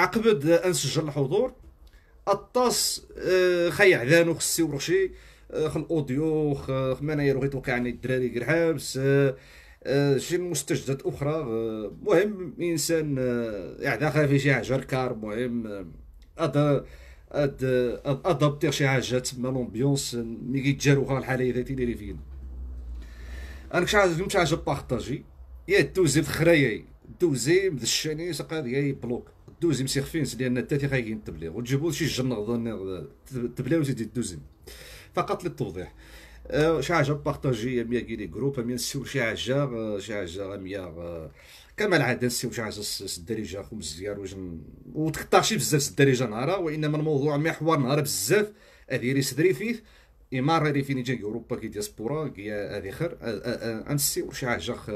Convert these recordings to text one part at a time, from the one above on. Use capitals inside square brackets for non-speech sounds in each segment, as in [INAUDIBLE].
عقبد انسجل الحضور الطاس آه، خا يعذانو خصي ورشي آه، خ الاوديو خ مناير غير توقع عن الدراري كرحابس آه، شي مستجدات اخرى مهم انسان اعدا يعني خافي شي حاجه كار مهم اد اد ادابتير شي حاجه تما لومبيونس ملي كيتجاروها الحاله ذاتي ديري فين انا كش حاجه شي حاجه بارطاجي يا دوزي في خراياي دوزي مدشاني سقاد يا بلوك دوزيم سيخفينس لان التاثير غايكين التبليغ وتجيبوا شي جنغض تبلاو زيدي دوزيم فقط للتوضيح آه، شي حاجه بارطاجي ميا كيلي جروب ميا نسيو شي حاجه آه، شي حاجه ميا آه، كما العاده نسيو شي حاجه الدارجه مزيان وجن واش شي بزاف الدارجه نهار وانما الموضوع محور نهار بزاف هذه ريس دريفيث اما راري فيني جا اوروبا كي ديسبورا كي هذه خير انسيو شي حاجه خ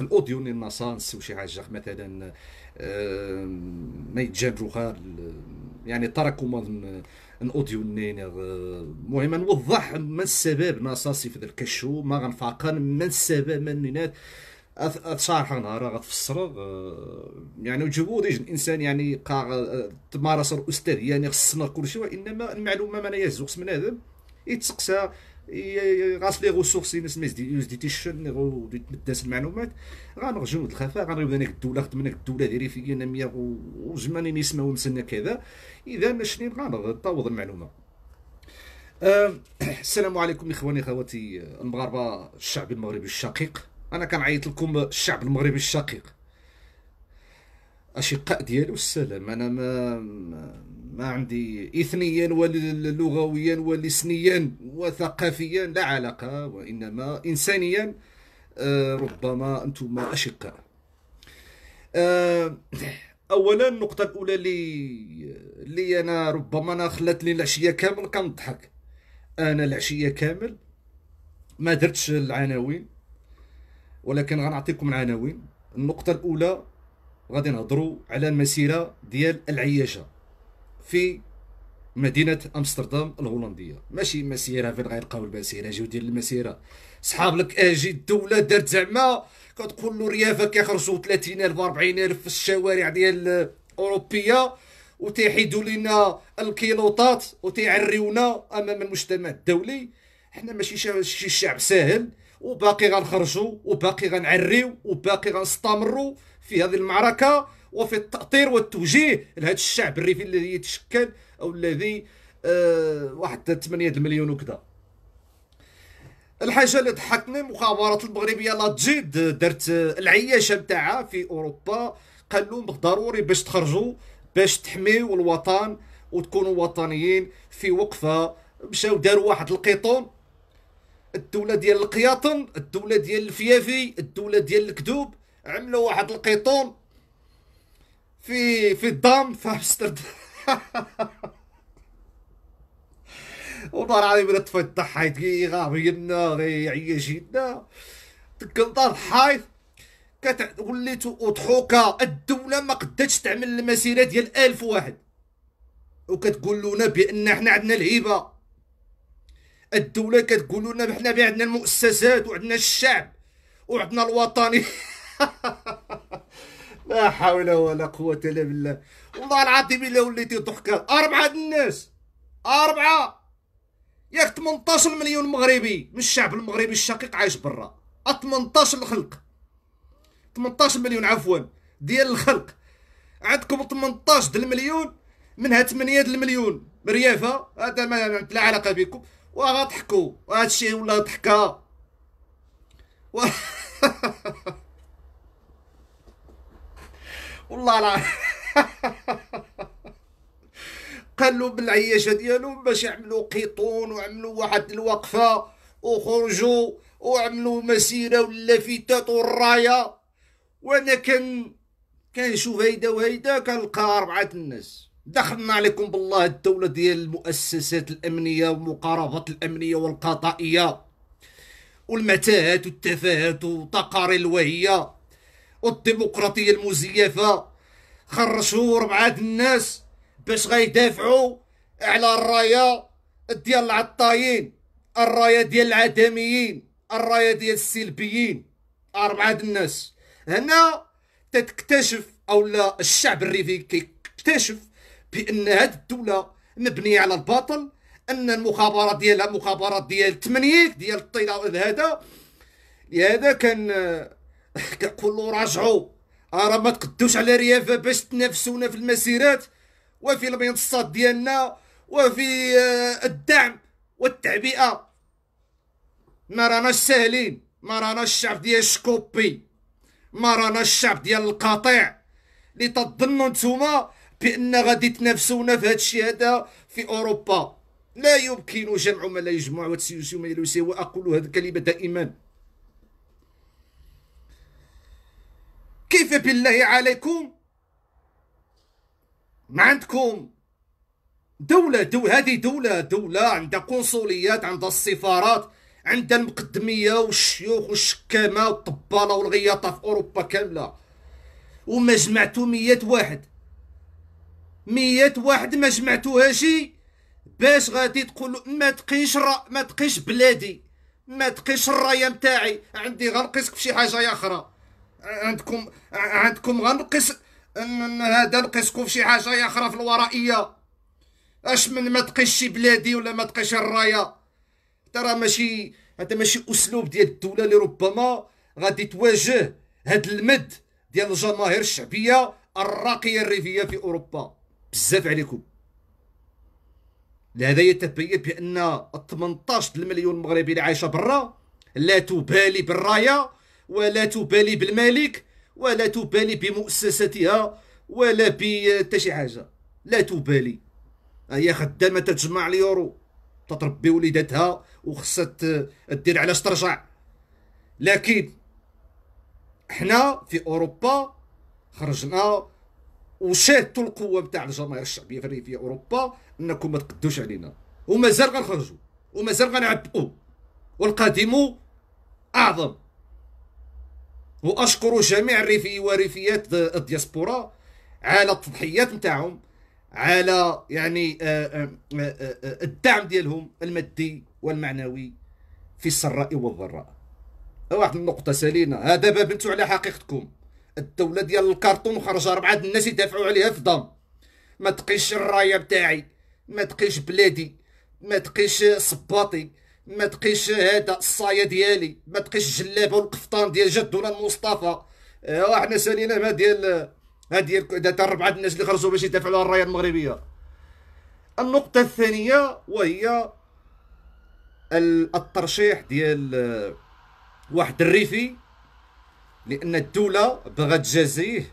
الاوديو ني نسيو شي حاجه مثلا ما جابروها يعني تراكما ان اوديو نينير المهم نوضح ما السبب صاصي في ذا الكشو ما غنفاقن ما السبب ما النينات تصارح نهار غتفسر يعني وجبو ديج الانسان يعني قاع آه، تمارس الاستاذ يعني خصنا كلشي وانما المعلومه ما لا من هذا يتسقسى غاس لي غوسورس ناس ما يزديتيش تداس المعلومات غنرجعو الخفاء غنبدا هناك الدوله خدم هناك الدوله ديري في انا 100 وزمان يسمعوا مسنا كذا اذا شنين غنطوض المعلومه أه [CLEARS THROAT] السلام عليكم اخواني اخواتي المغاربه الشعب المغربي الشقيق انا كنعيط لكم الشعب المغربي الشقيق الاشقاء ديالو السلام انا ما ما عندي اثنيا ولا لغويا ولا سنيا وثقافيا لا علاقه وانما انسانيا آه، ربما انتم اشقاء آه، اولا النقطه الاولى اللي اللي انا ربما انا خلات لي العشيه كامل كنضحك انا العشيه كامل ما درتش العناوين ولكن غنعطيكم العناوين النقطه الاولى غادي نهضروا على المسيره ديال العياشه في مدينه امستردام الهولنديه ماشي مسيره فين غيلقاو المسيره جو ديال المسيره صحاب لك اجي الدوله دارت زعما كتقول له ريافه كيخرجوا 30000 ب 40000 في الشوارع ديال اوروبيه وتيحيدوا لنا الكيلوطات وتيعريونا امام المجتمع الدولي حنا ماشي شي شعب ساهل وباقي غنخرجوا وباقي غنعريو وباقي غنستمروا في هذه المعركه وفي التاطير والتوجيه لهذا الشعب الريفي الذي يتشكل او الذي أه واحد 8 المليون وكذا الحاجه اللي ضحكتني المخابرات المغربيه لا تجد دارت العياشه نتاعها في اوروبا قال لهم ضروري باش تخرجوا باش تحميوا الوطن وتكونوا وطنيين في وقفه مشاو داروا واحد القيطون الدوله ديال القياطن الدوله ديال الفيافي الدوله ديال الكذوب عملوا واحد القيطون في في الدام في امستردام [LAUGHS] والله العظيم من الطفل ضحيت كي غابي النار يعيش ينا تكنطر كت وليت اضحوكه الدوله ما قدتش تعمل المسيره ديال ألف واحد وكتقول لنا بان حنا عندنا الهيبة الدوله كتقول لنا حنا عندنا المؤسسات وعندنا الشعب وعندنا الوطني [LAUGHS] [LAUGHS] لا حول ولا قوة إلا بالله والله العظيم إلا وليتي ضحكة أربعة الناس أربعة ياك 18 مليون مغربي من الشعب المغربي الشقيق عايش برا 18 الخلق 18 مليون عفوا ديال الخلق عندكم 18 ديال المليون منها 8 ديال المليون مريافة هذا ما لا علاقة بكم وغضحكوا وهذا الشيء ولا ضحكة و... [LAUGHS] والله لا قالوا بالعياشه ديالو باش يعملوا قيطون وعملوا واحد الوقفه وخرجوا وعملوا مسيره واللافتات والرايه وانا كان كنشوف هيدا وهيدا كنلقى اربعه الناس دخلنا عليكم بالله الدوله ديال المؤسسات الامنيه والمقاربات الامنيه والقضائيه والمتاهات والتفاهات والتقارير الوهيه والديمقراطيه المزيفه خرجوا ربعه الناس باش غيدافعوا على الرايه ديال العطايين الرايه ديال العدميين الرايه ديال السلبيين اربعه الناس هنا تتكتشف او لا الشعب الريفي كيكتشف بان هذه الدوله مبنيه على الباطل ان المخابرات ديالها مخابرات ديال التمنيك ديال الطيله هذا لهذا كان كنقول له راجعوا آه، راه ما تقدوش على ريافه باش تنافسونا في المسيرات وفي المنصات ديالنا وفي آه، الدعم والتعبئه ما راناش ساهلين ما راناش الشعب ديال الشكوبي ما راناش الشعب ديال القطيع اللي تظنوا نتوما بان غادي تنافسونا في هذا الشيء هذا في اوروبا لا يمكن جمع ما لا يجمع وتسيوس ما يلوسي واقول هذه الكلمه دائما كيف بالله عليكم ما عندكم دولة دولة هذه دولة دولة عندها قنصليات عندها السفارات عندها المقدمية والشيوخ والشكامة والطبالة والغياطة في أوروبا كاملة وما جمعتو مية واحد مية واحد ما جمعتوهاش باش غادي تقولو ما تقيش را ما تقيش بلادي ما تقيش الرايه نتاعي عندي غنقيسك بشي حاجه اخرى عندكم عندكم غنقص هذا نقصكم في شي حاجه يا اخرى في الورائيه اش من ما تقيش شي بلادي ولا ما تقيش الرايه ترى ماشي هذا ماشي اسلوب ديال الدوله اللي ربما غادي تواجه هذا المد ديال الجماهير الشعبيه الراقيه الريفيه في اوروبا بزاف عليكم لهذا يتبين بان 18 المليون مغربي اللي عايشه برا لا تبالي بالرايه ولا تبالي بالملك ولا تبالي بمؤسستها ولا بتا شي حاجه لا تبالي هي خدامه تجمع اليورو تتربي وليداتها وخصها دير علاش ترجع لكن حنا في اوروبا خرجنا وشاتوا القوه نتاع الجماهير الشعبيه في اوروبا انكم ما تقدوش علينا ومازال غنخرجوا ومازال غنعبقوا والقادم اعظم واشكر جميع الريفي وريفيات الدياسبورا على التضحيات نتاعهم على يعني آه، آه، آه، الدعم ديالهم المادي والمعنوي في السراء والضراء واحد النقطه سالينا هذا باب انتم على حقيقتكم الدوله ديال الكرتون وخرج اربعه الناس يدافعوا عليها في ضم ما تقيش الرايه بتاعي ما تقيش بلادي ما تقيش صباطي ما تقيش هذا الصايه ديالي ما تقيش الجلابه والقفطان ديال جدنا المصطفى اه حنا سالينا ما ديال ها ديال ذات الربعه الناس اللي خرجوا باش يدافعوا على الرايه المغربيه النقطه الثانيه وهي الترشيح ديال آه، واحد الريفي لان الدوله بغات تجازيه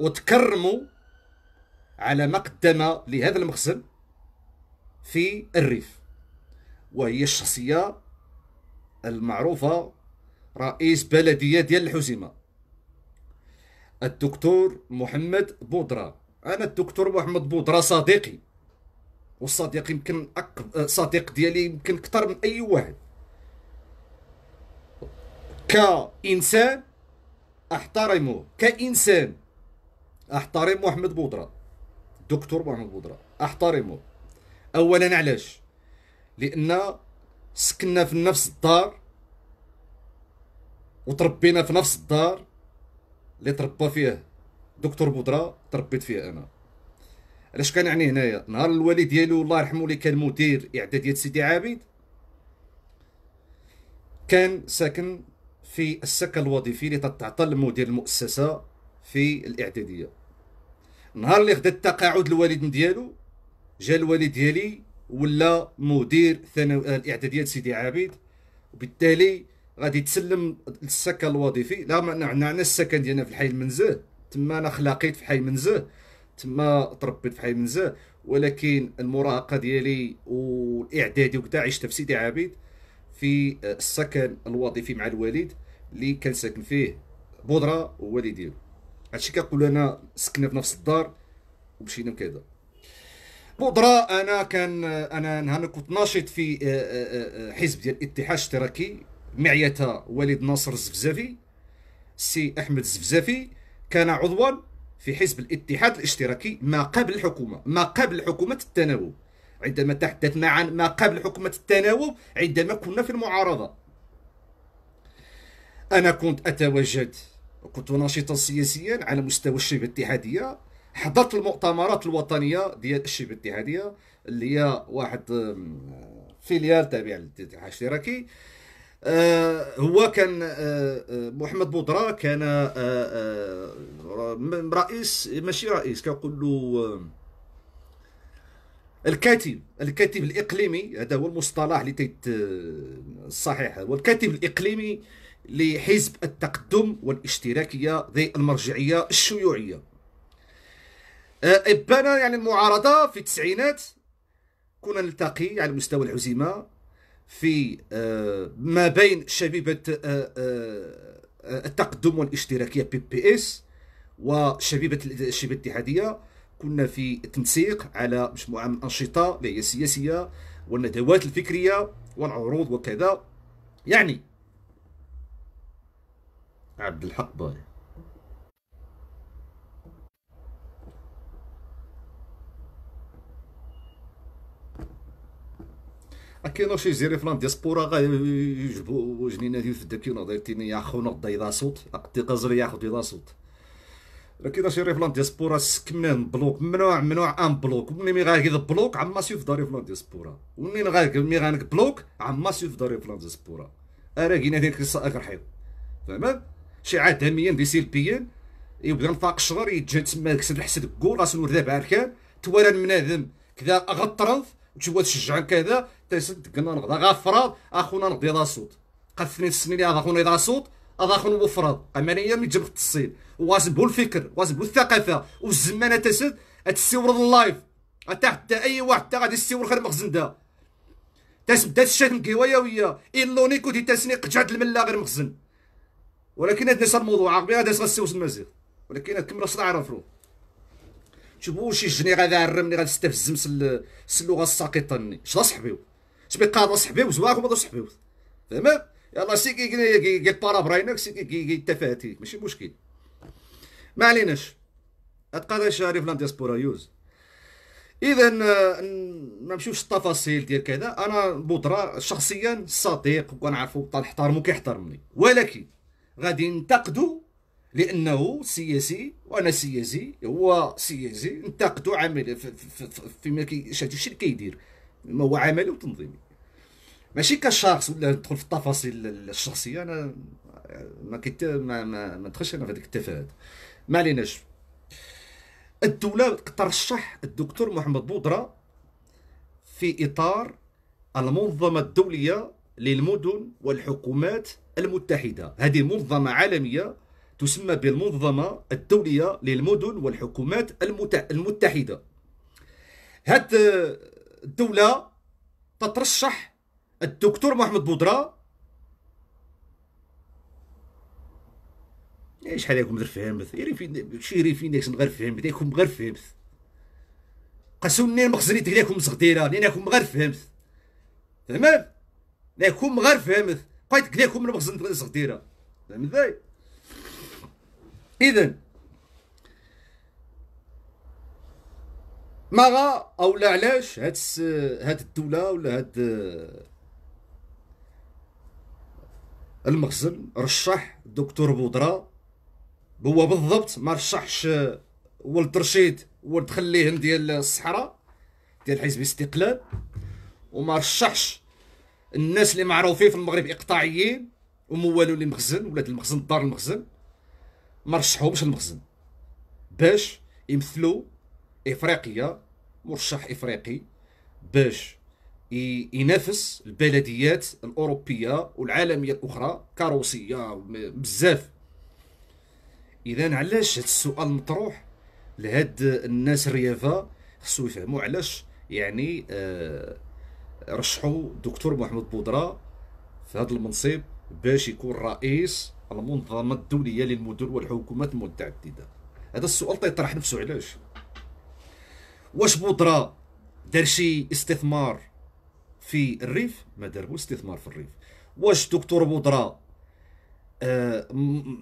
وتكرمو على ما قدم لهذا المخزن في الريف وهي الشخصيه المعروفه رئيس بلديه ديال الحزيمه الدكتور محمد بودرة انا الدكتور محمد بودرة صديقي والصديق يمكن أكب... صديق ديالي يمكن اكثر من اي واحد كانسان احترمه كانسان احترم محمد بودره دكتور محمد بودره احترمه اولا علاش لان سكننا في نفس الدار وتربينا في نفس الدار اللي تربى فيه دكتور بودرا تربيت فيه انا علاش كان يعني هنايا نهار الوالد ديالو الله يرحمه اللي كان مدير اعداديه سيدي عابد كان ساكن في السكن الوظيفي اللي تتعطى لمدير المؤسسه في الاعداديه نهار اللي خدا التقاعد الوالد ديالو جا الوالد ديالي ولا مدير ثانوي آه، الاعداديات سيدي عابد وبالتالي غادي تسلم السكن الوظيفي لا ما عندنا نعم، نعم، نعم، السكن ديالنا في الحي المنزه تما انا خلاقيت في حي المنزه تما تربيت في حي المنزه ولكن المراهقه ديالي والاعدادي وكدا عشت في سيدي عابد في آه، السكن الوظيفي مع الوالد اللي كان ساكن فيه بودره ووالدي هادشي كنقول انا سكنا في نفس الدار ومشينا كذا بودرا انا كان انا نهار كنت ناشط في آه، آه، آه، حزب ديال الاتحاد الاشتراكي معيتها والد ناصر الزفزافي السي احمد الزفزافي كان عضوا في حزب الاتحاد الاشتراكي ما قبل الحكومه ما قبل حكومه التناوب عندما تحدثنا عن ما قبل حكومه التناوب عندما كنا في المعارضه انا كنت اتواجد كنت ناشطا سياسيا على مستوى الشبه الاتحاديه حضرت المؤتمرات الوطنيه ديال الشبه الاتحاديه اللي هي واحد فيليال تابع للاتحاد الاشتراكي آه، هو كان آه، آه، محمد بودرا كان رئيس ماشي رئيس كنقول له الكاتب الكاتب الاقليمي هذا هو المصطلح اللي تيت الصحيح هو الكاتب الاقليمي لحزب التقدم والاشتراكيه ذي المرجعيه الشيوعيه آه، ابانا يعني المعارضه في التسعينات كنا نلتقي على مستوى العزيمه في آه، ما بين شبيبه آه، التقدم والاشتراكيه بي بي اس وشبيبه الشبيبه الاتحاديه كنا في تنسيق على مجموعه من الانشطه اللي هي السياسيه والندوات الفكريه والعروض وكذا يعني عبد الحق باري كاينو شي جزيري في ديسبورا غا يجبو جنينا ديال في الدكينو تيني يا خونا ضيضا صوت اقتي قزري ياخد ضيضا صوت لكن شي ريفلان ديسبورا سكمان بلوك ممنوع ممنوع ان بلوك ملي غاكذا بلوك عما سيف دار ريفلان ديسبورا ومنين غاك مي غانك بلوك عما سيف داري ريفلان ديسبورا ارا كينا ديك القصه اخر حيط فاهم شي عدميا دي ان يبدا نفاق الشغر يتجا تما كسر الحسد كول راسو ذا باركان توالى المنادم كذا اغطرنف وتشوى تشجع كذا تيسد قلنا نغدا غفراد اخونا نغدي قد قثني سنين هذا اخونا يضرا صوت اخونا وفراد قمانيا من جبت التصيل واسبو الفكر واسبو الثقافه والزمانه تسد تسيور اللايف حتى اي واحد تا غادي يسيور خير مخزن دا بدات الشتم كيوايا ويا اللوني كنت تسني قجعت الملا غير مخزن ولكن هاد نسى الموضوع عقبي هاد غسيوس المزيغ ولكن هاد كمل صداع رفرو شوفوا شي جني غادي عرمني غادي استفزم سل اللغه الساقطه شنو صاحبي تبقى صحبي وزواك وما صحبي تمام يلا سي كي كي كي براينك سي كي كي تفاتي ماشي مشكل ما عليناش هاد شاري في لانديسبورا يوز اذا ما نمشيوش التفاصيل ديال كذا انا بودرا شخصيا صديق وكنعرفو تنحترمو كيحترمني ولكن غادي ننتقدو لانه سياسي وانا سياسي هو سياسي ننتقدو عامل فيما كي شي كيدير ما هو عملي وتنظيمي ماشي كشخص ولا ندخل في التفاصيل الشخصيه انا ما كنت ما ما, ما دخلش انا في هذيك التفاهات ما عليناش الدوله ترشح الدكتور محمد بودره في اطار المنظمه الدوليه للمدن والحكومات المتحده هذه منظمه عالميه تسمى بالمنظمه الدوليه للمدن والحكومات المتحده هذا الدوله تترشح الدكتور محمد بودره إيه، شحال هاكم غير فهمت شي في داكشي غير فهمت يكون غير فهمت قسوني المخزنيت صغيره صغديره يكون غير فهمت تمام لانكم غير فهمت بقيت كداكم المخزن صغديره فهمت ازاي اذا ما غا او لا علاش هاد هاد الدوله ولا هاد المخزن رشح دكتور بودرا هو بالضبط ما رشحش ولد رشيد ولد خليهم ديال الصحراء ديال حزب الاستقلال وما رشحش الناس اللي معروفين في المغرب اقطاعيين وموالوا للمخزن ولاد المخزن دار المخزن ما رشحهمش المخزن باش يمثلوا افريقيه مرشح افريقي باش ينافس البلديات الاوروبيه والعالميه الاخرى كروسيه بزاف اذا علاش هذا السؤال مطروح لهاد الناس الريافه خصو يفهموا علاش يعني آه، رشحوا دكتور محمد بودره في هذا المنصب باش يكون رئيس المنظمه الدوليه للمدن والحكومات المتعدده هذا السؤال تيطرح طيب، نفسه علاش واش بودرا دار شي استثمار في الريف ما دار والو استثمار في الريف واش دكتور بودرا آه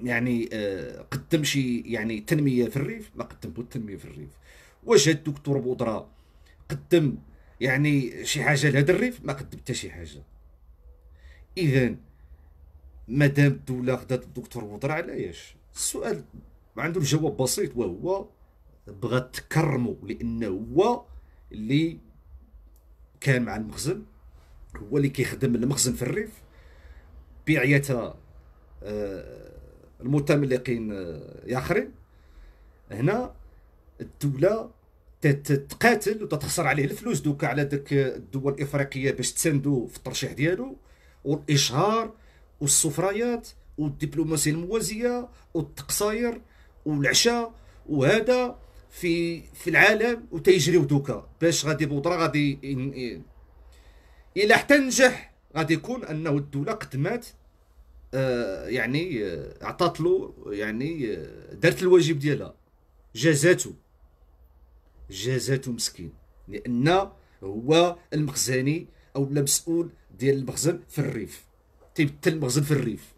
يعني آه قدم شي يعني تنميه في الريف ما قدم التنميه في الريف واش هاد الدكتور بودرا قدم يعني شي حاجه لهذا الريف ما قدم حتى شي حاجه اذا مادام الدوله خدات الدكتور بودرا علاش السؤال عنده الجواب بسيط وهو بغات تكرمو لان هو اللي كان مع المخزن هو اللي كيخدم المخزن في الريف بعيته آه، المتملقين آه، ياخرين هنا الدوله تتقاتل وتتخسر عليه الفلوس دوكا على داك الدول الافريقيه باش تساندو في الترشيح ديالو والاشهار والسفريات والدبلوماسيه الموازيه والتقصاير والعشاء وهذا في في العالم وتيجريو دوكا باش غادي بودرا غادي الى حتى نجح غادي يكون انه الدوله قدمات آه، يعني آه، عطات له يعني آه، دارت الواجب ديالها جازاته جازاته مسكين لان هو المخزني او المسؤول ديال المخزن في الريف تيبتل المخزن في الريف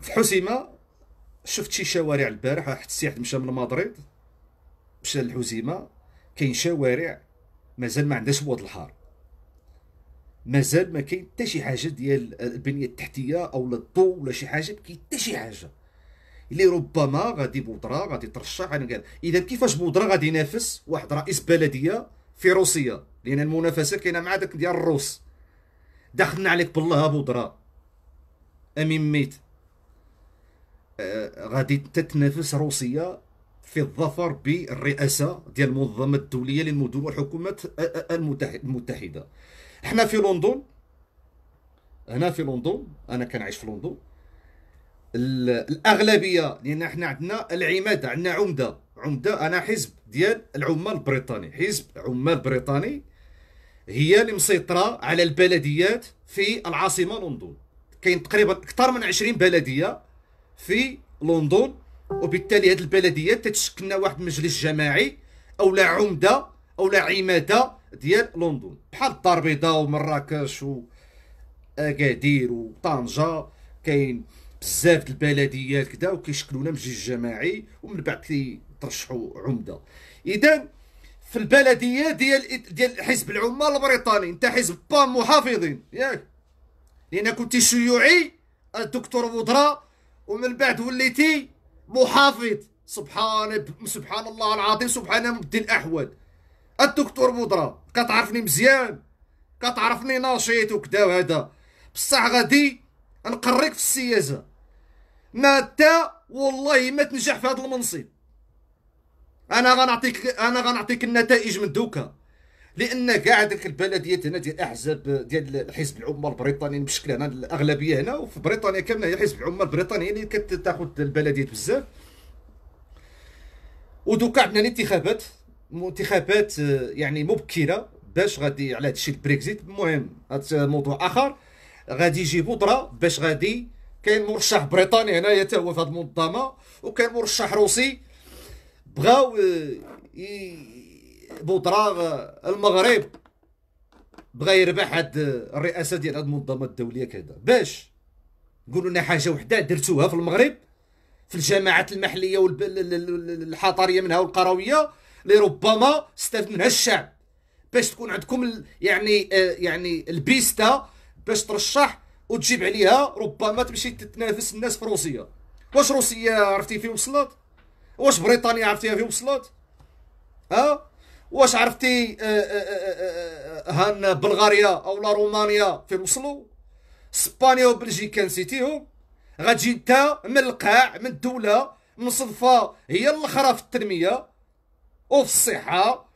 في حسيمه شفت شي شوارع البارح واحد السياح مشى من مدريد مشى للحزيمه كاين شوارع مازال ما عندهاش بواد الحار مازال ما كاين حتى شي حاجه ديال البنيه التحتيه او الضو الضوء ولا شي حاجه ما كاين حتى شي حاجه اللي ربما غادي بودرا غادي ترشح انا قال اذا كيفاش بودرا غادي ينافس واحد رئيس بلديه في روسيا لان المنافسه كاينه مع داك ديال الروس دخلنا عليك بالله بودرا امين ميت غادي تتنافس روسيا في الظفر بالرئاسه ديال المنظمه الدوليه للمدن والحكومات المتحده حنا في لندن هنا في لندن انا كنعيش في لندن الاغلبيه لان حنا عندنا العماده عندنا عمده عمده انا حزب ديال العمال البريطاني حزب عمال بريطاني هي اللي مسيطره على البلديات في العاصمه لندن كاين تقريبا اكثر من 20 بلديه في لندن وبالتالي هذه البلديات تتشكل لنا واحد المجلس جماعي او لا عمده او لا عماده ديال لندن بحال الدار البيضاء ومراكش واكادير وطنجه كاين بزاف د البلديات كدا وكيشكلوا لنا مجلس جماعي ومن بعد كيترشحوا عمده اذا في البلديه ديال ديال حزب العمال البريطاني انت حزب بام محافظين ياك لان كنت شيوعي الدكتور بودرا ومن بعد وليتي محافظ سبحان سبحان الله العظيم سبحان مبدي الاحوال الدكتور بودرا كتعرفني مزيان كتعرفني ناشط وكذا وهذا بصح غادي نقريك في السياسه ما انت والله ما تنجح في هذا المنصب انا غنعطيك انا غنعطيك النتائج من دوكا لان كاع هذيك البلديات هنا ديال الاحزاب ديال الحزب العمال البريطاني بشكل هنا الاغلبيه هنا وفي بريطانيا كامله هي حزب العمال البريطاني اللي كتاخذ البلديات بزاف ودوكا عندنا الانتخابات انتخابات آه، يعني مبكره باش غادي على هادشي البريكزيت المهم هذا موضوع اخر غادي يجيبوا بودره باش غادي كاين مرشح بريطاني هنايا حتى هو في هذه المنظمه وكاين مرشح روسي بغاو آه، بوطراغ آه، المغرب بغا يربح هاد آه، الرئاسه ديال هاد المنظمه الدوليه كذا باش نقولوا لنا حاجه وحده درتوها في المغرب في الجماعات المحليه والحضاريه منها والقرويه اللي ربما استفد منها الشعب باش تكون عندكم يعني آه، يعني البيستا باش ترشح وتجيب عليها ربما تمشي تتنافس الناس في روسيا واش روسيا عرفتي فين وصلت واش بريطانيا عرفتيها فين وصلت ها واش عرفتي آه، آه، آه، هان بلغاريا او لا رومانيا فين وصلوا اسبانيا وبلجيكا نسيتيهم غتجي انت من القاع من الدوله صدفه هي الاخرى في التنميه وفي الصحه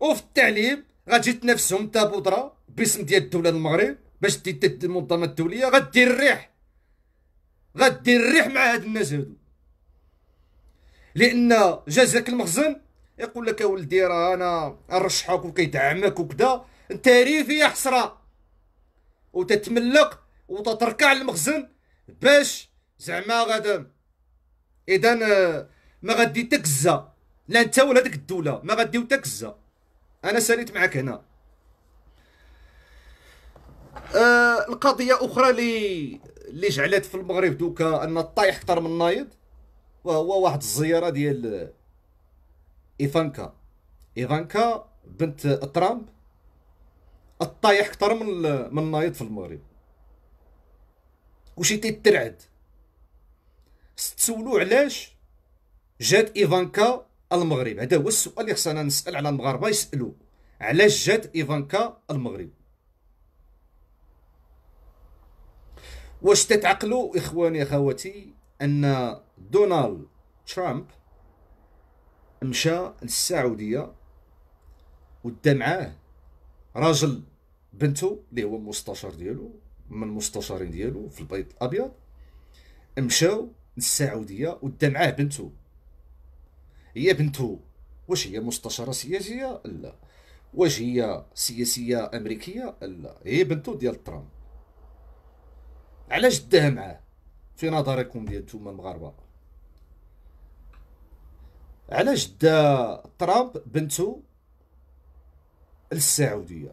وفي التعليم غتجي تنافسهم انت بودره باسم ديال الدوله المغرب باش تدي المنظمه الدوليه غدير الريح غدير الريح مع هاد الناس هادو لان جازاك المخزن يقول لك ولدي راه انا نرشحك وكيدعمك وكذا انت ريفي يا حسره وتتملق وتتركع المخزن باش زعما غدا اذا آه، ما غادي تكزا لا انت ولا ديك الدوله ما غاديو تكزا انا ساليت معاك هنا آه القضيه اخرى اللي اللي جعلت في المغرب دوكا ان الطايح اكثر من النايض وهو واحد الزياره ديال ايفانكا ايفانكا بنت ترامب الطايح اكثر من من النايض في المغرب وشي تترعد تسولوا علاش جات ايفانكا المغرب هذا هو السؤال اللي خصنا نسال على المغاربه يسالوا علاش جات ايفانكا المغرب واش تتعقلوا اخواني اخواتي ان دونالد ترامب مشى للسعوديه ودا معاه راجل بنته اللي هو المستشار ديالو من المستشارين ديالو في البيت الابيض مشاو للسعوديه ودا معاه بنته هي بنته واش هي مستشاره سياسيه لا واش هي سياسيه امريكيه لا هي بنته ديال ترامب علاش داها معاه في نظركم ديال نتوما المغاربه علاش دا ترامب بنته للسعوديه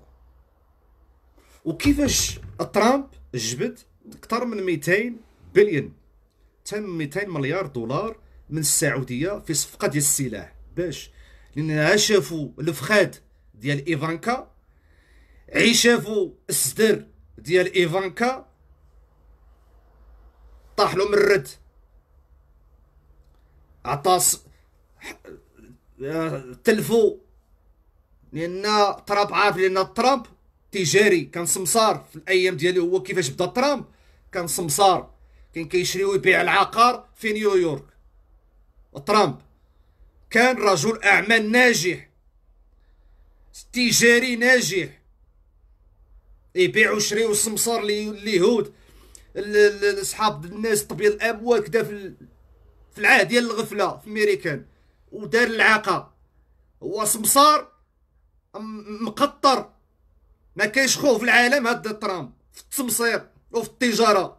وكيفاش ترامب جبد اكثر من 200 بليون تم 200 مليار دولار من السعوديه في صفقه ديال السلاح باش لان شافوا الفخاد ديال ايفانكا عي شافوا الصدر ديال ايفانكا طاح له من الرد عطاس تلفو لان ترامب عارف لان ترامب تجاري كان سمسار في الايام ديالو هو كيفاش بدا ترامب كان سمسار كان كيشري ويبيع العقار في نيويورك ترامب كان رجل اعمال ناجح تجاري ناجح يبيع وشري وسمسار اليهود اصحاب الناس طبيب الاموال كدا في في العهد ديال الغفله في ميريكان ودار العاقه هو سمسار مقطر ما كاينش خوه في العالم هاد ترامب في التمصير وفي التجاره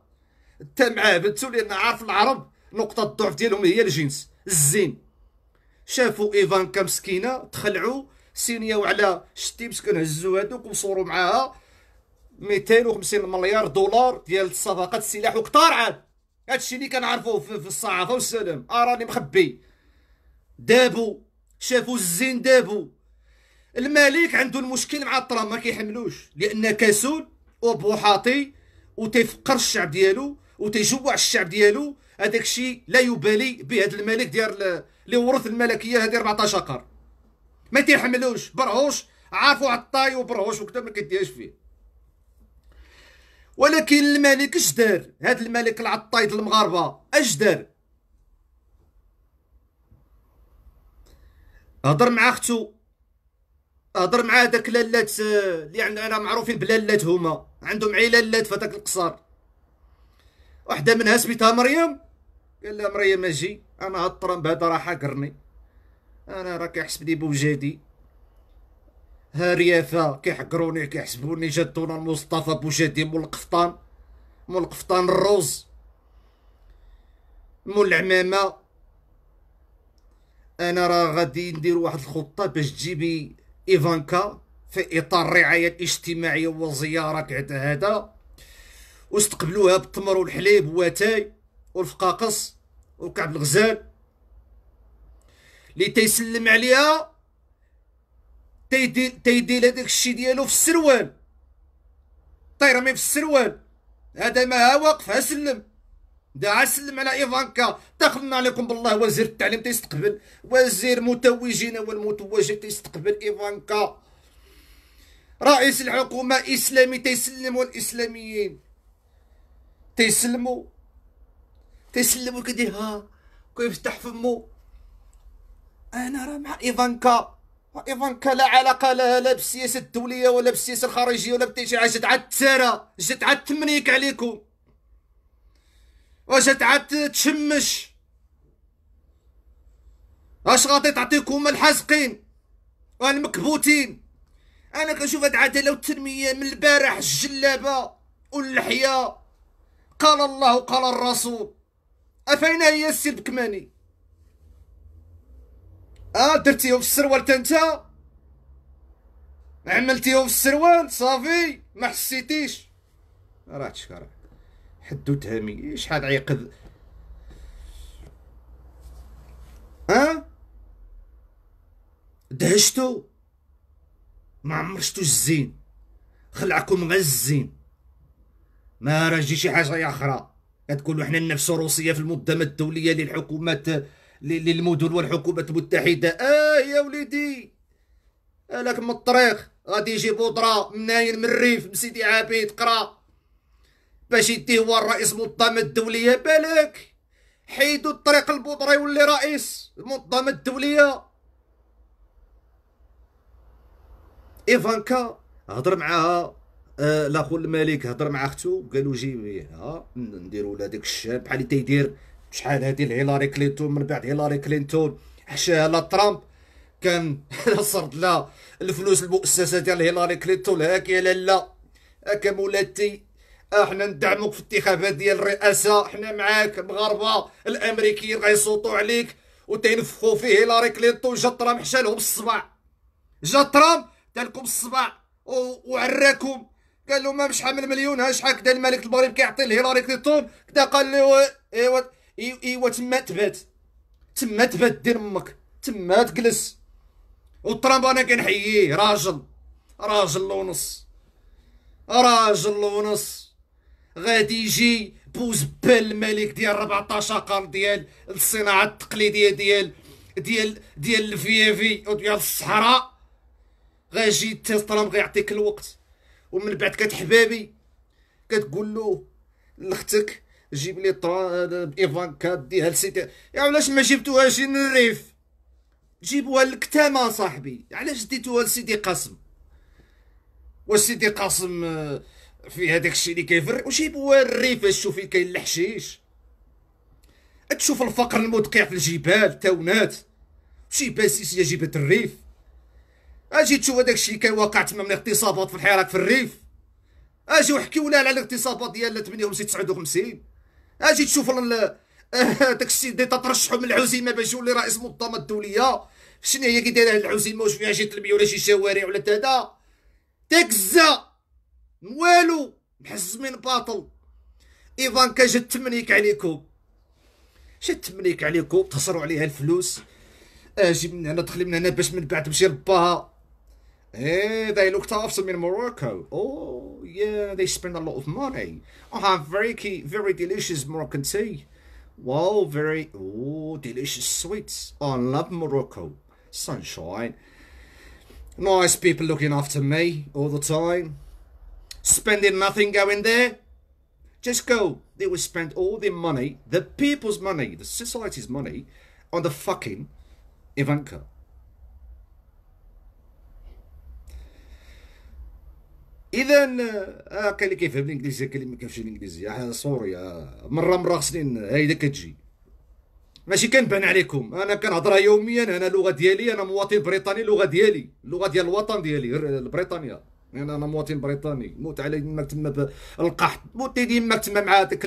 حتى معاه بنتو لان عارف العرب نقطه الضعف ديالهم هي الجنس الزين شافوا ايفان مسكينه تخلعوا سينيا وعلى شتي مسكين هزوا هادوك وصوروا معاها 250 مليار دولار ديال الصفقات السلاح وكثار عاد هادشي اللي كنعرفوه في, في الصحافه والسلام اراني آه، مخبي دابو شافوا الزين دابو الملك عنده المشكل مع الطرام ما كيحملوش لان كسول وبوحاطي وتيفقر الشعب ديالو وتيجوع الشعب ديالو هذاك الشيء لا يبالي بهذا الملك ديال اللي ورث الملكيه هذه 14 قرن ما تيحملوش برهوش عارفوا عطاي وبرهوش وكذا ما كيديهاش فيه ولكن الملك اش دار هذا الملك العطاي المغاربه اش دار هضر مع اختو هضر مع داك لالات آه، اللي عندنا انا معروفين بلالات هما عندهم علالات فداك القصار القصر وحده منها سميتها مريم قال لها مريم اجي انا هاد بهذا راه حقرني انا راه كيحسبني بوجادي ها ريافا كيحقروني كيحسبوني جدونا المصطفى بوجادي مول القفطان مول القفطان الروز مول العمامه انا راه غادي ندير واحد الخطه باش تجيبي ايفانكا في اطار الرعايه الاجتماعيه والزياره عند هذا واستقبلوها بالتمر والحليب واتاي والفقاقص وكعب الغزال اللي تيسلم عليها تيدير تيدي الشيء ديالو في السروال طيرمي في السروال هذا ما ها واقف ها سلم دعا سلم على ايفانكا دخلنا عليكم بالله وزير التعليم تيستقبل وزير متوجين والمتوجين تيستقبل ايفانكا رئيس الحكومه اسلامي تيسلم الاسلاميين تيسلموا تيسلموا ها كيفتح فمو انا راه مع ايفانكا ايفانكا لا علاقه لها لا بالسياسه الدوليه ولا بالسياسه الخارجيه ولا بتيجي حاجه جات عاد التسارى جات عاد تمنيك عليكم واش تعاد تشمش اش غادي تعطيكم الحاسقين والمكبوتين انا كنشوف هاد العداله والتنميه من البارح الجلابه واللحيه قال الله قال الرسول افين هي السي البكماني اه درتيهم في السروال انت عملتيهم في السروال صافي ما حسيتيش راه تشكرك حدو تهمي شحال عيقذ ها دهشتو ما عمرشتو شتو الزين خلعكم غير الزين ما راه شي حاجه اخرى كتقولوا حنا النفس الروسيه في المنظمه الدوليه للحكومات للمدن والحكومات المتحده اه يا وليدي هلاك من الطريق غادي يجيبو طرا منين من الريف من سيدي عابد قرا باش يديه هو الرئيس المنظمه الدوليه بالك حيدوا الطريق البودري يولي رئيس المنظمه الدوليه ايفانكا هضر معاها آه لاخو الملك هضر مع اختو قالو جيبي ها نديرو لها داك الشاب بحال اللي تيدير شحال هادي لهيلاري كلينتون من بعد هيلاري كلينتون حشاها لا ترامب كان [LAUGHS] صرد لها الفلوس المؤسسه ديال هيلاري كلينتون هاك يا لالا هاك مولاتي احنا ندعموك في الانتخابات ديال الرئاسه احنا معاك مغاربه الامريكيين غيصوتوا عليك وتنفخوا فيه هيلاري كلينتون جا ترامب حشالهم الصبع جا ترامب لكم الصبع وعراكم قال لهم شحال من مليون ها شحال كدا الملك المغرب كيعطي لهيلاري كلينتون كدا قال له ايوا ايوا تما تبات تما تبات دير امك تما تجلس وترامب انا كنحييه راجل راجل ونص راجل ونص غادي يجي بوزبال الملك ديال 14 قرن ديال الصناعه التقليديه ديال ديال ديال الفيافي وديال الصحراء غاجي تيطرم غيعطيك الوقت ومن بعد كتحبابي كتقول له لختك جيب لي طرا ايفان كات ديها يا علاش ما جبتوهاش الريف جيبوها للكتامه صاحبي علاش ديتوها لسيدي قاسم واش سيدي قاسم آه، في هذاك الشيء اللي كيفر وجيبوا الريف شوفي كاين الحشيش تشوف الفقر المدقع في الجبال تاونات شي باسيس يا جبهه الريف اجي تشوف هذاك الشيء كان واقع تما من الاغتصابات في الحراك في الريف اجي وحكيو لها على الاغتصابات ديال 58 59 اجي تشوف [LAUGHS] هذاك الشيء اللي تترشحوا من العزيمه باش يولي رئيس منظمه الدوليه شنو هي كي دايره العزيمه واش فيها شي تلميه ولا شي شوارع ولا كذا تكزه والو محزمين باطل ايفان جا تمنيك عليكم جا تمنيك عليكم تصروا عليها الفلوس اجي من هنا دخلي من هنا باش من بعد تمشي لباها Hey, they looked after me in Morocco. Oh, yeah, they spend a lot of money. I have very key, very delicious Moroccan tea. Wow, very oh, delicious sweets. Oh, I love Morocco. Sunshine. Nice people looking after me all the time. spending nothing going there. Just go. They will spend all the money, the people's money, the society's money, on the fucking Ivanka. اذا كاين اللي آه، آه، كيفهم الانجليزيه كلمه ما كيفهمش الانجليزيه آه، سوري مره مره خصني هيدا كتجي ماشي كنبان عليكم انا كنهضرها يوميا انا اللغه ديالي انا مواطن بريطاني اللغه ديالي اللغه ديال الوطن ديالي بريطانيا يعني انا مواطن بريطاني موت على يماك تما بالقحط موت يماك تما مع هذيك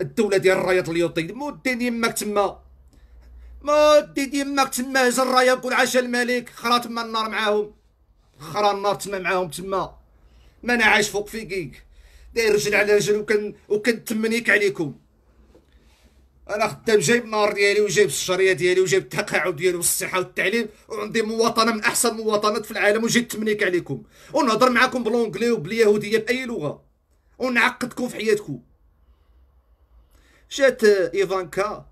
الدوله ديال الرايات اليوطي موت يماك تما موت يماك تما هز الرايه كل عاش الملك خرا تما النار معاهم خرا النار تما معاهم تما ما انا عايش فوق فيكيك داير رجل على رجل وكن وكنتمنيك عليكم انا خدام جايب النهار ديالي وجايب الشريه ديالي وجايب التقاعد ديالي والصحه والتعليم وعندي مواطنه من احسن المواطنات في العالم وجيت تمنيك عليكم ونهضر معاكم بالانكلي وباليهوديه باي لغه ونعقدكم في حياتكم جات ايفانكا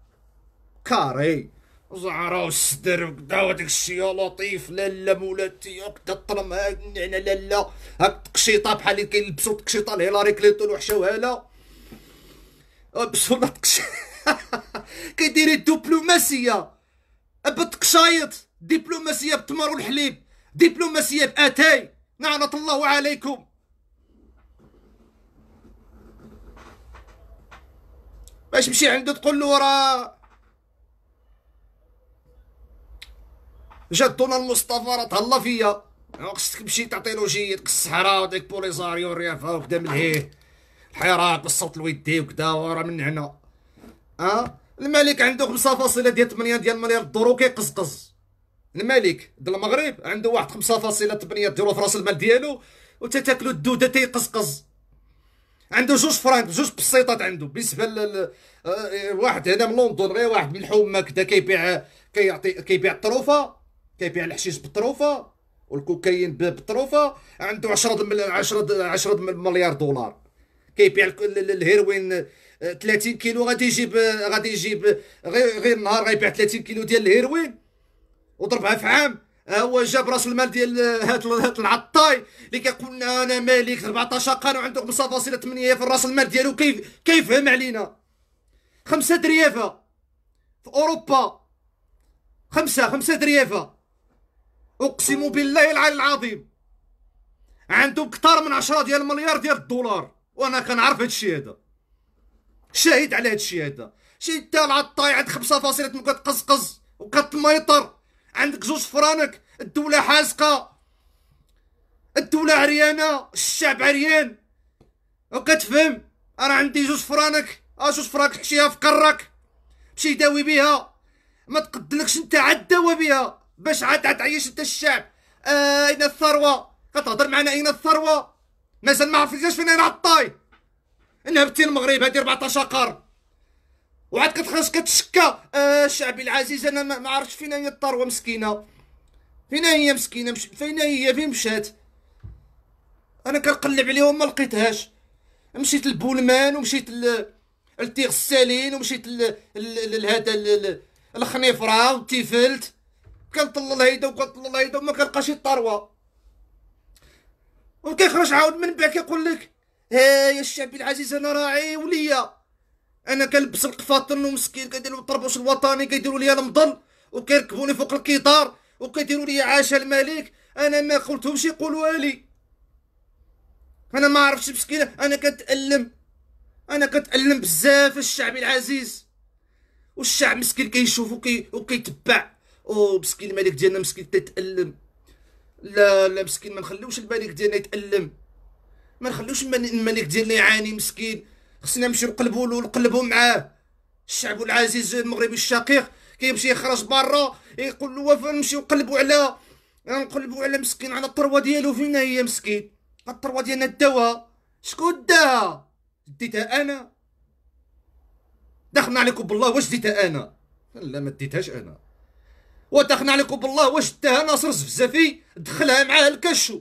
كاري زعرا وصدر وكدا وداك الشيء لطيف لالا مولاتي كدا طرم هاك على لالا هاك تقشيطه بحال اللي كيلبسوا تقشيطه لهيلاري كليتون وحشاوها لا بسوا تقشيطه [LAUGHS] كيدير الدبلوماسيه بالتقشايط دبلوماسيه بالتمر والحليب دبلوماسيه باتاي نعنة الله عليكم باش مشي عنده تقول له راه جدنا المصطفى راه تهلا فيا خصك أه، تمشي تعطي له جيد الصحراء وديك بوليزاريو الريافه وكدا من هيه الحراك والصوت الودي وكدا وراه من هنا اه الملك عنده 5.8 ديال ديال مليار دولار كيقزقز الملك ديال المغرب عنده واحد 5.8 ديرو في راس المال ديالو تاكلو الدوده تيقزقز عنده جوج فرانك جوج بسيطات عنده بالنسبه ل آه، واحد هنا من لندن غير واحد من الحومه كدا كيبيع كيعطي كيبيع الطروفه كيبيع الحشيش بالطروفه والكوكايين بالطروفه عنده 10 10 10 مليار دولار كيبيع الهيروين 30 كيلو غادي يجيب غادي يجيب غير غير النهار غيبيع 30 كيلو ديال الهيروين وضربها في عام ها آه، هو جاب راس المال ديال آه، هاد هات العطاي اللي كيقول انا مالك 14 قانون عنده 5.8 في راس المال ديالو كيف كيفهم علينا خمسة دريافة في اوروبا خمسة خمسة دريافة اقسم بالله العلي العظيم عندهم اكثر من 10 ديال المليار ديال الدولار وانا كنعرف هادشي هذا شاهد على هذا الشيء هذا شي انت العطاي عند 5.8 كتقزقز وكتميطر عندك جوج فرانك الدوله حاسقة الدوله عريانه الشعب عريان وكتفهم راه عندي جوج فرانك اه جوج فرانك حشيها في قرك مشي داوي بها ما تقدلكش انت عاد داوى بها باش عاد عاد عيش انت الشعب آه اين الثروه كتهضر معنا اين الثروه مازال ما عرفتيش فين انا عطاي نهبتي المغرب هادي 14 قرن وعاد كتخرج كتشكى آه شعبي العزيز انا ما عرفتش فين هي الثروه مسكينه فين هي مسكينه مش فين هي فين مشات انا كنقلب عليهم ما لقيتهاش مشيت لبولمان ومشيت لتيغ السالين ومشيت لهذا الخنيفره وتيفلت كنطلل هيدا وكنطلل هيدا وما كنلقاش الثروه وكيخرج عاود من بعد كيقول لك ها يا الشعب العزيز انا راعي وليا انا كنلبس القفاطن ومسكين كيديروا الطربوش الوطني كيديروا لي المضل وكيركبوني فوق القطار وكيديروا لي عاش الملك انا ما قلتهمش يقولوا لي انا ما عرفتش مسكين انا كتالم انا كتالم بزاف الشعب العزيز والشعب مسكين كيشوف وكي وكيتبع او مسكين الملك ديالنا مسكين تتالم لا لا مسكين ما نخليوش الملك ديالنا يتالم ما نخليوش الملك ديالنا يعاني مسكين خصنا نمشيو نقلبوا له نقلبوا معاه الشعب العزيز المغربي الشقيق كيمشي يخرج برا يقول له وفا نمشيو نقلبوا على نقلبوا على مسكين على الثروه ديالو فينا هي مسكين الثروه ديالنا داوها شكون داها ديتها انا دخلنا عليكم بالله واش ديتها انا لا ما ديتهاش انا ودخلنا عليكم بالله واش داها ناصر الزفزافي دخلها معاه الكشو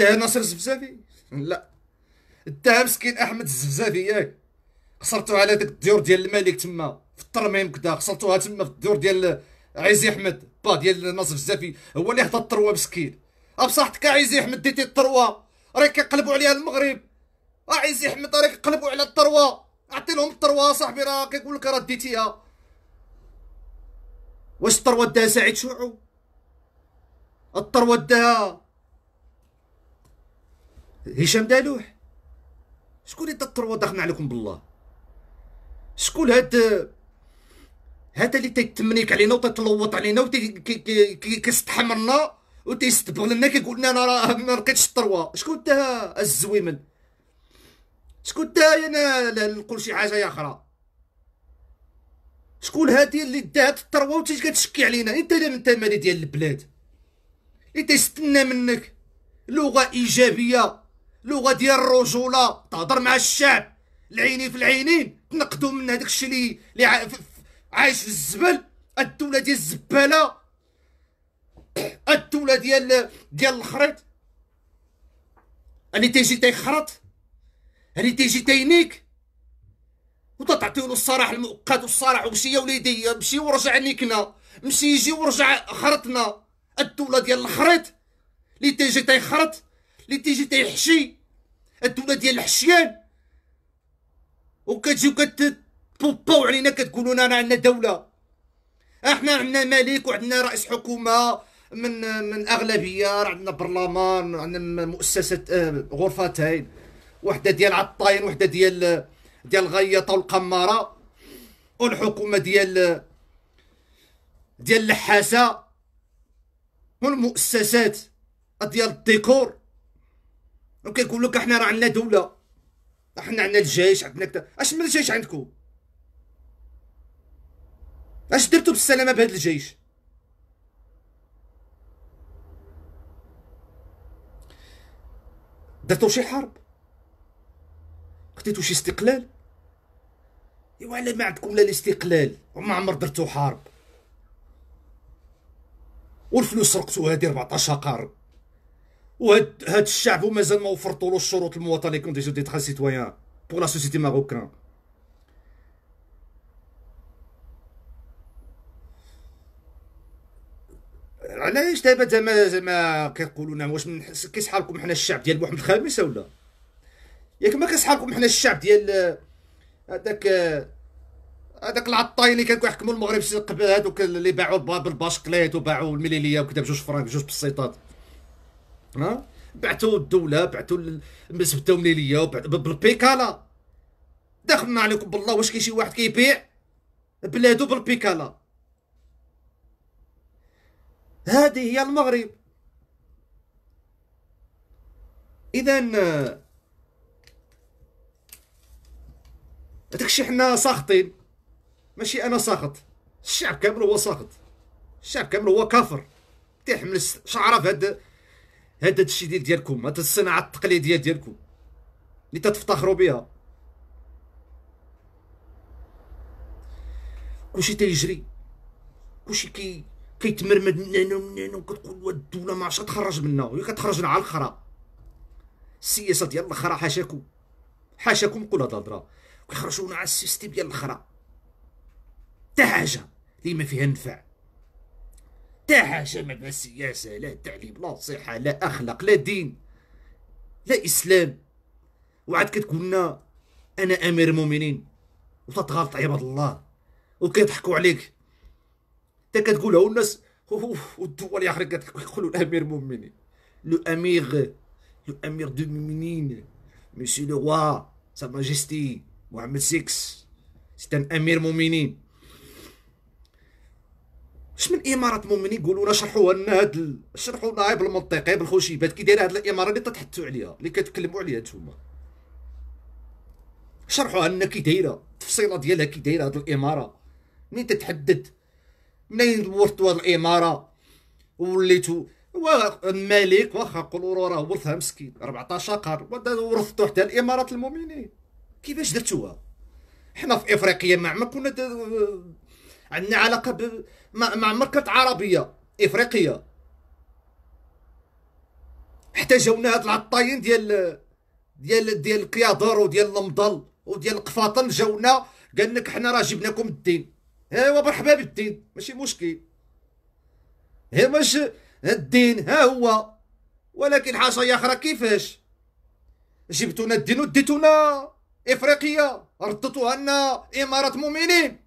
انت ناصر الزفزافي لا انت مسكين احمد الزفزافي ياك إيه. خسرتو على داك الديور ديال الملك تما في الترميم كدا خسرتوها تما في الديور ديال عيزي احمد با ديال ناصر الزفزافي هو اللي حط الثروه مسكين أه، بصحتك عيزي احمد ديتي الثروه راه كيقلبوا عليها المغرب أه، عيزي احمد راه كيقلبوا على الثروه اعطي لهم الثروه صاحبي راه كيقول لك راه ديتيها واش الثروه داها سعيد شوعو الثروه داها هشام دالوح شكون اللي تطر داخل عليكم بالله شكون هاد هذا اللي تيتمنيك علينا وتتلوط علينا وتيستحمرنا وتيستبغ لنا كيقول لنا انا راه ما لقيتش الثروه شكون انت الزويمن شكون انت انا نقول شي حاجه يا اخرى شكون هادي اللي دات الثروه وتجي كتشكي علينا انت اللي من ديال البلاد اللي تيستنى منك لغه ايجابيه لغه ديال الرجوله تهضر مع الشعب العيني في العينين تنقدوا من هذاك الشيء اللي عايش في الزبل الدوله ديال الزباله الدوله ديال ديال الخريط اللي تيجي تيخرط اللي تيجي تينيك وتعطيو له الصراح المؤقت والصراح ومشي يا وليدي مشي ورجع نيكنا مشي يجي ورجع خرطنا الدوله ديال الخريط اللي تيجي تيخرط اللي تيجي تيحشي الدوله ديال الحشيان وكتجيو كتبوباو علينا كتقولوا لنا عندنا دوله احنا عندنا ملك وعندنا رئيس حكومه من من اغلبيه عندنا برلمان عندنا مؤسسه آه، غرفتين وحده ديال عطاين وحده ديال ديال الغيطه والقماره والحكومه ديال ديال الحاسه والمؤسسات ديال الديكور كيقول لك احنا راه عندنا دوله احنا عندنا الجيش عندنا كذا اش من الجيش عندكم اش درتوا بالسلامه بهذا الجيش درتو شي حرب خديتو شي استقلال ايوا علاه ما عندكم لا الاستقلال وما عمر درتو حرب والفلوس سرقتو هادي 14 قرن وهاد هاد الشعب ومازال ما وفرتولوش الشروط المواطنه دي ديتخا سيتويان بوغ لا سوسيتي ماروكان علاش دابا زعما زعما كيقولوا نعم واش كيسحالكم حنا الشعب ديال محمد الخامس ولا ياك ما كيسحالكم حنا الشعب ديال هذاك هذاك العطاي اللي كانوا كيحكموا المغرب قبل هذوك اللي باعوا الباب الباشقليت وباعوا المليليه وكذا بجوج فرانك بجوج بسيطات ها بعثوا الدوله بعثوا سبته مليليه بالبيكالا دخلنا عليكم بالله واش كاين شي واحد كيبيع بلادو بالبيكالا هذه هي المغرب اذا داكشي حنا ساخطين ماشي انا ساخط الشعب كامل هو ساخط الشعب كامل هو كافر تيحمل شعره في هاد هذا ديال ديالكم هذا الصناعه التقليديه ديالكم اللي تتفتخروا بها كلشي تيجري كلشي كي كيتمرمد من هنا ومن هنا وكتقول واد الدوله ما عرفتش تخرج منها هي كتخرجنا على الخرا السياسه ديال الخرا حاشاكم حاشاكم نقول هاد الهضره كيخرجونا على السيستم ديال الخرا حتى حاجه اللي ما فيها نفع تهاجم بالسياسة لا تعليم لا الصحة لا أخلاق لا دين لا إسلام وعاد كتقولنا أنا أمير المؤمنين وتتغلط عباد الله وكيضحكوا عليك انت كتقولها والناس الناس والدول يا اخي كتقولوا الامير المؤمنين لو امير لو امير دو مؤمنين مسيو لو روا سا ماجيستي محمد 6 سي ان امير مؤمنين اش من امارات مؤمن يقولوا لنا شرحوها لنا هاد شرحوا لنا بالمنطقي بالخشيبات كي دايره هاد الاماره اللي تتحدثوا عليها اللي كتكلموا عليها نتوما شرحوها لنا كي دايره التفصيله ديالها كي دايره هاد الاماره منين تتحدد منين ورثوا هاد الاماره وليتوا الملك واخا له راه ورثها مسكين 14 قرن ورثتو حتى الامارات المؤمنين كيفاش درتوها حنا في افريقيا ما عمرنا كنا عندنا علاقه ب مع عمرك كانت عربيه افريقيه حتى جاونا هاد العطاين ديال ديال ديال القيادر وديال المضل وديال القفاطن جاونا قال لك حنا راه جبناكم الدين ايوا مرحبا بالدين ماشي مشكل هي مش الدين ها هو ولكن حاجه اخرى كيفاش جبتونا الدين وديتونا افريقيا ردتوها لنا امارات مؤمنين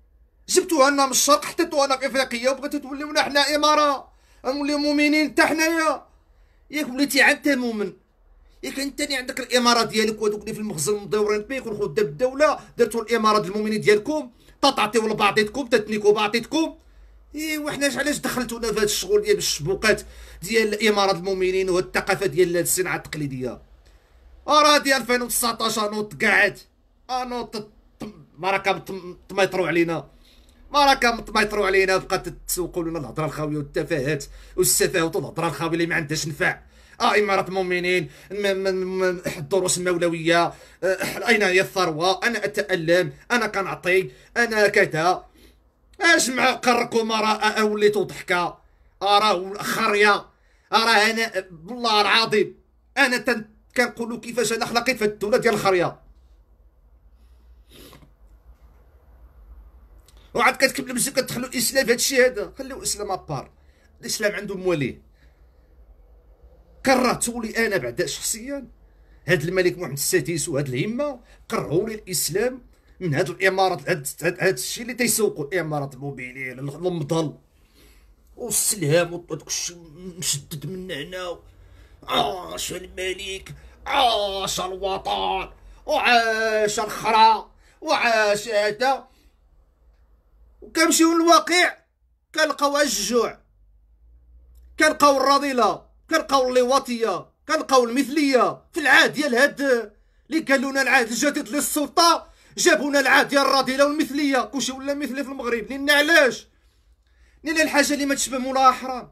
جبتوها لنا من الشرق حطيتوها لنا في افريقيا وبغيت توليونا حنا اماره نوليو مؤمنين حتى حنايا ياك وليتي عاد مؤمن ياك انت اللي عندك الاماره ديالك وهذوك اللي في المخزن مدورين بيك والخدام الدوله درتوا الاماره المؤمنين ديالكم تعطيو لبعضيتكم تتنيكو بعضيتكم ايوا حنا علاش دخلتونا في هذا الشغل ديال الشبوقات ديال اماره المؤمنين والثقافه ديال الصناعه التقليديه راه ديال 2019 نوط قاعد انوط مراكم تميطرو علينا ما راك مطميطروا علينا بقات تسوقوا لنا الهضره الخاويه والتفاهات والسفاهات والهضره الخاويه اللي ما عندهاش نفع اه امارات المؤمنين الدروس المولويه آه، اين هي الثروه انا اتالم انا كنعطي انا كذا مع قرك راه وليتو ضحكه اراه آه، خريه آه، اراه انا بالله العظيم انا كنقولوا كيفاش انا خلقيت في الدوله ديال الخريه وعاد كتكمل مزيان كتدخلوا الاسلام في هذا الشيء هذا خليو الاسلام ابار الاسلام عنده مواليه كرهتوا لي انا بعدا شخصيا هذا الملك محمد السادس وهذه الهمه كرهوا لي الاسلام من هذه الامارات هذا الشيء اللي تيسوقوا الامارات الموبيليه المضل والسلهام وداك الشيء مشدد من هنا عاش الملك عاش الوطن وعاش الخرا وعاش هذا وكنمشيو للواقع كنلقاو الجوع كنلقاو الرذيله كنلقاو اللواطيه كنلقاو المثليه في العهد ديال هاد اللي لنا العهد الجديد للسلطه جابونا العهد ديال الرذيله والمثليه كلشي ولا مثلي في المغرب لان علاش لان الحاجه اللي ما تشبه مولاها حرام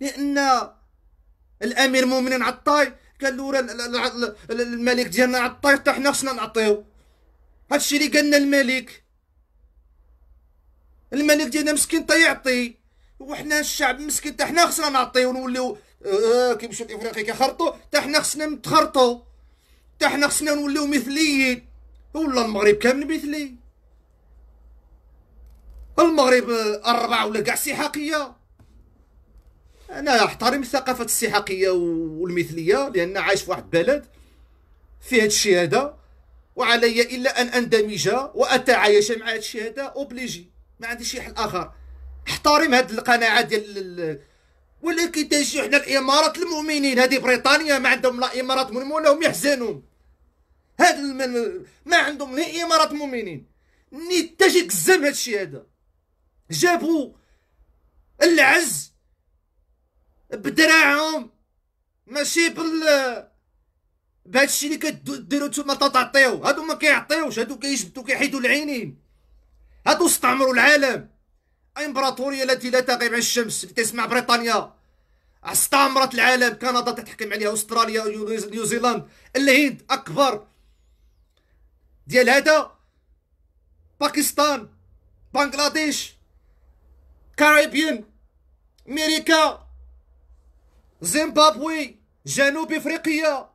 لان الامير المؤمنين عطاي قال له الملك ديالنا عطاي حتى حنا خصنا نعطيو هادشي اللي قالنا الملك الملك ديالنا مسكين تا طيب يعطي وحنا الشعب مسكين تا حنا خصنا نعطيو ونوليو آه كي مشيو لافريقيا كيخرطوا تا حنا خصنا نتخرطوا تا حنا خصنا نوليو مثليين ولا المغرب كامل مثلي المغرب آه، أربعة ولا كاع سحاقية أنا أحترم الثقافة السحاقية والمثلية لأن عايش في واحد البلد في هاد الشهادة وعلي إلا أن أندمج وأتعايش مع هاد الشهادة أوبليجي ما عندي شي حل اخر احترم هاد القناعه ديال ولكن تجي حنا الامارات المؤمنين هذه بريطانيا ما عندهم لا امارات مؤمنين ولا هم يحزنون هاد المن... ما عندهم لا امارات مؤمنين ني تجي كزم هاد الشيء هذا جابوا العز بدراعهم ماشي بال بهادشي الشيء اللي كديروا نتوما تعطيو هادو ما كيعطيوش هادو كيجبدوا كيحيدوا العينين هادو استعمروا العالم الامبراطوريه التي لا تغيب عن الشمس تسمع بريطانيا استعمرت العالم كندا تتحكم عليها استراليا نيوزيلاند الهند اكبر ديال هذا باكستان بنغلاديش كاريبيان امريكا زيمبابوي جنوب افريقيا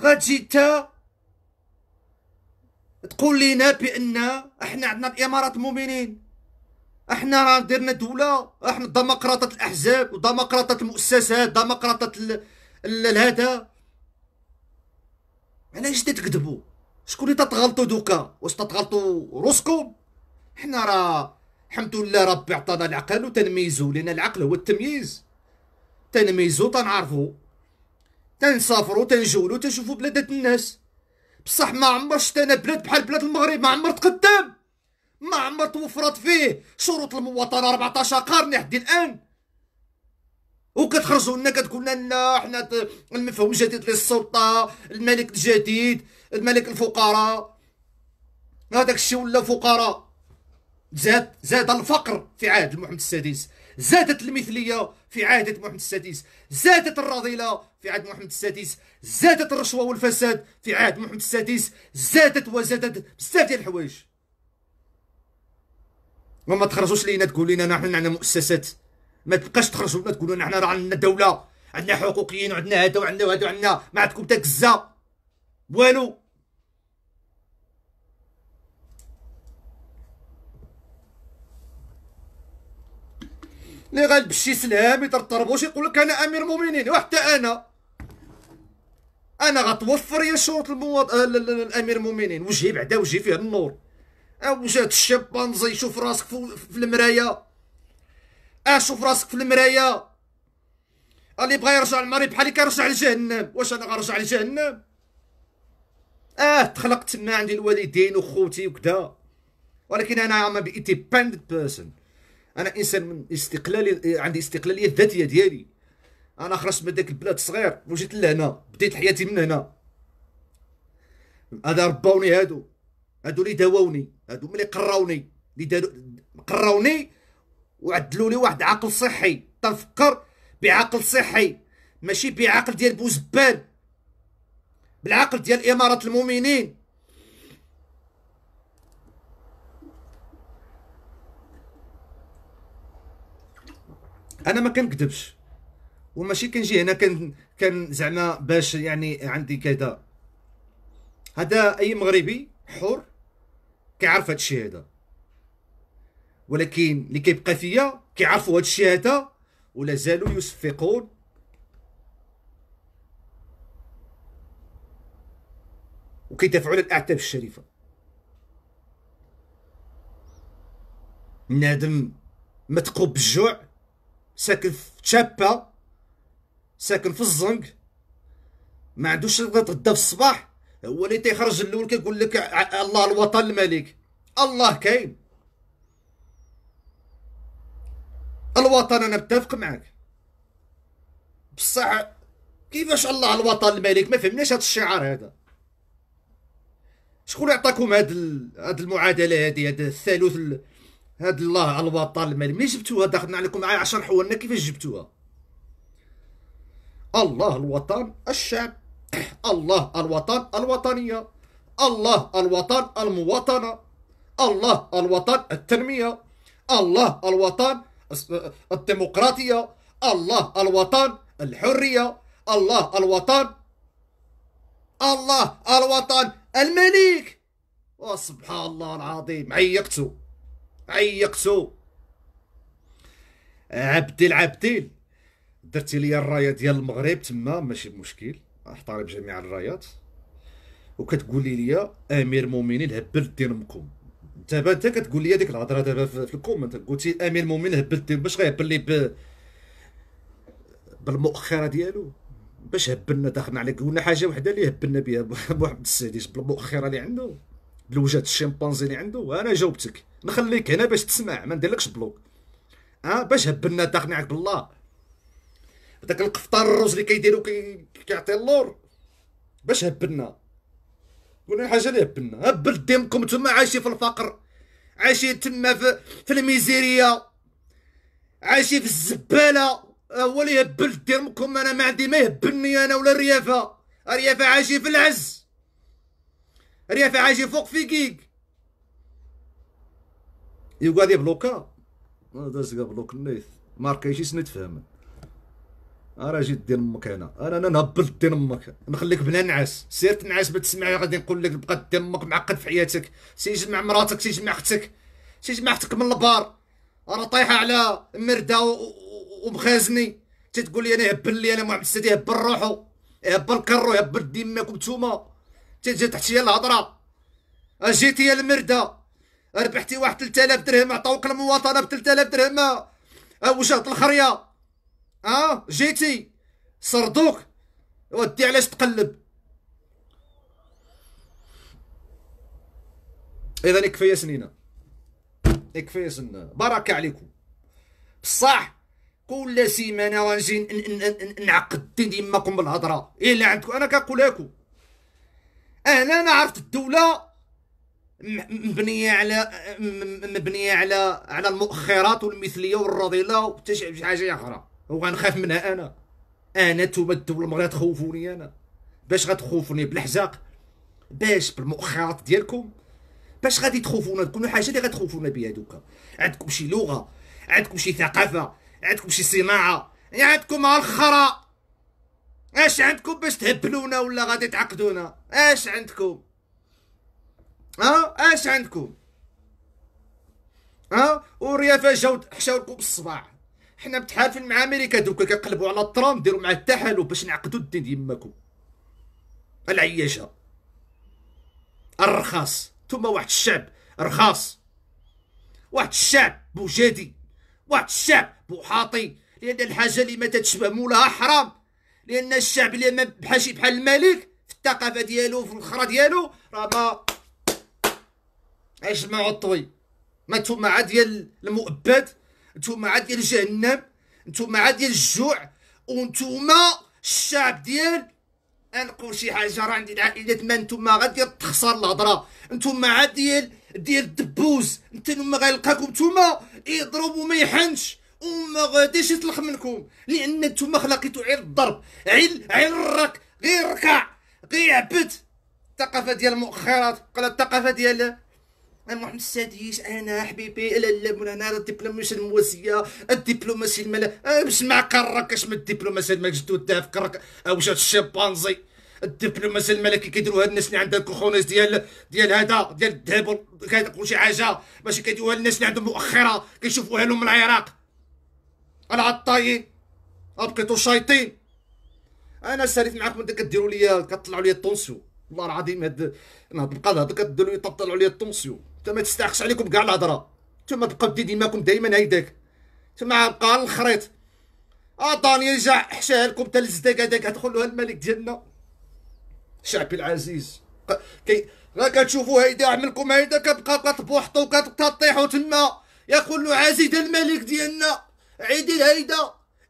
غتجي تا تقول لينا بان احنا عندنا الامارات المؤمنين احنا راه درنا دوله احنا ديمقراطه الاحزاب وديمقراطه المؤسسات ديمقراطه الهدا علاش تكذبوا شكون اللي تتغلطوا دوكا واش تتغلطوا روسكم حنا راه الحمد لله ربي عطانا العقل وتنميزو لان العقل هو التمييز تنميزو تنعرفو تنسافرو تنجولو تنشوفو بلادات الناس بصح ما عمر شفت انا بلاد بحال بلاد المغرب ما عمر تقدم ما عمر توفرت فيه شروط المواطنه 14 قرن لحد الان وكتخرجوا لنا كتقول لنا حنا المفهوم الجديد للسلطه الملك الجديد الملك الفقراء هذاك الشيء ولا فقراء زاد زاد الفقر في عهد محمد السادس زادت المثليه في عهد محمد السادس زادت الرذيلة في عهد محمد السادس زادت الرشوة والفساد في عهد محمد السادس زادت وزادت بزاف ديال الحوايج وما تخرجوش لينا تقول لنا نحن عندنا مؤسسات ما تبقاش تخرجوا لنا تقولوا لنا راه عندنا دولة عندنا حقوقيين وعندنا هذا وعندنا وهذا وعندنا ما عندكم حتى كزة والو اللي غيلبس شي سلام يطرطربوش يقول لك انا امير المؤمنين وحتى انا انا غتوفر يا شروط المواط... آه، الامير المؤمنين وجهي بعدا وجهي فيه النور آه، وجهه الشمبانزي آه، شوف راسك في المرايه اشوف راسك في المرايه اللي بغى يرجع للمريض بحالي كيرجع لجهنم واش انا غنرجع لجهنم اه تخلقت تما عندي الوالدين وخوتي وكذا ولكن انا ما بي باند بيرسون انا انسان من استقلالي عندي استقلاليه الذاتيه ديالي انا خرجت من داك البلاد الصغير وجيت لهنا بديت حياتي من هنا هذا رباوني هادو هادو اللي داووني هادو ملي قراوني اللي دارو قراوني وعدلوا لي واحد عقل صحي تنفكر بعقل صحي ماشي بعقل ديال بوزبان بالعقل ديال اماره المؤمنين انا ما كنكذبش وماشي كنجي هنا كان كان زعما باش يعني عندي كذا هذا اي مغربي حر كيعرف هذا الشيء هذا ولكن اللي كيبقى فيا كيعرفوا هذا الشيء هذا زالوا يصفقون وكيدافعوا على الاعتاب الشريفه ما تقوب بالجوع ساكن في تشابا ساكن في الزنق ما عندوش غدا في الصباح هو اللي تيخرج الاول كيقول لك الله الوطن الملك الله كاين الوطن انا متفق معك بصح كيفاش الله الوطن الملك ما فهمناش هذا الشعار هذا شكون عطاكم هاد هاد المعادله هادي هذا الثالوث هاد الله على الوطن المالي منين جبتوها دخلنا عليكم معايا 10 حولنا كيفاش جبتوها الله الوطن الشعب [CLEARS THROAT] الله الوطن الوطنيه الله الوطن المواطنه الله الوطن التنميه الله الوطن الديمقراطيه الله الوطن الحريه الله الوطن الله الوطن الملك وسبحان الله العظيم عيقتو عيقتو عبد العبدين درتي ليا الرايه ديال المغرب تما ماشي مشكل احترم جميع الرايات وكتقولي ليا امير المؤمنين هبل دينمكم دابا انت كتقول لي ديك الهضره دابا في الكومنت قلتي امير المؤمنين هبل باش غيهبل لي ب... بالمؤخره ديالو باش هبلنا داخلنا عليك قلنا حاجه وحده اللي هبلنا بها محمد [LAUGHS] السادس بالمؤخره اللي عنده بالوجهه الشمبانزي اللي عنده انا جاوبتك نخليك هنا باش تسمع ما نديرلكش بلوك ها أه؟ باش هبلنا داخني عك بالله داك القفطان الروز اللي كيديرو كي كيعطي اللور باش هبلنا قلنا حاجه اللي هبلنا هبل ديمكم نتوما عايشين في الفقر عايشين تما في, في الميزيريه عايشين في الزباله هو اللي هبل ديمكم انا ما عندي ما يهبلني انا ولا الريافه الريافه عايشين في العز الريافه عايشين فوق في كيك يقعد بلوكا درس بلوك النيث ما سني يسني تفهم انا جيت دير امك هنا انا انا نهبل دير امك نخليك بلا نعاس سير تنعس ما غادي نقول لك بقى دير امك معقد في حياتك سيجمع مراتك سيجمع اختك سيجمع اختك من البار راه طايحه على مرده ومخازني تتقول لي انا هبل لي انا عبد السادي هبل روحو هبل كرو هبل ديماكم وبتوما تجي تحت شي الهضره اجيتي يا المرده ربحتي واحد 3000 درهم عطاوك المواطنه ب 3000 درهم وجهه الخريه اه جيتي سردوك ودي علاش تقلب اذا كفايه سنينه كفايه سنينا بركه عليكم بصح كل سيمانه ونجي نعقد ديماكم بالهضره الا إيه عندكم انا كنقول لكم انا عرفت الدوله مبنيه على مبنيه على على المؤخرات والمثليه والرذيله وحتى شي حاجه اخرى وغنخاف منها انا انا توما الدوله المغربيه تخوفوني انا باش غتخوفوني بالحزاق باش بالمؤخرات ديالكم باش غادي تخوفونا كل حاجه اللي غتخوفونا بها دوكا عندكم شي لغه عندكم شي ثقافه عندكم شي صناعه عندكم الخرا اش عندكم باش تهبلونا ولا غادي تعقدونا اش عندكم أه؟ اش عندكم اه أه؟ والريافه جاو حشاو لكم بالصباع حنا متحالفين مع امريكا دوكا كنقلبوا على ترامب ديروا معاه التحالف باش نعقدوا الدين يماكم العياشه الرخاص ثم واحد الشعب رخاص واحد الشعب بوجادي واحد الشعب بوحاطي لان الحاجه اللي ما تتشبه مولاها حرام لان الشعب اللي ما شي بحال الملك في الثقافه ديالو في الاخره ديالو راه ما عايش مع عطوي ما نتوما عاد ديال المؤبد نتوما عاد ديال جهنم نتوما عاد ديال الجوع ونتوما الشعب ديال نقول شي حاجه راه عندي العائلات ما نتوما غادي تخسر الهضره نتوما عاد ديال ديال الدبوس نتوما غيلقاكم نتوما يضرب وما يحنش وما غاديش يطلق منكم لان نتوما خلقيتوا عيل الضرب عيل عيل الرك غير ركع غير عبد الثقافه ديال المؤخرات ولا الثقافه ديال المهم السادس انا حبيبي لا لا مولانا راه الدبلوماسيه الموازيه الدبلوماسيه الملا باش مع قرك اش من الدبلوماسيه الملك جدو داف قرك اه، واش الشمبانزي الدبلوماسيه الملكي كيديروها الناس اللي عندها الكوخونيس ديال ديال هذا ديال الذهب شي حاجه ماشي كيديروها الناس اللي عندهم مؤخره كيشوفوها لهم من العراق العطايين ابقيتو شايطين انا ساليت معاكم انت كديروا لي كطلعوا لي الطونسيو والله العظيم هاد نهضر بقى نهضر كديروا لي طلعوا لي الطونسيو انت ما تستحقش عليكم كاع الهضره ثم تبقاو ماكم دائما هيداك ثم بقى الخريط اه دانيال حشاه لكم حتى الزداك هذاك ادخلوها الملك ديالنا شعبي العزيز كي راه كتشوفوا هيدا عملكم هيدا كتبقى كتبوحطوا كتطيحوا تما يا كل عزيز الملك ديالنا عيدي هيدا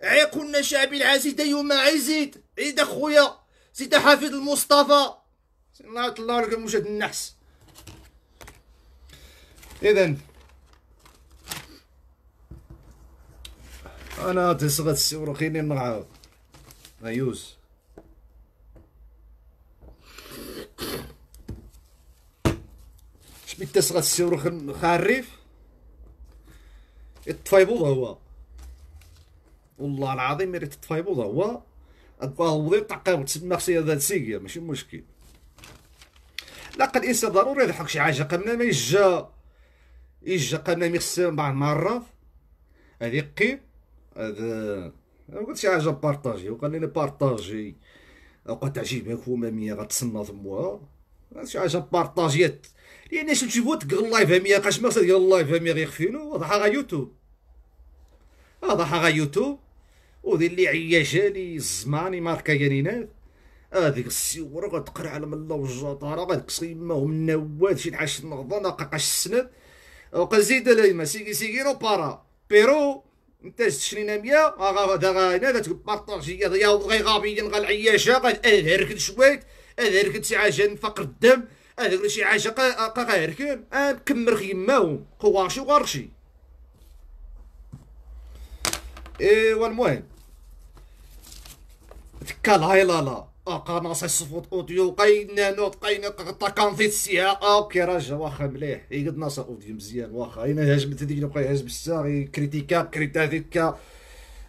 عيقنا شعبي العزيز يوم عزيز عيد خويا سيدي حافظ المصطفى سي الله الله لكم مشهد النحس اذا إيه انا تسغت السورخيني النغاو ايوز شبيت تسغت السورخ خريف بوضا هو والله العظيم مريت بوضا هو ابقى وضي طقاو تسمى خصية هذا سيكيا ماشي مشكل لا قد الانسان ضروري يضحك شي حاجه قبل ما يجا يجا قام من بعد المرات هادي قيم هذا قلت شي حاجه بارطاجي وقال لي بارطاجي وقتعجبك مية غتصنى تموها شي حاجه بارطاجيات لان شنو تجيبو تقل اللايف هامية قاش ما ديال اللايف هامية غيخفينو ضحى غا يوتيوب ضحى غا يوتيوب وذي اللي عياشاني الزماني ماركا يانينات هذيك السيورة غتقرع على من الله تقصي غتقصي يماهم النواد شي نعاش النهضة ناقا قاش السند وقال زيد ليما سيكي رو بارا بيرو انت تشرينا 100 بارطاجي يا غي غابي غا العياشه قال هركد شويت هركد شي حاجه نفقر الدم هذاك شي حاجه قا غيركم آه، نكمر خيماهم قواشي وغرشي ايوا المهم تكا لا اقناص صفوت اوديو قينا نوت قينا قطا كان في السياقه اوكي راجع واخا مليح يقد ناصر اوديو مزيان واخا هنا هاجمت هذيك نبقى يهجم الساغي كريتيكا كريتا هذيك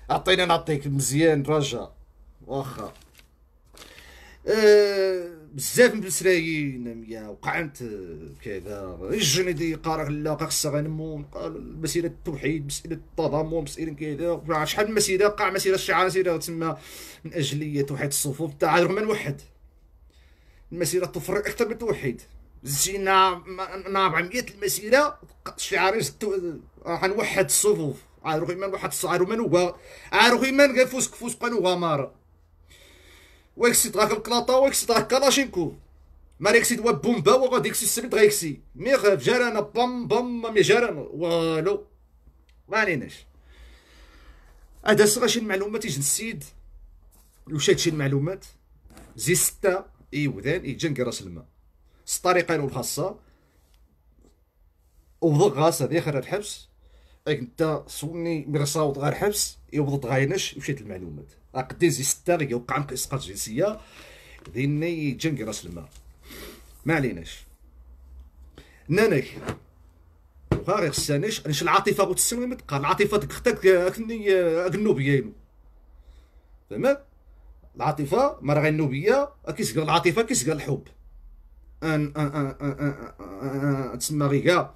عطينا نعطيك مزيان راجع واخا أه بزاف من السرايين وقعت كذا الجن دي قارق لا خاصها غنمون قال مسيره التوحيد مسيره التضامن مسيره كذا شحال من مسيره قاع مسيره الشعار مسيره تسمى من اجليه توحيد الصفوف تاع ما نوحد المسيره تفرق اكثر من التوحيد زينا نابع 100 المسيره الشعار راح نوحد الصفوف عارو غير ما نوحد الصعار ومن هو عارو غير قال نقفوس كفوس قالوا غمار ويكسيت غاك الكلاطا ويكسيت غاك كلاشينكو ما ريكسيت وا بومبا وغادي يكسي السميد غيكسي مي غاف جرانا بام بام مي جرانا والو ما عليناش هذا صغا شي المعلومات يجن السيد وشات شي المعلومات زي ستة اي اي يجن راس الماء الطريقة له الخاصة وضغ غاسه هذه خرج الحبس انت صوني مغصاوط غير حبس يوضط غاينش ومشيت المعلومات اقديزي يوقع وقع اسقاط جنسيه ديني جنكي راس الماء ما عليناش نانك وغا غير خصانيش انش العاطفه غوت السنه ما تقال العاطفه ديك ختك اكني النوبيه فهمت العاطفه مرة غير النوبيه كيسقر العاطفه كيسقر الحب ان ان ان ان, تسمى غيكا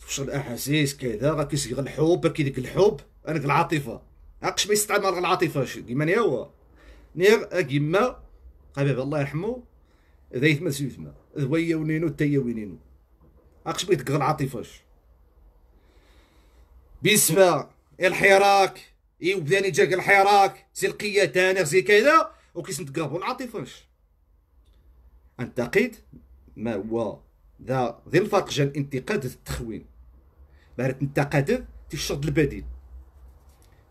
تفشل الاحاسيس كذا راه كيسقر الحب كيديك الحب انا العاطفه هاكش ما يستعمل العاطفه العاطفه كيما ني نير كيما قبيب الله يرحمه ذا يثما سو يثما ذويا ونينو تايا ونينو هاكش بغيت غير عاطفه بسبا الحراك يبداني جاك الحراك سي القية تانا سي كذا وكيسم تقابو العاطفاش انتقد ما هو ذا ذي الفرق جا الانتقاد التخوين بارت انتقاد تشرد البديل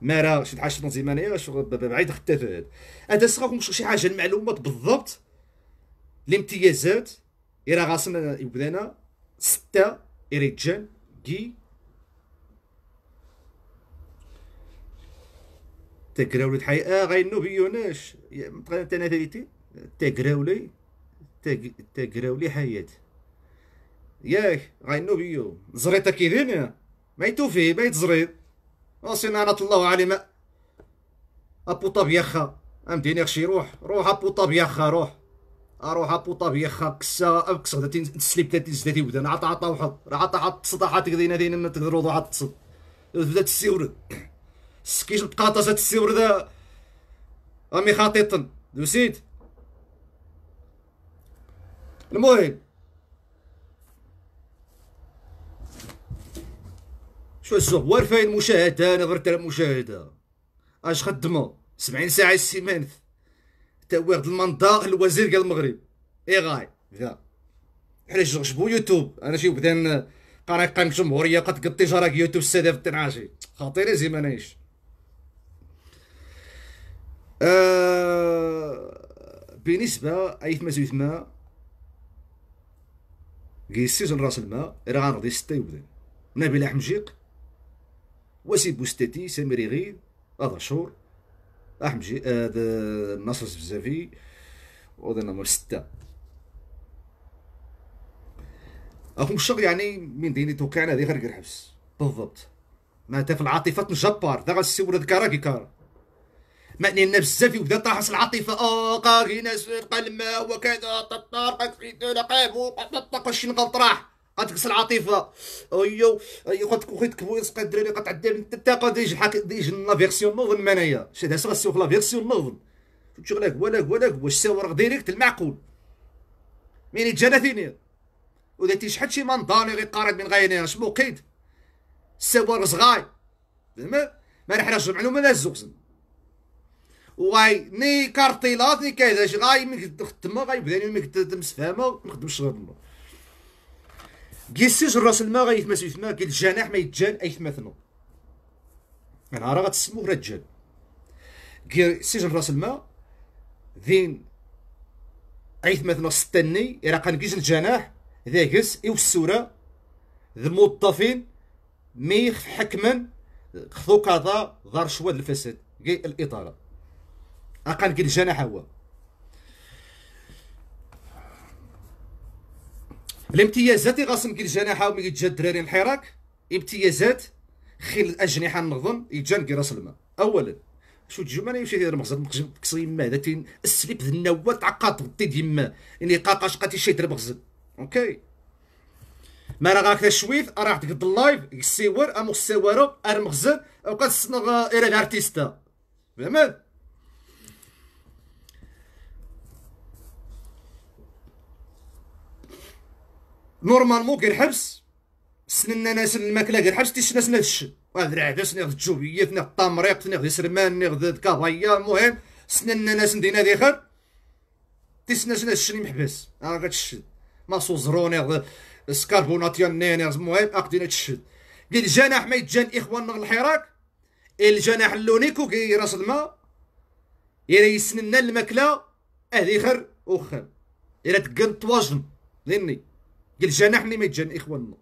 راه شي حاجه تنظيم شغل بعيد خدات هاد هذا سخا شي حاجه المعلومات بالضبط الامتيازات إلا غاسم يبدانا ستة إريتجان كي تقراولي تحي اه غينو بيوناش تانا ثالثي تقراولي تقراولي حياة ياك غينو بيو زريطة كي ما يتوفي ما يتزريط وصنانة الله ما ابو طبيخة ديني غشي روح روح ابو طبيخة روح اروح ابو طبيخة كسا كسا غدا تسليب تاتي زداتي ودا عطا عطا وحط راه عطا عطا تصدى عطا كدينا دينا ما تقدر وضو عطا تصد بدا تسيورد سكيش البطاطا تسيورد امي خاطيطن سيد المهم شو الصغوار فاين مشاهدة انا غير مشاهدة اش خدمة سبعين ساعة السيمانة تا واخد المنطق الوزير قال المغرب اي غاي ذا حنا جبو يوتيوب انا شي بدا قرا قام الجمهورية قد قد تجارة يوتيوب السادة في التنعاشي خطيرة زي ما نعيش آه بالنسبة أي ثما زي ثما كي السيزون راس الماء راه غنرضي ستة يبدا نبيل حمجيق وسي بوستاتي سامي غيد هذا شور احمجي هذا آه، ناصر بزافي وهذا نمر ستة اخو الشغل يعني من ديني توقعنا هذه غير الحبس بالضبط ما في العاطفة جبار دا غنسيور كاراكي ما معني النفس بزاف وبدا طاحس العاطفه اه قاغي ناس قلمه وكذا تطارقك في ثلاقه وقططق الشنقل طراح غتكسر العاطفه ايوا أيوه، غتكبو يسقى الدراري غتعدى من الثقه ديجي حاك ديجي لا فيرسيون نوفل مانايا شاد غاسيو في لا فيرسيون نوفل شغلك ولاك ولاك واش ساور ديريكت المعقول مين جانا ثينير وداتي شحال شي منداني غير قارد من غينير اش موقيت ساور صغاي زعما ما نحرجش المعلومه لا الزوز واي ني كارتيلات ني كذا غاي من تما غيبدا لي من منخدمش نخدم الشهر كيسيج السجن راس الماء غيتماثل تما كي الجناح ما يتجان ايتماثلوا انا راه غتسموه رجال كي سجن راس الماء ذين ايتماثلوا ستني الا كان الجناح ذاكس اي والسوره ذ موظفين ميخ حكما خذو كذا دار شواد الفساد كي الاطاله اقل كي الجناح هو الامتيازات اللي كي الجناحه ملي جا الدراري الحراك امتيازات خيل الاجنحه النظم يجان كي راس الماء اولا شو تجمع انا يمشي يدير مغزل مقجم كسر يما تين السليب ذا النوا تعقات غطي يما يعني قاقاش قاتي شي يدير مغزل اوكي ما راه غاك تشويف راه تقد اللايف السيور امو السوارو المغزل او قد سنغ ايران ارتيستا فهمت نورمالمون كاين حبس سننا ناس الماكله كير حبس تيسنا سنا الش وذرع سنا الجوبيه سنا الطمريق سنا سرمان سنا الكابايا المهم سننا ناس ندينا ديخر تيسنا سنا الشني محبس راه كتشد ما سوزروني سكاربونات ينين المهم اقدينا تشد قال الجناح ما يتجان اخواننا الحراك الجناح اللونيكو كي راس الماء يرا يسننا الماكله اه ديخر وخا يرا تقن طواجن ليني قال الجناح اللي ما يتجن اخواننا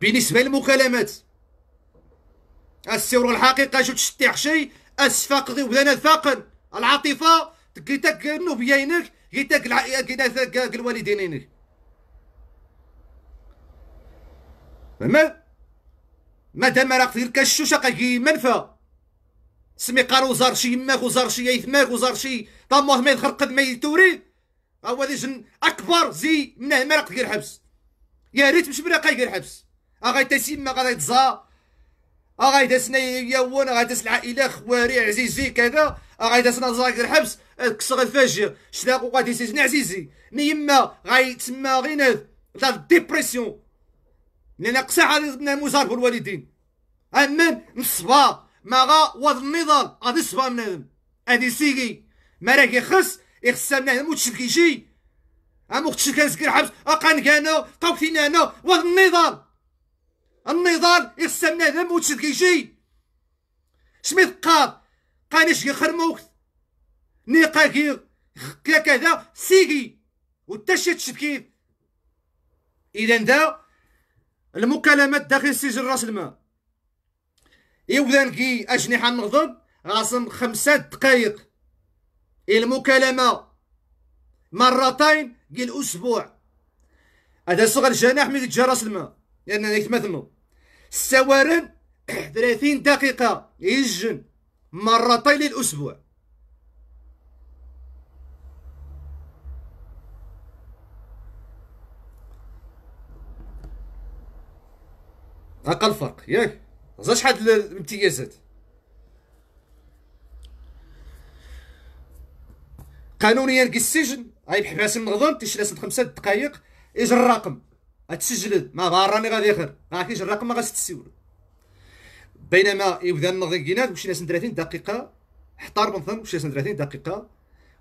بالنسبه للمكالمات السر الحقيقه شو تشتي حشي اسفاق وبدانا ثاقا العاطفه كيتاك النوب يينك كيتاك كيتاك الوالدين يينك فهمت دام راك في الكشوشه قاكي منفى سمي زار شي يماك شي يثماك شي طموح ما يدخل قد ما يتوري هو ذي اكبر زي من مرق غير حبس يا ريت مش مرق غير حبس اغاي تسيما غادي تزا اغاي داسنا يوان اغاي داس العائله خواري عزيزي كذا اغاي داسنا زاك غير حبس كسر الفاجر شلاقو غادي سيزني عزيزي نيما غاي تسمى غيناث تاع الديبرسيون لان قساعه من المزار والوالدين اما نصبا ما غا وض النضال غادي صبا من هذا هذه سيكي ما راه كيخص إخسامنا هنا متشكيشي أموخ تشكان سكير حبس أقان كانا طوكينا هنا وهذا النضال النضال إخسامنا هنا كيجي سميت قاد قانيش يخرموك نيقا كي كذا سيقي وتشت تشكيل إذا دا المكالمات داخل سجل راس الماء يوذان كي أجنحة النغضب غاصم خمسة دقايق المكالمه مرتين ديال الاسبوع هذا صغر الجناح من الجرس الماء لان يعني يتمثلوا السوارن 30 دقيقه يجن مرتين للاسبوع هاكا الفرق ياك زاد شحال الامتيازات قانونيا كي السجن من غضون تيشري سنت خمسة دقائق يجي الرقم غتسجل ما باراني غادي يخر ما كيجي الرقم ما غاديش تسيول بينما يبدا كينات وشي ناس 30 دقيقه حطار بنظن وشي ناس 30 دقيقه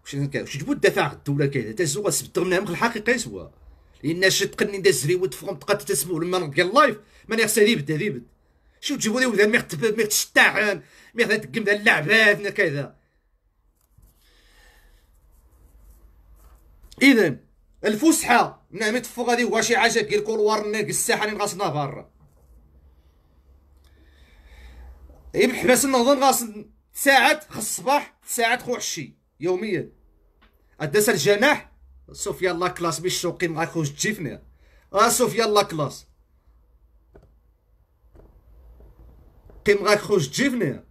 وشي ناس جبو الدفاع الدوله كاين حتى الزوغ سبت غنى الحقيقه يسوا لان شي قني داز زري فوق تبقى تسمو لما نلقى اللايف ماني نخسر يبدا يبدا شو تجيبو لي ودان ميخت ميخت شتاعان ميخت تقم اللعبات كذا اذا الفسحه نعمه فوق هذه هو شي حاجه كي الكولوار نيك الساحه اللي غاصنا برا يبحبس النهضه غاص ساعات خص الصباح ساعات خو عشي يوميا الداس الجناح سوف يلا كلاس باش شوقي معاك خوش تجيفني اه سوف يلا كلاس قيم معاك خوش تجيفني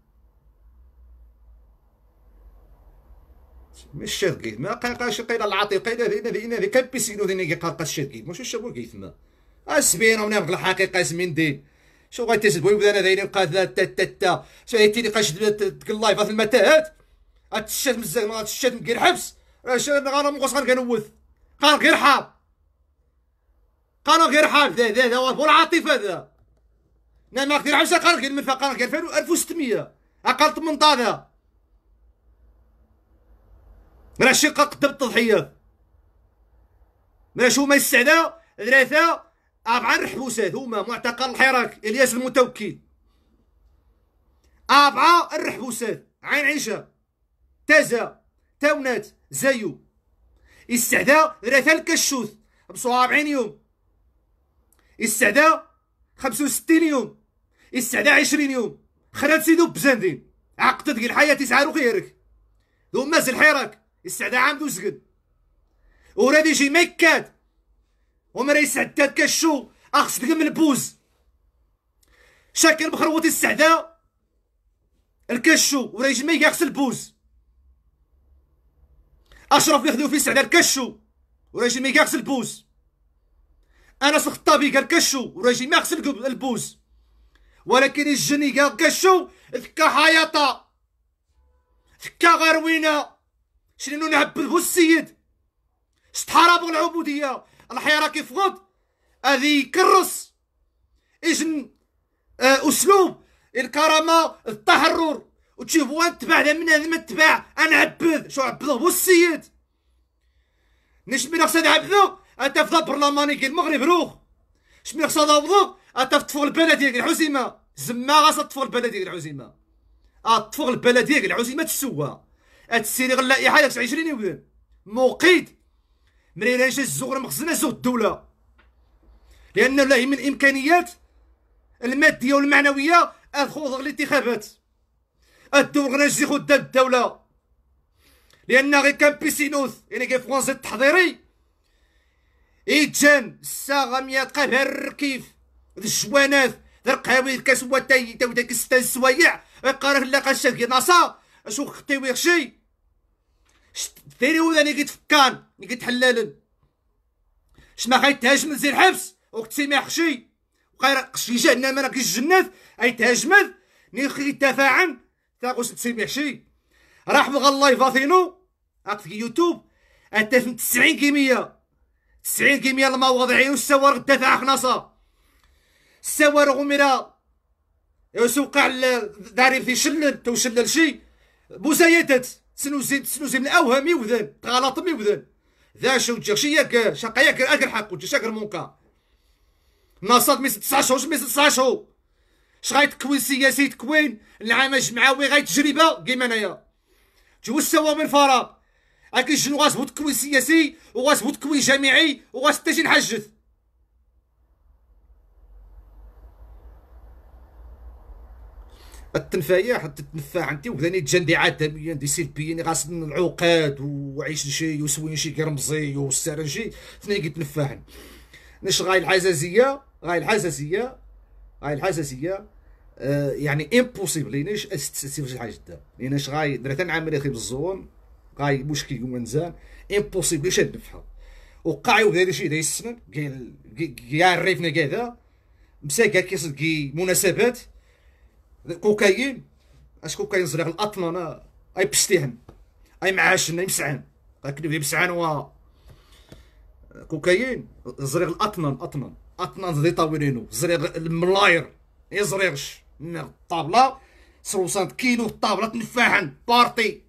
مش شرقي ما قاش قيل العتيقه ذينا ذينا ذي كبسينو ذينا قاقا الشرقي مش الشبو كيف ما ومن ونام الحقيقه اسمين دي شو غادي تسد بوي بدانا ذينا ذا تا تا تا شو هي تيلي قاش تقل اللايف في المتاهات غاتشات مزاك ما غاتشات من غير حبس اش أه، انا غانا غنوث قال غير حاب قال غير حاب ذا ذا ذا العاطفه ذا انا نعم، ما غير حبس قال غير من فقر غير 1600 اقل 18 راه شقة قدام التضحيه راه شو ما السعده ثلاثه اربعه الحبوسات هما معتقل الحراك الياس المتوكل اربعه الحبوسات عين عيشه تازا تاونات زيو استعدى ثلاثه الكشوث 45 يوم استعدى 65 يوم استعدى 20 يوم خرات سيدو بزندين عقدت الحياه تسعى رخيرك هما الحراك السعداء عنده سقد ورادي يجي مكاد ومرا يسعدات كشو اخش دقم البوز شاكر بخروط السعداء الكشو ورا يجي ميك يغسل البوز اشرف يخدو في السعداء الكشو ورا يجي ميك يغسل البوز انس الخطابي قال كشو ورا يجي يغسل البوز ولكن الجني قال كشو ذكا حياطه ذكا غروينه شنو نعبد بو السيد استحاربوا العبوديه الحيره كيفغض هذه يكرس اجن آه اسلوب الكرامه التحرر وتشوفوا نتبع من هذا ما تبع انا عبد شو عبد بو السيد نيش من خصني نعبدو انت في برلماني كي المغرب روح من خصني نعبدو انت في طفول البلديه كي الحزيمه زما غاصا طفول البلديه كي الحزيمه طفول أه، البلديه كي الحزيمه تسوى هاد السيري اللائحه ياك 20 يبدل موقيت مريناش الزغر مخزنة زغ الدوله لأن لا من الامكانيات الماديه والمعنويه ادخل الانتخابات الدور نجي خدام الدوله لان غير كان بيسينوس يعني كان فرونسي التحضيري ايتشان الساغه مياتقى بها الركيف الشوانات ذا القهاوي الكاسوات هو تاي تاو داك ستة السوايع قارك لا قشاك ناصا اشوف خطي ويخشي ديري ولا ني كيتفكر ني كيتحلل شما غيتهاجم نزير الحبس وقتي ما يخشي وقاير قشي جهنم راه اي ايتهاجمت ني خيتفاعن تاقوس تسيم يحشي راح بغى الله يفاثينو هاك في يوتيوب اتاف 90 كيمياء 90 كيمياء المواضيع والسوار غدا تاع خناصة السوار غميرة يوسف وقع داري في شلل شلل شي مزايدات سنوزي سنوزي من اوهامي وذاب غلطمي وذن ذا شو تجيك شياك ياك شقا ياك اكل حق شاك المونكا ناصات ميس تسع شهور ميس تسع شهور اش كوين سياسي تكوين العام الجمعوي غاي تجربه كيما انايا جوج سوا من فراغ هاك شنو غاسبو تكوين سياسي وغاسبو تكوين جامعي تجي نحجث التنفاية حتى تنفع عندي وبدا تجندي عدميا دي يعني غاس العقاد وعيش شي وسوين شي قرمزي والسرنجي قلت كيتنفاعن نش غاي العزازية غاي العزازية غاي العزازية يعني امبوسيبل ليناش استسيف شي حاجه دا ليناش غاي درت عامل اخي بالزون غاي مشكل يوم امبوسيبل شاد نفها وقع وبدا هذا الشيء دا يسنن كاع الريفنا كذا مساكا كيصد مناسبات الكوكايين اش كوكايين زريغ الاطنان اي الاطن اي ايبشتيهن ايمعاشن ايمسعن اي مسعان و كوكايين زريغ الاطنان اطنان اطنان زي طاولينو زريغ الملاير اي زريغش الطابله سروسان كيلو الطابله تنفاحن بارتي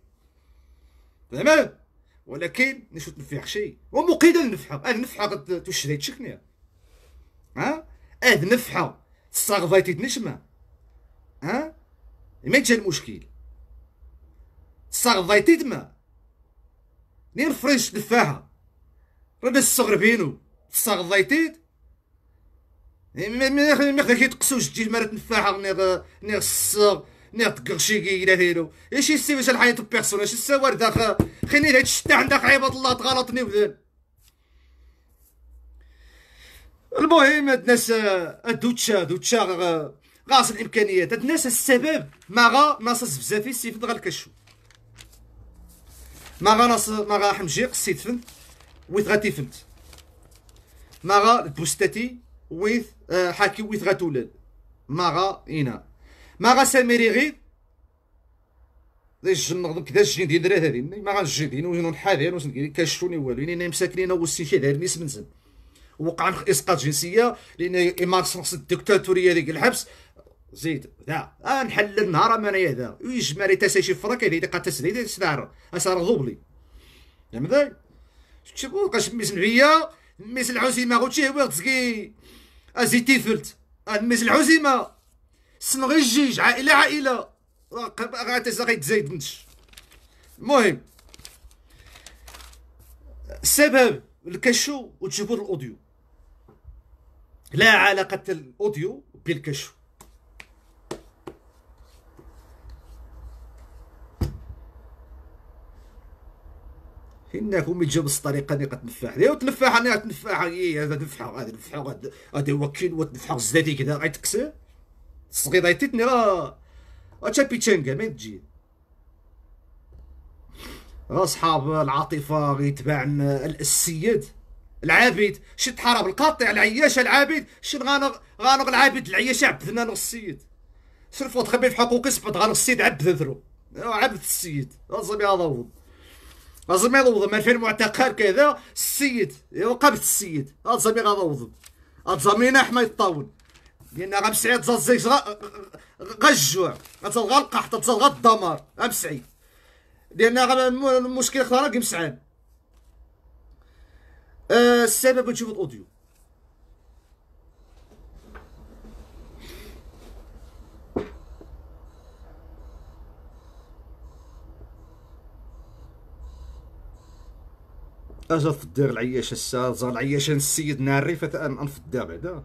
فهمت ولكن نشوف تنفيح شي ومقيده النفحه هاد النفحه قد تشري تشكني ها هاد النفحه تصاغ فايتي تنشمه ها ما جا المشكل ضايتي دما نير فريش دفاها راه بس الصغر بينو مي مي خليك تقصوش تجي المرات نفاحة نير نير الصغر نير تقرشي كيلا هيرو ايش يسيب اش الحياة بيرسون اش السوار داخل خليني هاد الشتا عندك عباد الله تغلطني وذن المهم هاد الناس دوتشا دوتشا غاص الامكانيات هاد الناس السبب ما غا ناصص بزاف في السيفن غا الكشو ما غا ناص ما غا حمجي قصيت فن ويت غاتي فنت ما غا البوستاتي ويت آه، حاكي ويت غاتولد ما غا اينا ما غا سامري غير جن نغضب كذا الجين ديال درا هادي ما غنجي دين وجنون حاضر وسن كاشفوني والو لان مساكنين وسين شي داير نيس منزل وقع اسقاط جنسيه لان نقص الدكتاتوريه ديك الحبس زيد ذا آه نحل النهار ما انا يهدا ويجمع لي تاسي شي فرا كيدي يعني تقا تسدي يعني تسدار اسار ضوبلي فهمت شكون قاش ميس نعيا ميس العزيمه غوتشي هو تسكي ازيتي فلت ميس العزيمه سنغي الجيج عائله عائله غاتسا تزايد نتش المهم السبب الكشو وتجيبو الاوديو لا علاقه الاوديو بالكشو انكم تجا بس الطريقه اللي كتنفاح عليها تنفاح انا تنفع اي هذا نفحه غادي هو غادي وكيل وتنفحه زادي كذا غيتكسر الصغير غيتيتني راه تشابي تشانكا ما تجي راه صحاب العاطفه غيتبعن السيد العابد شي تحارب القاطع العياشه العابد شي غانغ غانغ العابد العياشه عبدنا نغ السيد شرف تخبي في حقوقي سبت غانغ السيد عبد ذرو عبد السيد اصبي هذا لازم يضوض في معتقل كذا السيد وقبت السيد لازم يغضوض لازم حما يطاول لان مسعي تزازيك غا الجوع غتلغى القحط غا الدمار مسعي لان المشكل خلاص مسعان آه، السبب نشوف الاوديو اجا في تفدر العياشه زار العياشه السيد ناري فتان الدار بعدا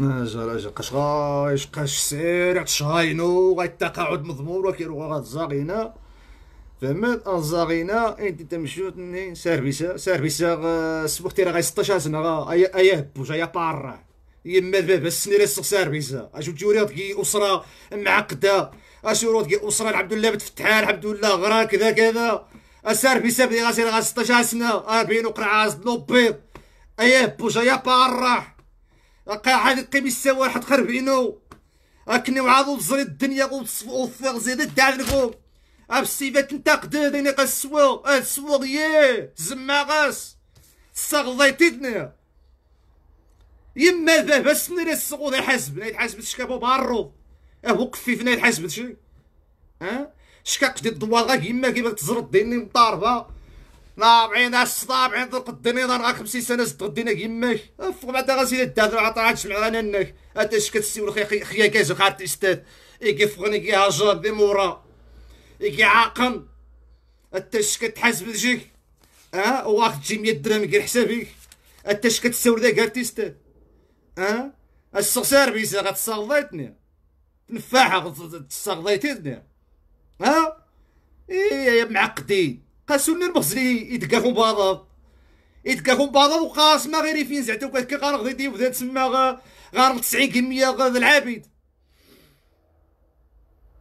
اجا اجا غايش قاش سير تشاينو غيتقاعد مضمور وكيرو غاتزاغينا فهمت زاغينا انت تمشيو سيرفيس سيرفيس آه، سبوختي راه غي 16 سنه ايا ايا بوجا يا بار يما بابا السنيره سوغ سيرفيس اجو تجوري كي اسره معقده اشورو كي اسره الحمد لله بتفتحها الحمد لله غرا كذا كذا اسار بيسا بدي غاسير غا 16 سنه 40 عاز نوبيض ايا بوجا يا بارح قاعد قيم السوا حد خربينو اكني وعاضو تزري الدنيا وفيغ زيد اب ابسيفات نتا ديني قا السوا السوا ياه غاس صغضيتي دنيا يما الباب السني اللي ذا يحاسب لا يتحاسب شكابو بارو اه وقف وقفيفنا يتحاسب شي ها اه، شكاك ديال الدوار غا يما كيما تزرد ديني مطاربه ناضعين اش طابعين ترقد ديني غا خمسين سنه زد دينك يماك اه، فوق بعدا غاسيدي الدادر عطرات شمع انا ناك انت اش كتسيو خيا كاز وقعد تيستاد ايكي فغني كي هاجر دي مورا ايكي عاقم انت اش تحاسب لجيك اه واخد جي مية درهم كير حسابيك انت اش كتساور ذاك ارتيستاد اه السغسار بيسا تنفاحة غتصغضيتني ها ايه معقدين قاسوني المغزي يدقاهم بعضهم يدقاهم بعضهم وقاس ما غيري فين زعتو كي غارغ ديدي وبدا تسمى غار 90% ديال العابد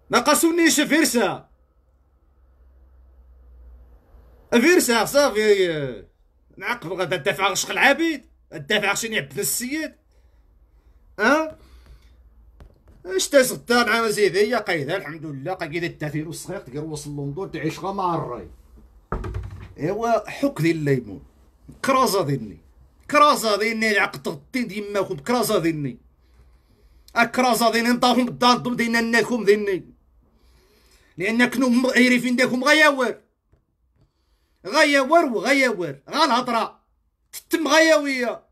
ما قاسونيش فيرسا فيرسا صافي نعقب غادا الدافع غشق العابد الدافع غشين يعبد السيد شتا اشتا غدا مع مزيدية قايدة الحمد لله قايدة التاثير الصغير تقدر وصل لندن تعيش مع الراي ايوا حك ذي الليمون كرازا ذيني كرازا ذيني العقد غطين ديما كنت كرازا ذيني اكرازا ذني نطاهم بالدانتم دينا ناكم ذيني لان كنو كنوم فين داكم غياور غياور وغياور غا الهضره تتم غياويه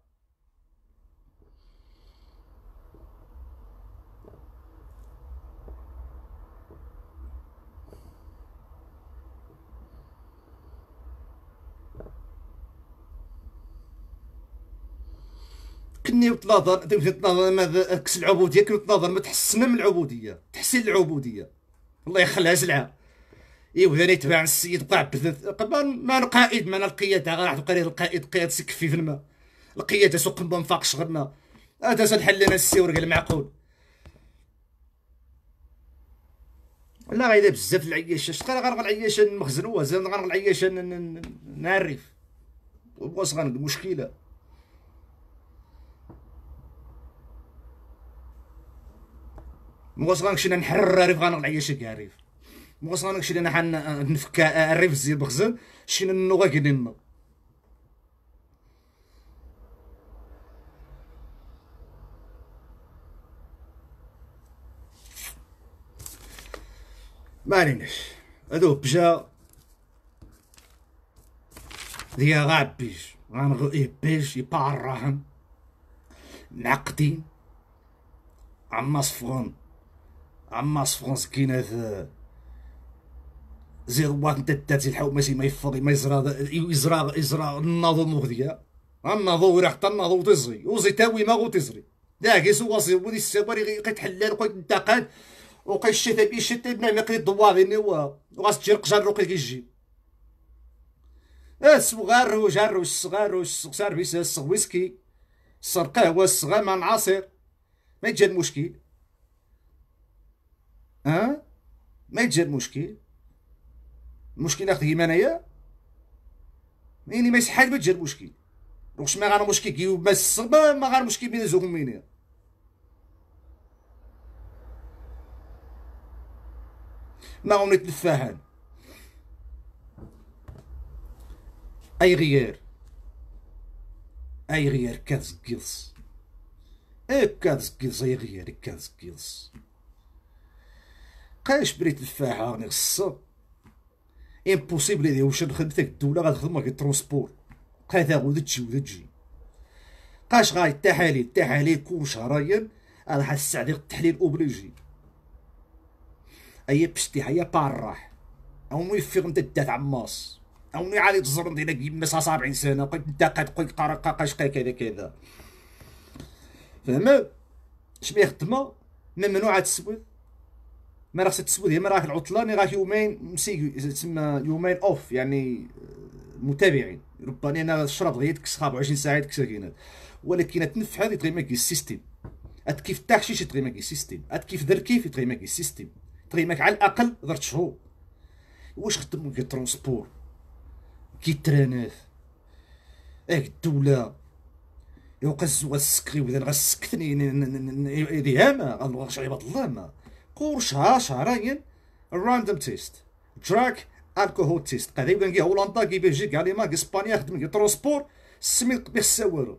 كني وتناظر تناظر ماذا كس العبوديه كني تناظر ما تحسن من العبوديه تحسين العبوديه الله يخليها سلعه ايوا هذا يتباع السيد بقى بثث قبل ما القائد ما القياده غير راح تقري القائد قياد سك في الماء القياده سوق نظام فاق شغلنا هذا الحل لنا السيور ورقه المعقول لا غير بزاف العياشه غير غير العياشه المخزن وزن غير العياشه نعرف واش غنقول مشكله مغوص غنكشي نحرر ريف غنقلع العيش كاريف ريف مغوص نحن انا نفكا ريف زي بخزن شين النوغا كدين ما عليناش هادو بجا ديا غا إيه بيج ايه بيج يبقى الرهن معقدين عما فرونت عماص فرونس كيناث آه، زير واحد انت تاتي الحاو ماشي ما يفض ما يزرا يزرى يزرا الناظو مغدية الناظو ولا حتى الناظو تزري وزي تاوي ما غو تزري داك سوا واصي ودي السواري لقيت حلال قيت انتقاد وقيت الشتا بي الشتا بنا ما قيت هو وغاس تجي القجر روقي كيجي آه، الصغار وجار الصغار الصغار بيس ويسكي الصغ قهوة الصغار مع العصير ما يتجا المشكل ها ما يتجاب يعني مشكل المشكل اختي ما انايا ميني ما يصحش ما مشكل دونك ما غير مشكل كيوب ما الصب ما غير مشكل بين زوج ميني ما هم نتفاهم اي غير اي غير كيلس إيه اي كيلس اي غير كيلس بقاش بري تفاحه راني غصه امبوسيبل هذه واش خدمتك الدوله غتخدم لك الترونسبور بقى ذا غدا تجي ودا تجي قاش غاي التحاليل التحاليل كل راه راح تستعدي التحليل اوبليجي اي بشتي هيا بارح او مي فيغ نتا دات عماص او مي علي تزرن دينا كيما 70 سنه بقيت نتا قد قد قرق قاش كذا كذا فهمت شبيه خدمه ممنوعه السويد ما خصك تسود هي ما راك العطله ني راك يومين مسيك تسمى يومين اوف يعني متابعين ربما انا الشراب غير تكس 20 ساعه تكس ولكن تنفح هذه تغي ماكي السيستيم ات كيف شي تغي ماكي السيستيم ات كيف در كيف تغي ماكي السيستيم تغي ماك على الاقل درت شهور واش خدم كي ترونسبور كي ترانات اك الدوله يوقع الزواج السكري وذا غسكتني ريامه غنبغي الله ما كل شهر شهرين راندوم تيست دراك الكوهول تيست قاعد يقول كي هولندا كي لي المانيا اسبانيا خدم كي ترونسبور السمي القبيح والو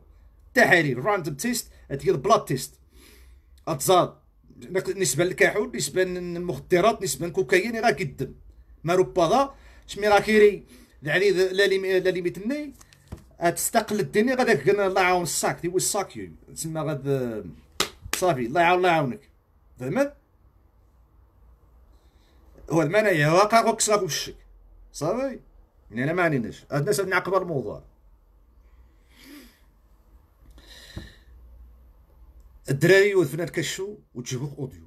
تحاليل راندوم تيست ديال بلاد تيست اتزاد بالنسبه للكحول بالنسبه للمخدرات بالنسبه للكوكايين راه كيدم ما ربما شمي راه كيري يعني لا لا ليميتني تستقل الدنيا غاداك الله يعاون الساك تيوي الساك تسمى غاد صافي الله يعاون الله يعاونك فهمت هو يا واقع في بالشك صافي من هنا ما عليناش هاد الناس نعقب الموضوع الدراري والبنات كشو وتجيبوه اوديو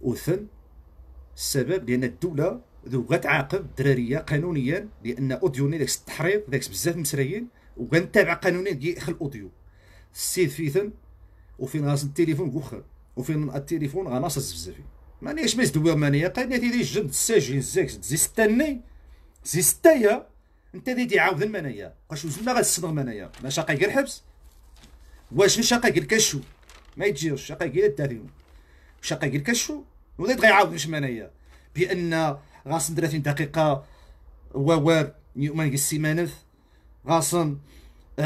وثن السبب لان الدوله ذو غتعاقب الدراريه قانونيا لان اوديوني داك التحريض داك بزاف وكان تابع قانونيا كيخل اوديو السيد فيثن وفين راس التليفون كوخر وفين التليفون غناصص بزافي مانيش ما يزدوي مانيا قال تيدي جد الساجين زيك زي ستاني زي ستايا انت دي تعاود المانيا واش وزنا غتصدر مانيا ما شقي غير حبس واش شقي غير كشو ما يتجيرش شقي غير التاثيم شقي غير كشو ولاد يعاود مش مانيا بان غاصن 30 دقيقه ووار يومان السيمانه غاصن من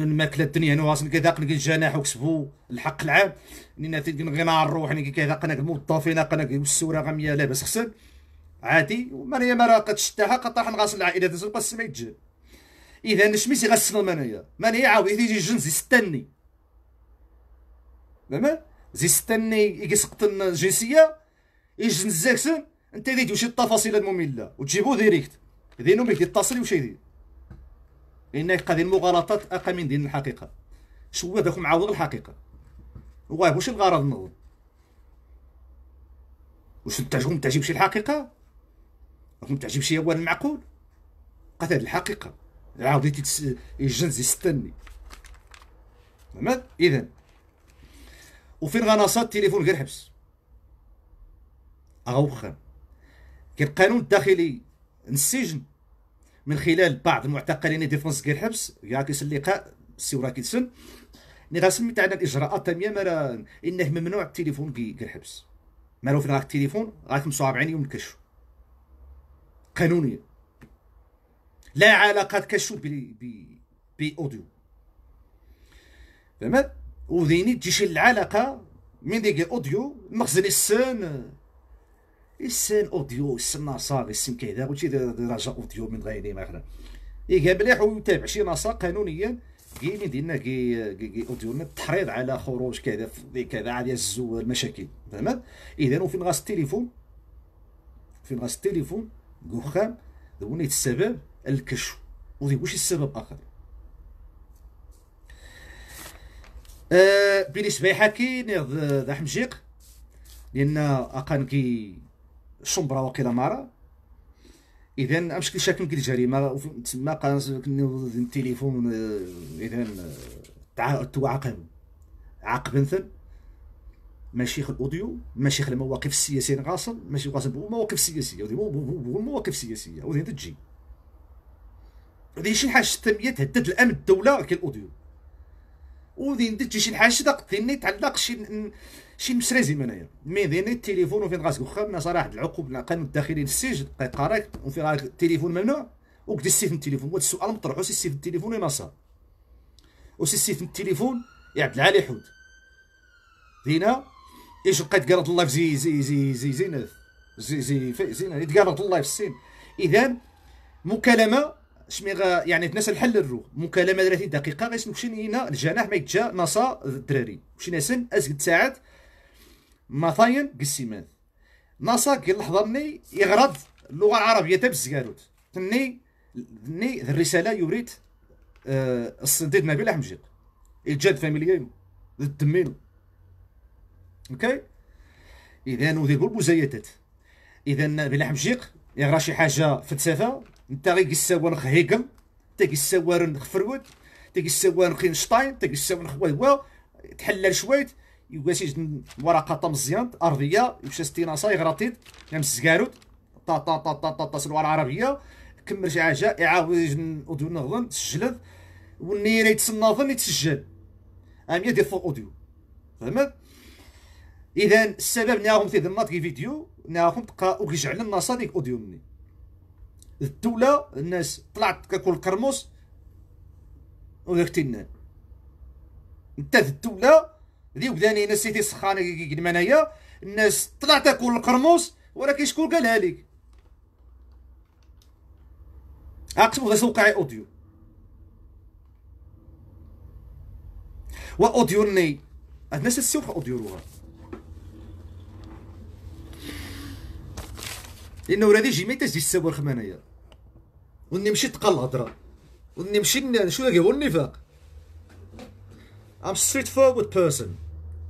آه، الماكله الدنيا نو غاصن كذاق الجناح وكسبوا الحق العام نينا غينار روحني كي كيذاقناك الموظفين قناك والسوره غاميه لاباس خسر عادي مريم راه قتشتاها قطاح نغاصل العائله تنبقى السما يتجل اذا نشميسي غنسلم انايا ماني عاود يجي الجن زيستني ستاني فهمت زي يسقط الجنسيه يجن الزاكسن انت ديتي وشي التفاصيل الممله وتجيبو ديريكت دينو ملي يتصل وش يدير لان قد المغالطات اقل من دين الحقيقه شو داك معوض الحقيقه واه واش الغرض منهم واش تعجب شي الحقيقه راكم تعجب هي والو معقول بقات هاد الحقيقه عاود تس... يجنز يستني فهمت اذا وفين غنصات التليفون غير حبس وخا كاين القانون الداخلي السجن من خلال بعض المعتقلين ديفونس غير حبس يا اللقاء سي وراكيسن نرسم غسميت على الاجراءات تاميه مرا انه ممنوع التليفون كي الحبس مالو في راك التليفون راك 45 يوم الكشف قانونيا لا علاقه كشف ب ب اوديو فهمت وذيني تجيش العلاقه من ديك اوديو مخزن السن السن اوديو السن نصاب السن كذا قلتي درجه اوديو من غير ما يقابل يتابع شي نصا قانونيا كي ديالنا كي كيقضيو اوديون التحريض على خروج كذا كذا عاد يهزوا المشاكل فهمت اذا وفين غاس التليفون فين غاس التليفون قخام دوني السبب الكشف واش السبب اخر أه بالنسبه حكي ذا حمجيق لان اقان كي شمبرا وقيله مارا اذا بشكل شكل الجريمه تما قال التليفون اذا آه، آه، تعاقب عاقب ثن مشيخ الاوديو خل المواقف السياسيه نغاصل ماشي مواقف سياسيه السياسيه مواقف سياسيه وذي تجي هذه شي حاجه تهدد الامن الدوله كالاوديو وذي ندج شي حاجه داك ديني تعلق شي شي مسرازم انايا مي ديني التليفون وفين غاسك واخا صراحه العقوب القانون الداخلي للسجن قراك وفين غاك التليفون ممنوع وقد السيف من التليفون هذا السؤال مطروح وسي السيف التليفون وين صار وسي السيف التليفون يا عبد العالي حود دينا ايش لقيت قرط الله في زي زي زي زي زينف زي زي زينف زي الله في السين اذا مكالمه شمي يعني الناس الحل الرو مكالمه 30 دقيقه غير شنينا الجناح ما يتجا نصا الدراري مشينا سن ازقد ساعات ماثاين قسيمان نصا كي اللحظه مني يغرض اللغه العربيه تاع بزكاروت ثني ني الرساله يريد أه الصديد نبيل حمجيق الجد فاميليانو ضد اوكي اذا وذي البوزيتات اذا بلا حمجيق يغرى شي حاجه فلسفه انت غي يساوان خ تا يساوان خفرود فرود تا يساوان خينشتاين اينشتاين تا يساوان خ هو تحلل شويت يواسي ورقه طا مزيان ارضيه يمشى ستيناصا يغراطيد يام سكاروت طا طا طا طا طا طا سلوار عربيه كمل شي حاجه يعاود اوديو نظن تسجلت والنيرة ظن يتسجل امية ديال فوق اوديو فهمت اذا السبب ناهم في ذنات كي فيديو ناهم تقا وكيجعل الناصا ديك اوديو مني الدوله الناس طلعت كاكل الكرموس ويختنان انت الدوله ذي بداني انا سيتي سخانه كيما انايا الناس طلعت تاكل القرموس ولكن شكون قالها لك اقسم غير سوقعي اوديو واوديو ني الناس السوق اوديو روها لانه ولادي ديجي ما يتسجي السبور وني مشيت تقال الهضره واني مشيت شو هو النفاق I'm straightforward person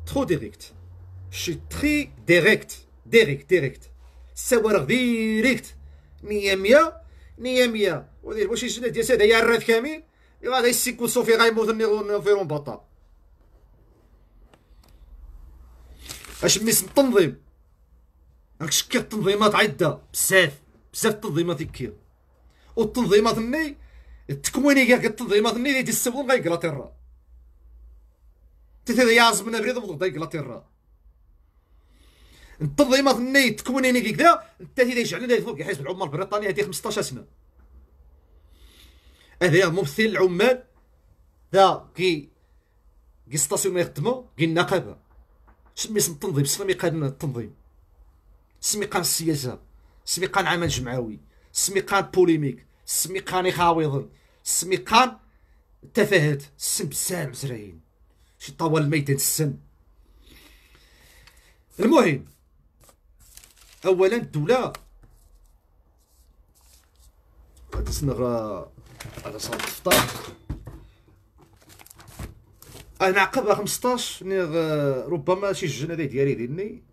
ترو ديريكت شي تري ديريكت ديريكت ديريكت سوار ديريكت مية مية مية مية ودير واش يجي ديال سيد يا الراد كامل غادي يسيكو صوفي غيموت فيرون بطا اش ميس التنظيم راك شكيت التنظيمات عده بزاف بزاف التنظيمات كي والتنظيمات الني التكويني كاع التنظيمات الني اللي تيستبدل غير انجلترا تيتي ياز من بريد بضغط انجلترا التنظيمات الني التكويني كذا انت اللي يجعل فوق حزب العمال البريطاني هذه 15 سنه هذا ممثل العمال ذا كي كي ستاسيون يخدمو كي النقابه سمي اسم التنظيم سمي قانون التنظيم سمي قانون السياسه سمي قانون عمل جمعوي سمي قانون بوليميك سميقان خاويضن سميقان تفاهات السم سام زرين شي طوال الميت السم المهم اولا الدوله غتسنى غا على صوت الفطار انا عقب 15 ربما شي جنادي ديالي ديالي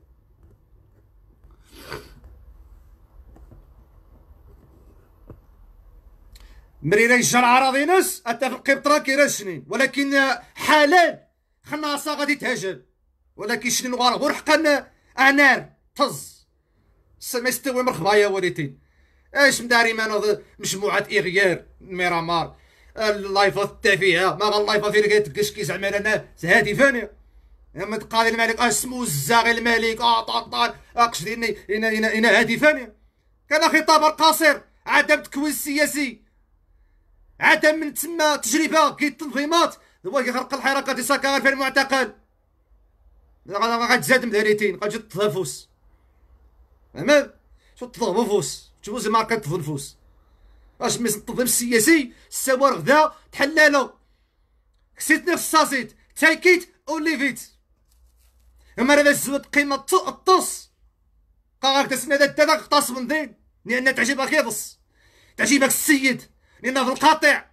مريري الجرعة عراضينس اتفق قبطرة كيرا سنين ولكن خلنا خناصة غادي تهجل ولكن شنو غرب ورحقا انار طز سما يستوي مرخبايا وليتي اش مداري نوض مجموعة اغيار ميرامار اللايفات تاع فيها ما اللايفات فين تبقاش كي زعما انا هادي فاني اما تقال الملك اسمو الزاغي الملك اه طنطان اقصد انا انا انا هادي فاني كان خطاب قصير عدم تكوين سياسي عاد من تسمى تجربه كي التنظيمات هو كيخرق الحركه دي ساكا غير في المعتقل غتزاد مداريتين غتجي تضافوس فهمت شو التضافوس شو زعما كتضنفوس اش ميس التنظيم السياسي السوار غدا تحلالو كسيت نفس الصاصيت تاكيت وليفيت اما هذا زود قيمه الطص قاغاك تسنى هذا التدق طاس من دين لان تعجبك يضص تعجبك السيد لأن في القاطع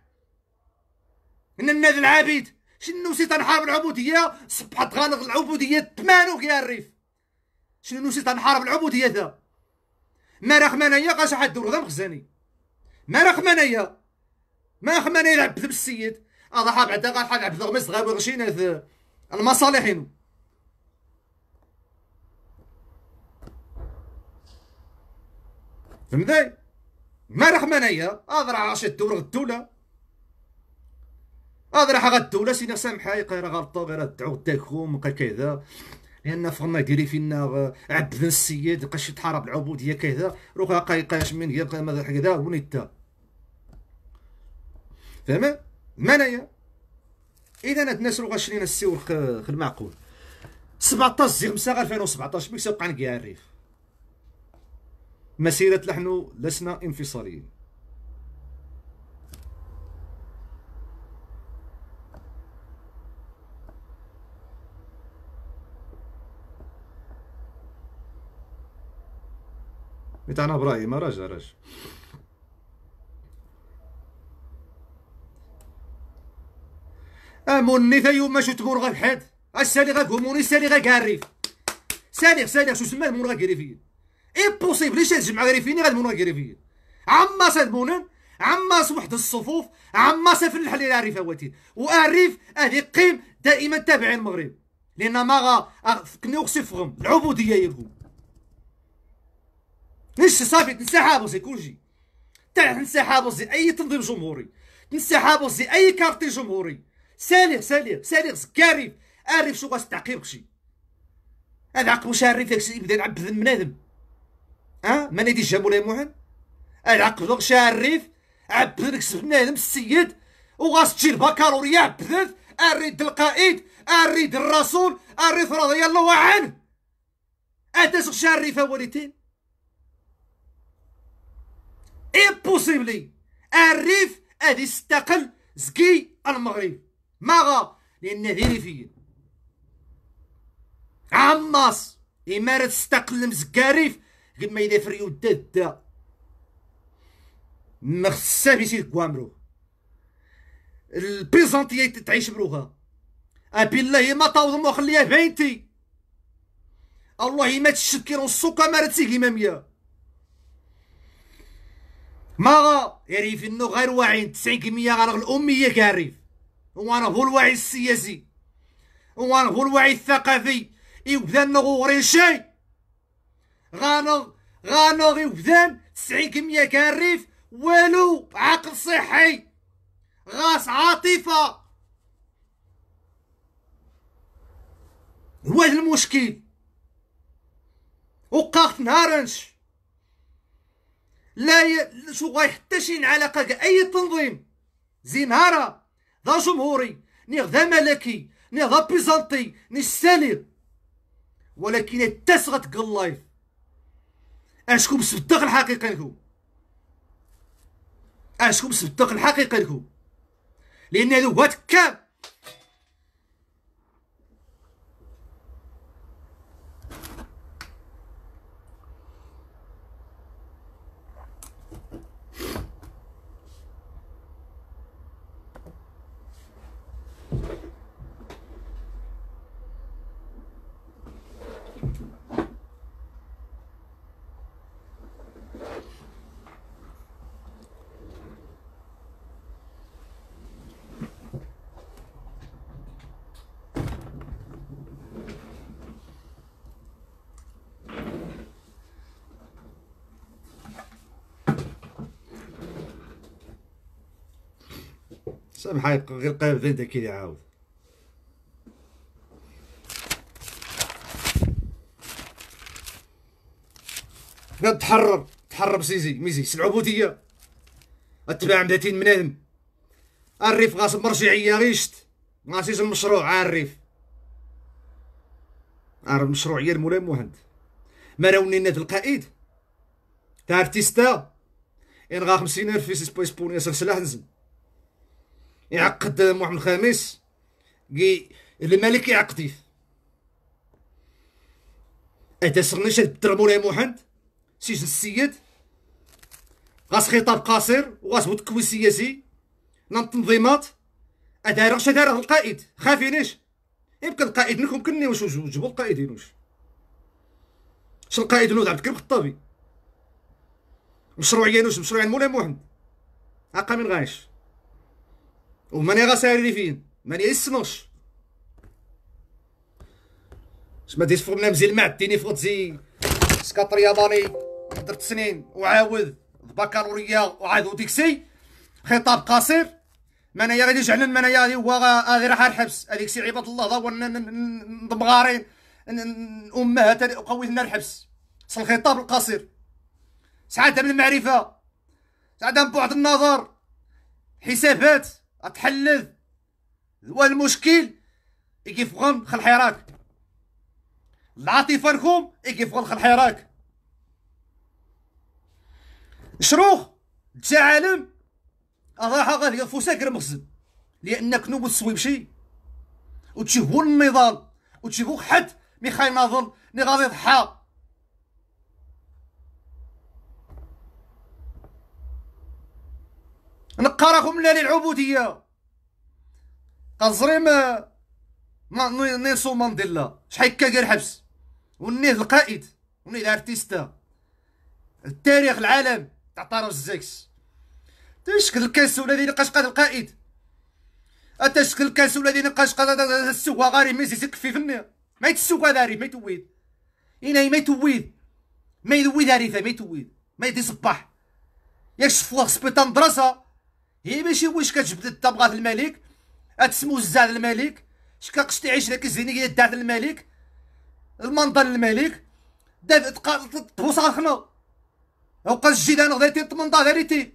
إن الناد العابد شنو نسيت نحارب العبودية صبحت غانغ العبودية تمانوك يا الريف شنو نسيت نحارب العبودية ذا ما رخمانية قاش حد دور ذا مخزاني ما رخمانية ما رخمانية يلعب بالسيد هذا حاب عدا غير حاب عبد الغمس غير غشينا المصالحين فهمتي ما رحمن هي اضرع عاش الدور الدوله اضرع غا الدوله سينا سامحه غير غلطه غير تعود تاكوم كذا لان فرنا يديري فينا عبد السيد قاش يتحارب العبوديه كذا روح قايقاش من يبقى ماذا كذا ونتا فهمت منايا اذا هاد الناس روح شرينا السيور المعقول 17 زيغ مسا 2017 ميكس بقى نكيا الريف مسيرة نحن لسنا انفصاليين متاعنا ابراهيم رجع رجا اموني يوم ما شو تقول غا الحاد السالي غا كوموني السالي غا كاريف سالي سالي شو سماه مور غا امبوسيبل ليش تجمع غريفيني غير غريفيين عما مونان عما وحد الصفوف عما سفلح لي الريف اواتي واريف هذه قيم دائما تابعين المغرب لان ما غا كنيو خصيفهم العبوديه يلهم ليش صافي تنسحابو سي كلشي تنسحابو سي اي تنظيم جمهوري تنسحابو سي اي كارتي جمهوري سالي سالي سالي سكاري اريف شو غاس تعقيبك شي هذا عقب واش داكشي يبدا يلعب بذن بنادم أه؟ ما نادي جابو لي موعد العقل شاع الريف عبد بنادم السيد وغاس تجي البكالوريا عبدت اريد القائد اريد الرسول اريد رضي الله عنه اتس شريف الريف وليتين امبوسيبلي الريف هذه استقل زكي المغرب ماغا لان في عماص امارة استقل مزكاريف غير ما الا فريو الدادا ما خصها بيسي كوامرو البيزانتية تعيش بروها أبي ما تاوضم وخليها بينتي الله ما تشكر كي رنسوكا ما رتسي مامية ما يريف انه غير واعين 90% غا الاميه كاريف وانا هو الوعي السياسي وانا هو الوعي الثقافي يبدا انه غوري شيء غانوغ غانوغ وبدان 90% كان الريف والو عقل صحي غاس عاطفه هو المشكل وقاخت نهارنش لا ي... شو غاي حتى شي علاقه اي تنظيم زي نهارا ذا جمهوري ني غدا ملكي ني غدا بيزنطي ني السالي ولكن التسغت قلايف اشكو مصدق الحقيقه لكم اشكو مصدق الحقيقه لكم لان هذو هو تكاب بحال غير قريب زين داك اللي عاود تحرر تحرر سيزي ميزي العبوديه اتباع مداتين من ادم الريف غاصب مرجعيه ريشت غاسيز المشروع على الريف عارف المشروع يا مولاي مهند ما راوني ناد القائد تاع ارتيستا ان غا 50000 في سبيس بوني سلاح نزل يعقد محمد الخامس كي الملك يعقد يعقديه شاد الدرب لي محمد سجن السيد غاس خطاب قصير وغاس كوي السياسي نام تنظيمات شاد ادارغ القائد خافينيش يمكن القائد منكم كني واش جبوا القائدين واش شو القائد نوض عبد الكريم الخطابي مشروع واش مشروع مولاي محمد عقا من غايش وماني غساري فين ماني اش ما ديت فورمنا مزيان معديني فوتزي سكاط رياضاني درت سنين وعاود بكالوريا وعاد وديكسي خطاب قصير منايا غادي جعلن منايا هو غادي راح الحبس آه، هذيك سي عباد الله ضوا ضبغارين امهات قويتنا الحبس الخطاب القصير سعادة من المعرفة سعادة من بعد النظر حسابات غتحلل هو المشكل خل الحراك العاطفه لكم خل الحراك شروخ تعالم اضاحا غادي فوساك مخزن لانك نوب السويبشي وتشوفو النضال وتشوفو حد ميخاي ناظر ني يضحى نقى من لا للعبوديه قزريم ما نيسو مانديلا شحال هكا قال حبس ونيه القائد ونيه الارتيستا التاريخ العالم تاع الزاكس الزكس تشكل الكاس اللي نقاش قاد القائد شكل الكاس اللي نقاش قاد السوا غاري ميسي في فني ما يتسوا داري ما يتويد إلا ما يتويد ما يتويد داري ما يتويد ما يدي صباح ياك شفوه سبيطان دراسه هي ماشي واش كتجبد طبغات الملك اتسمو الزاد الملك شكاقشتي عيش داك الزينيك ديال الدعت الملك المنضل الملك دات تبوصا الخنو وقا الجيدان غديتي تمنضا داريتي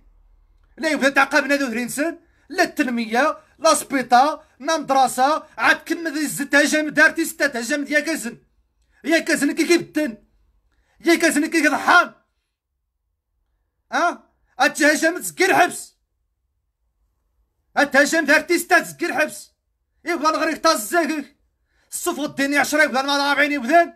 لا يبدا تعقابنا نادو هرينسن لا التنميه لا سبيطا لا مدرسه عاد كنا الزت هجم دارتي ستة هجم يا كازن يا كازن كي كيبدن يا كازن كي كضحان اه اتهجمت كير حبس التهجم تهرتيس تتذكر الحبس يبقى الغريق تزاكك الصفو الدنيا عشرة بلا ما رابعين يبدان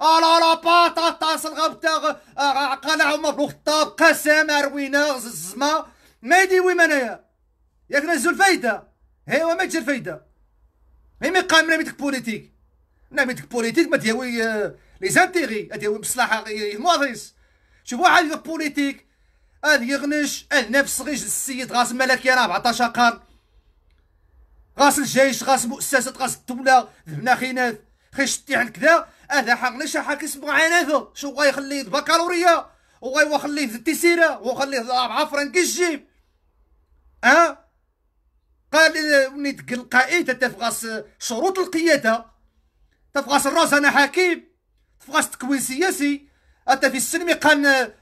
الا لا باطا صلغا بتا آه، آه، عقل عمر بن الخطاب قاسم روينا زما ما يدي وي منايا ياك نزل الفايده هي ما تجي الفايده مي يقام قام بيتك بوليتيك بيتك بوليتيك ما دياوي آه، لي زانتيغي تهوي مصلحه المواطنين شوف واحد بوليتيك هذا يغنش النفس غيج السيد غاس ملكي راه 14 قرن غاس الجيش غاس مؤسسة غاس الدولة ذبنا خيناث خيش تي عن كذا هذا نشا حاكي سبغ عناثو شو غيخليه بكالوريا وغيخليه ذا التسيرة وغيخليه أربعة فرنك الجيب اه قال ني دق القائد تفغاس شروط القيادة تفغاس الراس انا حكيم تفغاس تكوين سياسي انت في السلمي قال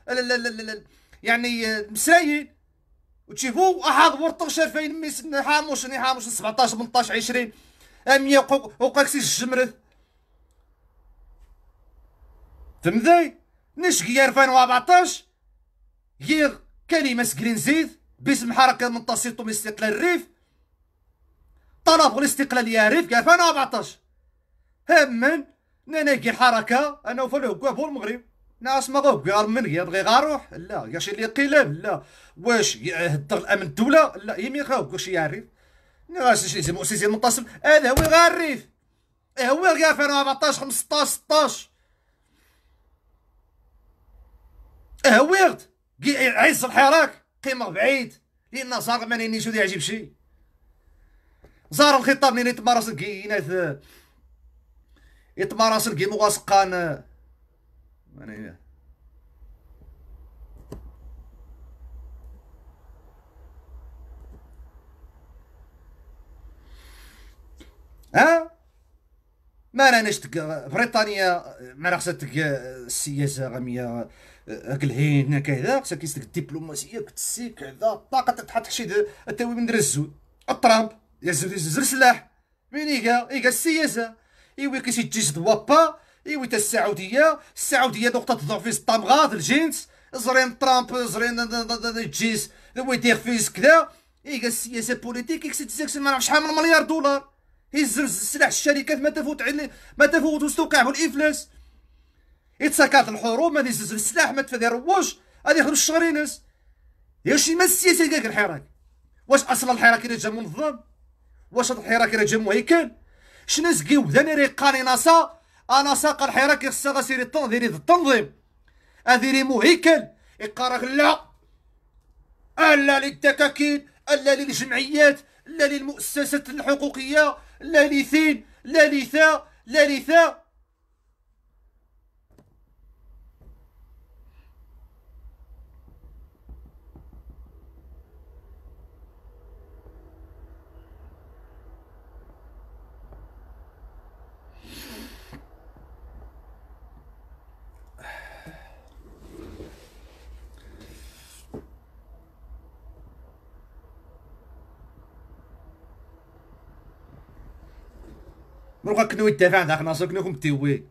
يعني مساين وتشوفوا واحد ورطغشر فين ميس حاموش ني يعني حاموش 17 18 20 امي وقاكسي الجمرث فهمتي نش 2014 غير كلمة سكرين زيد باسم حركة منتصرة من استقلال الريف طلب الاستقلال يا ريف 2014 هما نانا كي حركة انا وفلو كوابو المغرب ناس ما غير من يبغي روح لا ياش اللي قيلان لا واش يهدر الامن الدوله لا يمي غوك واش يعرف ناس شي مؤسسي المنتصب هذا هو غير الريف هو غير 2014 15 16 هويرد عز الحراك قيمه بعيد لان زار ما نينيش ودي يعجب شي زار الخطاب نيني تمارس كينات يتمارس كي مغاسقان وانا وياه ها ما انا نشتك بريطانيا ما خصك السياسه غاميه قلهين كذا خصك يستك الدبلوماسيه كتسي كذا الطاقه تتحط شي التاوي من الزود الترامب يزر سلاح مين يقال ايكا السياسه ايوا كيسي تجيش دوابا ايوا حتى السعوديه السعوديه نقطه ضعف في الطمغات الجنس زرين ترامب زرين جيس ويدير فيس كذا اي السياسه بوليتيك اكسيتيزيكسيون ما نعرفش شحال من مليار دولار يزرز السلاح الشركات ما تفوت علي ما تفوت استوقعوا الافلاس يتسكات الحروب ما يزرز السلاح ما تفديروش غادي يخرج الشغرينس يا شي ما السياسه كاك الحراك واش اصلا الحراك اللي جا منظم واش هذا الحراك اللي جا مهيكل شنو زكي وداني ريقاني ناسا انا ساق الحراك خصها غسيري ديال التنظيم اذيري مهيكل يقارك لا الا للتكاكين الا للجمعيات الا للمؤسسات الحقوقيه لا لثين لا لثا لا لثا مروكا كنوي تدافع عند ناصر كنوكم تيوي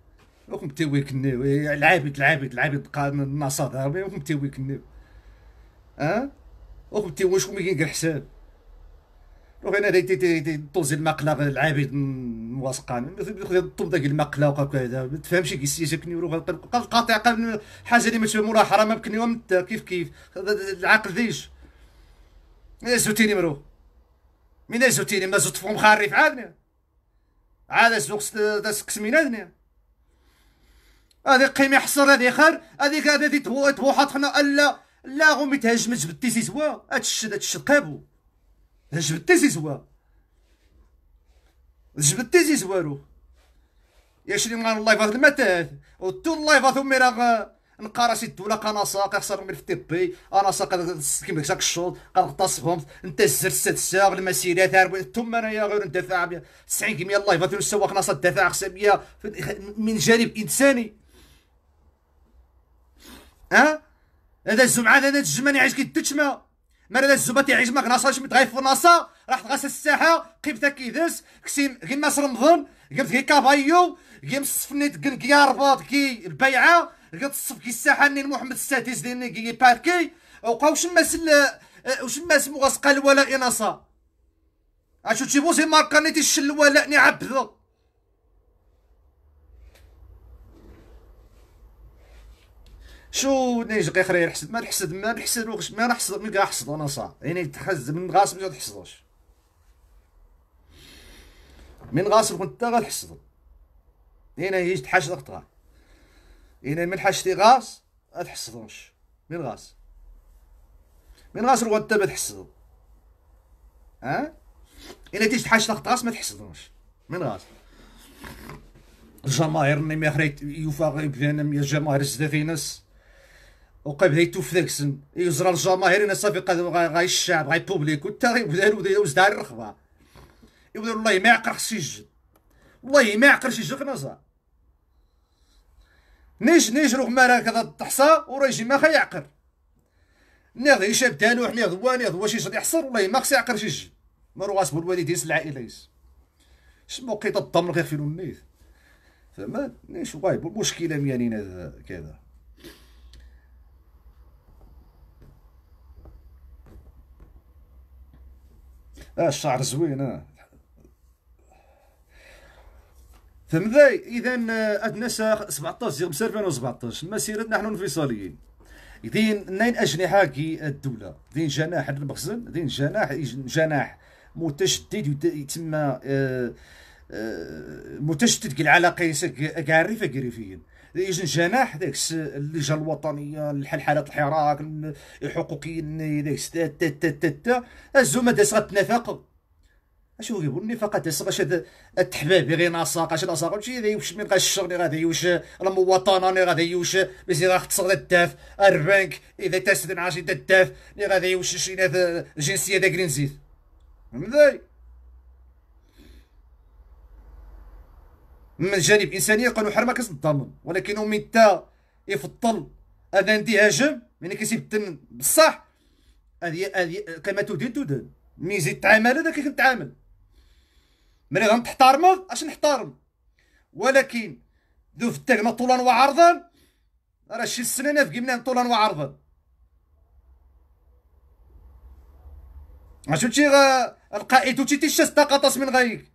وكم تيوي كنو العابد العابد العابد قال النصا ضربي وكم تيوي كنو ها وكم تيوي شكون يجي حساب لو انا دايتي تي طوز المقلة العابد مواسقان طوب داك المقلة وكذا ما تفهمش كي السياسة كنيو قاطع حاجة اللي ما موراها حرام بكنيو كيف كيف العقل ديش إيه، زوتيني مرو من إيه زوتيني ما زوت فهم خاري في عاد السوق تسكسمينا هذه قيمة حصر هذه خير هذيك هذه تبو تبو حطنا الا لا غومي تهجمت جبتي سي سوا هاد الشد قابو جبتي سي سوا جبتي سي سوارو يا شري غنلايف اللايفات المتاث وتو اللايف ثم راه نقارا الدوله كناسا كنخسر من في تي بي اناسا كيما كشاك الشوط كنغتصبهم انت الزر ست الساغ المسيرات ثم انايا غير ندافع 90% اللايف تنسوق ناصا الدفاع خصميه من جانب انساني ها هذا الزمعه هذا الجمان يعيش كي التتشمه ما هذا الزبا تيعيش ما كناصاش متغاي في ناصا راح تغاس الساحه قيمتها كيدس كسيم ناصر رمضان قلت كي كافايو قيم صفنيت كنكيا رباط كي البيعه كي الصف كيساحني محمد السادس ديال كي باركي وبقاو شما سل آه، وشما سمو غسقى الولاء ينصا اشو تيبو زي ماركاني تيشل الولاء عبد شو نيجي غير خري حسد ما نحسد ما الحسد وغش ما نحسد من كنحسد انا صح يعني تحز من غاصب ما تحسدوش من غاصب كنت تغل حسد هنا يعني هيج تحاشد غتغار هنا من شتي غاص تحصد من غاص من غاص ما تحصد ها الا تيجي تحاش تاخد غاص ما تحصدوش من غاص الجماهير اللي ميخريت يوفا بينا ميا الجماهير زدا فينس وقيب هي توف ذاك السن يزرى الجماهير انا صافي غاي الشعب غاي بوبليكو تا غيبدا وزدها الرخبه يبدا والله ما يعقر خصو يسجد والله ما يعقر شي جق نيش نيش رغم هكذا الطحصه وراه يجي ما يعقر ناخذ هشام تانو حنا ضواني ضوا شي شي يحصر والله ما خص يعقر شي جي ما الواليد يس العائله يس شمو قيط الضم غير فين النيث فما نيش وايب المشكله ميانين كذا اه الشعر زوين اه فهمتي اذا ادنسا 17 غمسة 2017 مسيرتنا نحن انفصاليين دين نين اجنحه كي الدوله دين جناح المخزن دين جناح جناح متشدد يتم آه، آه، متشدد كي العلاقه الريفة كارفيا يجن جناح ذاك اللجنه الوطنيه الحالات الحراك الحقوقيين ذاك تا تا تا تا الزومه داس غتنافقوا اشو يقولني فقط اش التحبابي غير ناساق اش ناساق ماشي غادي يوش من الشغل غادي يوش المواطنه اللي غادي يوش مزيان راه ختصر الداف البنك اذا تسد عاشي الداف اللي غادي يوش شي الجنسيه دا كرينزيت فهمتي من جانب انساني قالوا حرمه كاس كتضمن ولكن امي تا يفضل انا ندي هاجم من يعني كيسيب بصح هذه هذه كما تدين تدين مي زيد تعامل هذا كيف نتعامل ملي غنحتارمه اش نحتارم ولكن ذو في طولا وعرضا راه شي سنين في قمنا طولا وعرضا شفتي غا القائد تي تيشاس قطص من غيك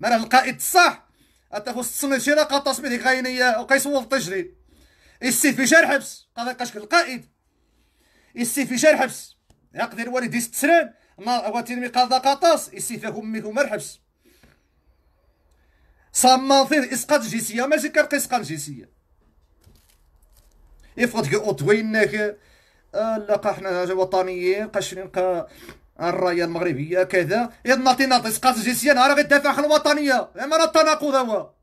ما القائد الصح اتاخو السنه شي قطص من ديك وقيس وقيصور تجري السيف في شهر حبس قضاقاش القائد السيف في شهر حبس يقدر والدي ست ما نار واتين مقاضا قطاس السيف امي مرحبس صمامثير اسقاط جنسيه ماشي كرقي اسقاط جنسيه يفرض اوتوينك آه، لقى حنا وطنيين قشرين قا الرايه المغربيه كذا يد نعطي اسقاط جنسيه نهار تدافع على الوطنيه لما راه التناقض هو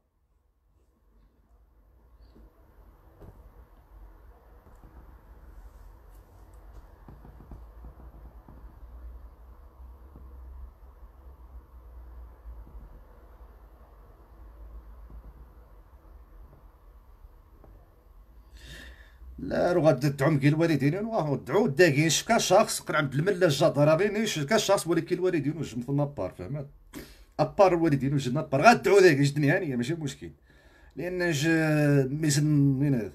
لا راه تدعم كي الوالدين داكين شكا شخص قرع عبد الملا جا ضربينيش شخص ولكن الوالدين وجد مثلنا بار فهمت ابار الوالدين وجدنا بار غادعو داكينش الدنيا نهانية ماشي مشكل لان ج ميزن من هذا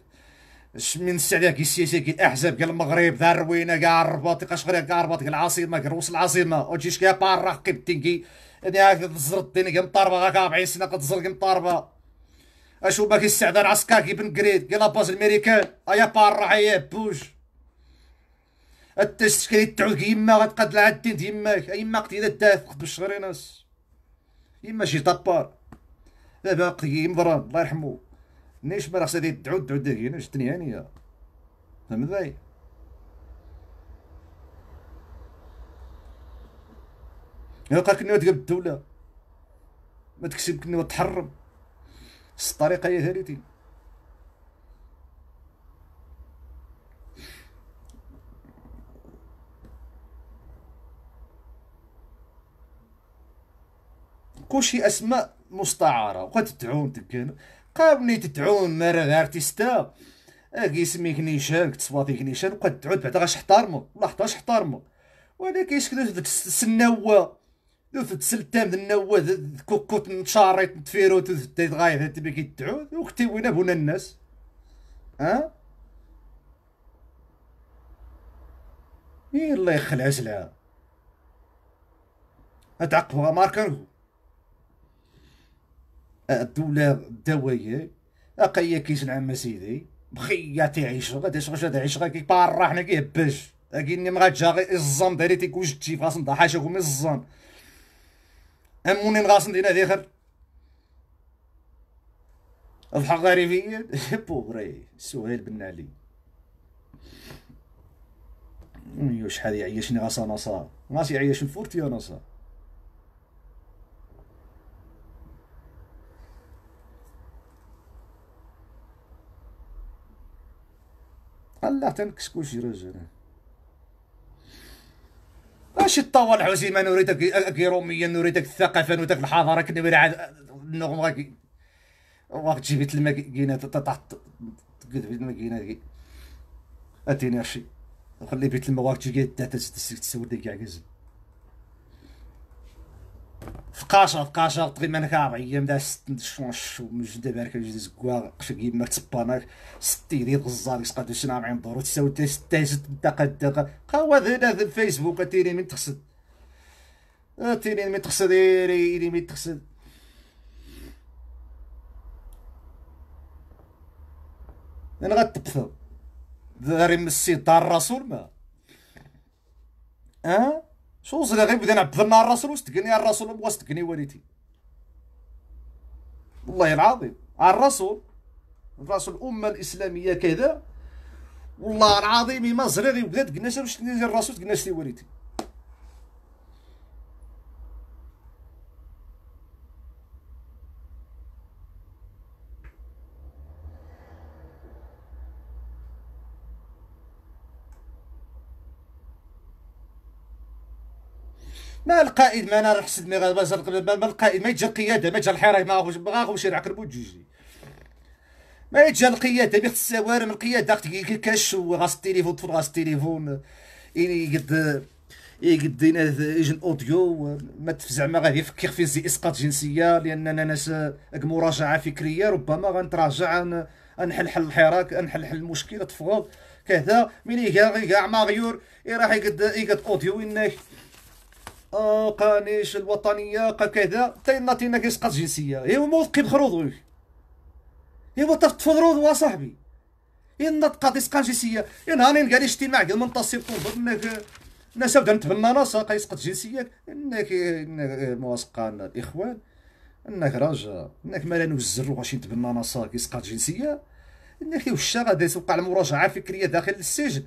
من السعديه كي السياسي كي الاحزاب كي المغرب كاع الروينه كاع الرباط كاع شغريه كاع الرباط كاع العاصمه كاع روس العاصمه وتجيش كاع بار راه بالتنكي كي هاك تزر الدين كاع مطاربه غاك 40 سنه كتزر كاع مطاربه اشو باك السعدان عسكاكي بن قريد كي لاباز الميريكان ايا بارا ايا التست كي تعود يما غتقاد العدين يماك يما قتي تاف خد بالشغري ناس يما شي طبار دابا باقي ضرب الله يرحمو نيش مرا خصها تعود تعود داكي انا شتني هانيه فهمت باي يلقاك كني قبل الدوله ما تكسب كني تحرم الطريقه هي ثالثين كلشي اسماء مستعاره وقد تدعون تكن قابني تتعون مرة ارتيستا اكي سميك نيشان كتصباطيك نيشان وقد تعود بعدا غاش احترمو لا حتى احترمو ولكن يسكتو السناوه ثوث سلتام النواد كوكوت نشاريت نتفيرو ثوث تايت غايب هاتي بكي تعود وكتي وين بونا الناس ها إيه، الله يخلع سلعة ماركا ماركانكو أه، الدولة الدواية اقيا كيس العام سيدي بخيا تعيش غادي شغل غادي يعيش غادي كيبار حنا كيهبش اكيني مغاتجا غير الزام داري تيكوجتي ضحاشة ضحاشكم الزام امونين غاصن دينا ديخر اضحى غريبي [LAUGHS] بوبري سهيل بن علي ايوا شحال يعيشني غاصا نصا غاص يعيش الفورتي نصا الله تنكسكوش رجل واش يتطور حسيما نوريتك روميا نوريتك الثقافه نوريتك الحضاره كنا ولا نغمغ واخا جبت الماكينه تحت تقذف الماكينه اتيني اشي وخلي بيت الماكينه تجي تسود كاع كزب فقاشر فقاشر تقريبا ايام دا ست شونش ومجد بارك جد زكوا قشق يما تباناك ستي دي غزار يسقادو شنا معين دورو تساو تا ستا ست دقا دقا قاوا ذنا ذا الفيسبوك تيري من تقصد تيري من تقصد تيري من تقصد انا غتبثو داري من السيطان الرسول ما اه شو صدق غير بدينا عبدنا الرسول واستقني الرسول واستقني والدي والله العظيم الرسول الرسول الامه الاسلاميه كذا والله العظيم ما زريغي بدات قناش واش الرسول قناش والدي ما القائد ما انا راح حسد ما ما القائد ما يتجا القياده ما يتجا الحراه ما غاغوش ما غوش يعقربوا جوجي ما يتجا القياده ما خص من القياده اختي كاش وغاس التليفون تفوت غاس التليفون يقد يقد اجن اوديو ما ما غادي يفكر في زي اسقاط جنسيه لاننا ناس مراجعه فكريه ربما غنتراجع حل الحراك حل المشكله تفرغ كذا ملي كاع ماغيور راح يقد يقد اوديو انك قانيش الوطنيه كذا حتى الناطينا كيسقط جنسيه هي موثق بخروضو ايوا تفضروض وصاحبي الناط قاطيس جنسيه يا نهار نلقى اجتماع ديال منتصف طنجة انك الناس بدا نتبنى راسها قيسقط جنسيه انك انك موافقان الاخوان انك راجل انك مالا نوزر واش نتبنى راسها كيسقط جنسيه انك وشا غادي توقع المراجعه فكريه داخل السجن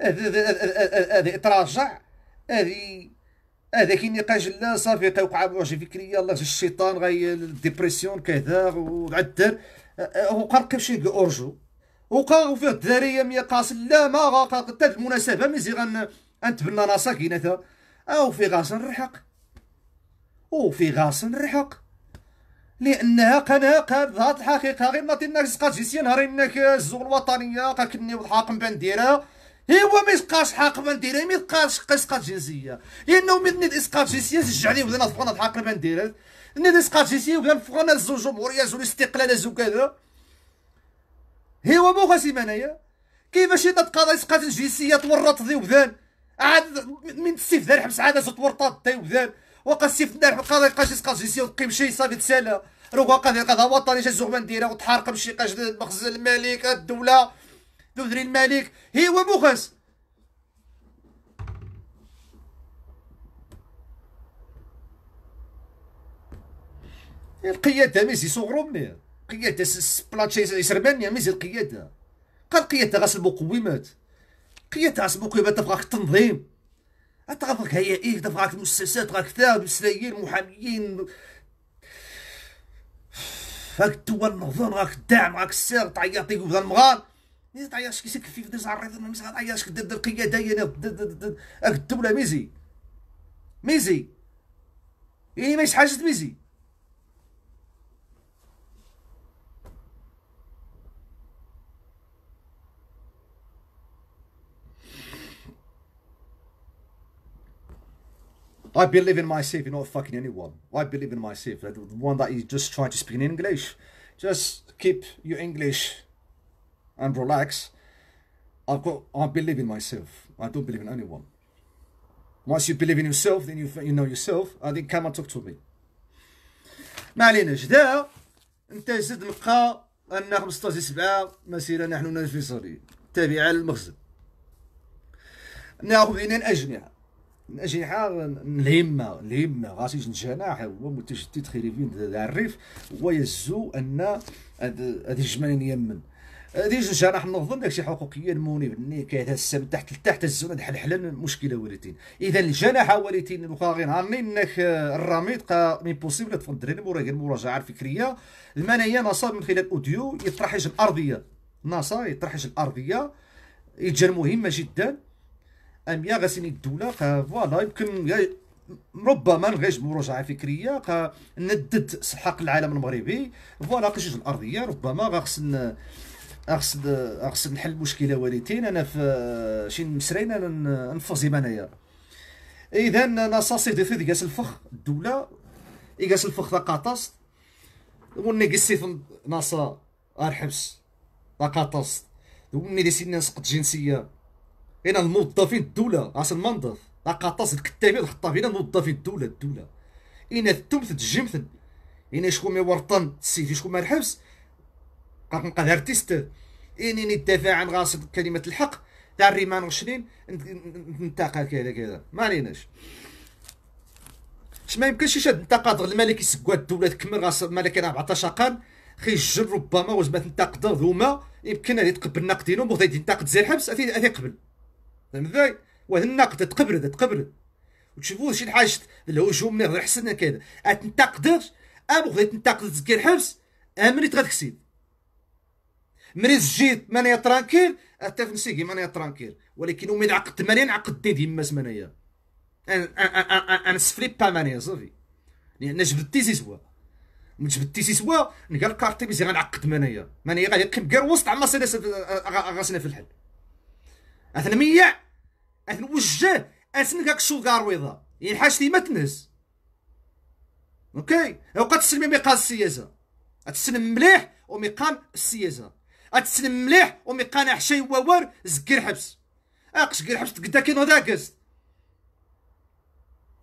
هذا تراجع هذه ذاك النقاش لا صافي كيوقع معجه فكريه الله الشيطان غي الديبرسيون كذا وعدل أه، أه، وقا شي اورجو وقا فيه الدراريه مي قاص لا ما غا حتى المناسبه زي غن بنا راسك هنا او في غاص نرحق وفي غاص نرحق لانها قناه قاد ذات الحقيقه غير ما تنقص سقات جيسي نهار انك الزوغ الوطنيه قاكني والحاكم بنديرها ايوا ما يسقاش حق نديرها ما يسقاش اسقاط جنسيه لانه من نيد اسقاط جنسيه سجع لي بدنا فقنا حاقبه نديرها نيد اسقاط جنسيه وبدنا فقنا جمهوريه زو الاستقلال زو كذا ايوا مو غاسي انايا كيفاش تقاضى اسقاط جنسيه تورط ذي وذان عاد من السيف دار حبس عاد تورطات ذي وذان وقا السيف دار قضى يقاش اسقاط جنسيه وتقيم شي صافي تسالى روكا قضى قضى وطنيه زعما نديرها وتحارق بشي قاش المخزن الملك الدوله دوزري الملك هو بوخس القيادة ميزي صغرو مني القيادة سبلاتشي سربانيا ميزي القيادة قال القيادة غاس المقومات القيادة غاس المقومات تبغاك التنظيم تبغاك هيئات تبغاك المؤسسات تبغاك ثاب سلايين محاميين هاك الدول النهضان راك الدعم راك السير تعيطي وبدا المغار في ضد ضد ميزي ميزي إيه ماشي ميزي I believe in myself, you're not fucking anyone. I believe in myself. The one that is just trying to speak in English. Just keep your English and relax, I've got, I believe in myself. I don't believe in anyone. Once you believe in yourself, then you, you know yourself. I think come and talk to me. ما علينا جدا انت زد نلقى ان 15 سبعة مسيرة نحن نفصلي تابعة للمخزن ناخذ هنا الأجنحة الأجنحة الهمة الهمة غاسي جناح هو متجدد خريفين تاع الريف هو يزو ان هذه الجمال يمن هادي جوج راح نظن داكشي حقوقيا منيب النكات السبت تحت تحت الزون حلحلا مشكله وريتين اذا الجناح وريتين وكا غير هاني انك آه، الرميد مي بوسيبل تفضل الدراري مورا المراجعه الفكريه المنايا نصاب من خلال اوديو يطرحج الارضيه يطرح يطرحج الارضيه يتجا مهمه جدا اميا غاسيني الدوله فوالا يمكن ربما غير مراجعه فكريه ندد حق العالم المغربي فوالا قشيش الارضيه ربما غا خصنا اقصد اقصد نحل مشكله والدتين انا في شي مسرين انا نفوزي انايا اذا نصاصي صاصي دي في قاس الفخ الدوله يقاس الفخ قطاس وني قسيت ناصا الحبس قطاس وني دي سينا جنسيه هنا الموظفين الدوله راس المنظف تقاطست الكتابين الخطابين الموظفين الدوله الدوله هنا التمث الجمث هنا شكون ما ورطن سيتي شكون ما الحبس غنبقى ظهر ارتست اني ندافع عن غاصب كلمه الحق تاع الريمان وشنين ننتقل كذا كذا ما عليناش اش ما يمكنش يشد انتقاد الملك يسقوا الدوله تكمل غاصب الملك انا 14 قرن الجر ربما واش ما تنتقد هما يمكن هذه تقبل نقدينهم وغادي ينتقد زي الحبس هذه قبل فهمت ازاي وهذا النقد تقبل تقبل وتشوفوا شي حاجه الهجوم اللي حسن كذا تنتقدش ام غادي تنتقد زكي الحبس امنيت غتكسب مريز جيت مانيا ترانكيل نسيكي مانيا ترانكيل ولكن ومن عقد مانيا عقد ديد يماس مانيا انا سفلي با مانيا صافي لان جبدتي سي سوا من جبدتي سي سوا نقال الكارتي مزيان غنعقد مانيا مانيا غادي يقيم كار وسط عما غاسنا في الحل اثنا ميع اثنا وجه اثنا كاك شو قارويضه يعني لي ما تنهز اوكي اوقات تسلمي ميقال السياسه تسلم مليح ومقام السياسه اتسلم مليح ومي قانع شي وور زكير حبس اقش كير حبس تقدا كينو داكست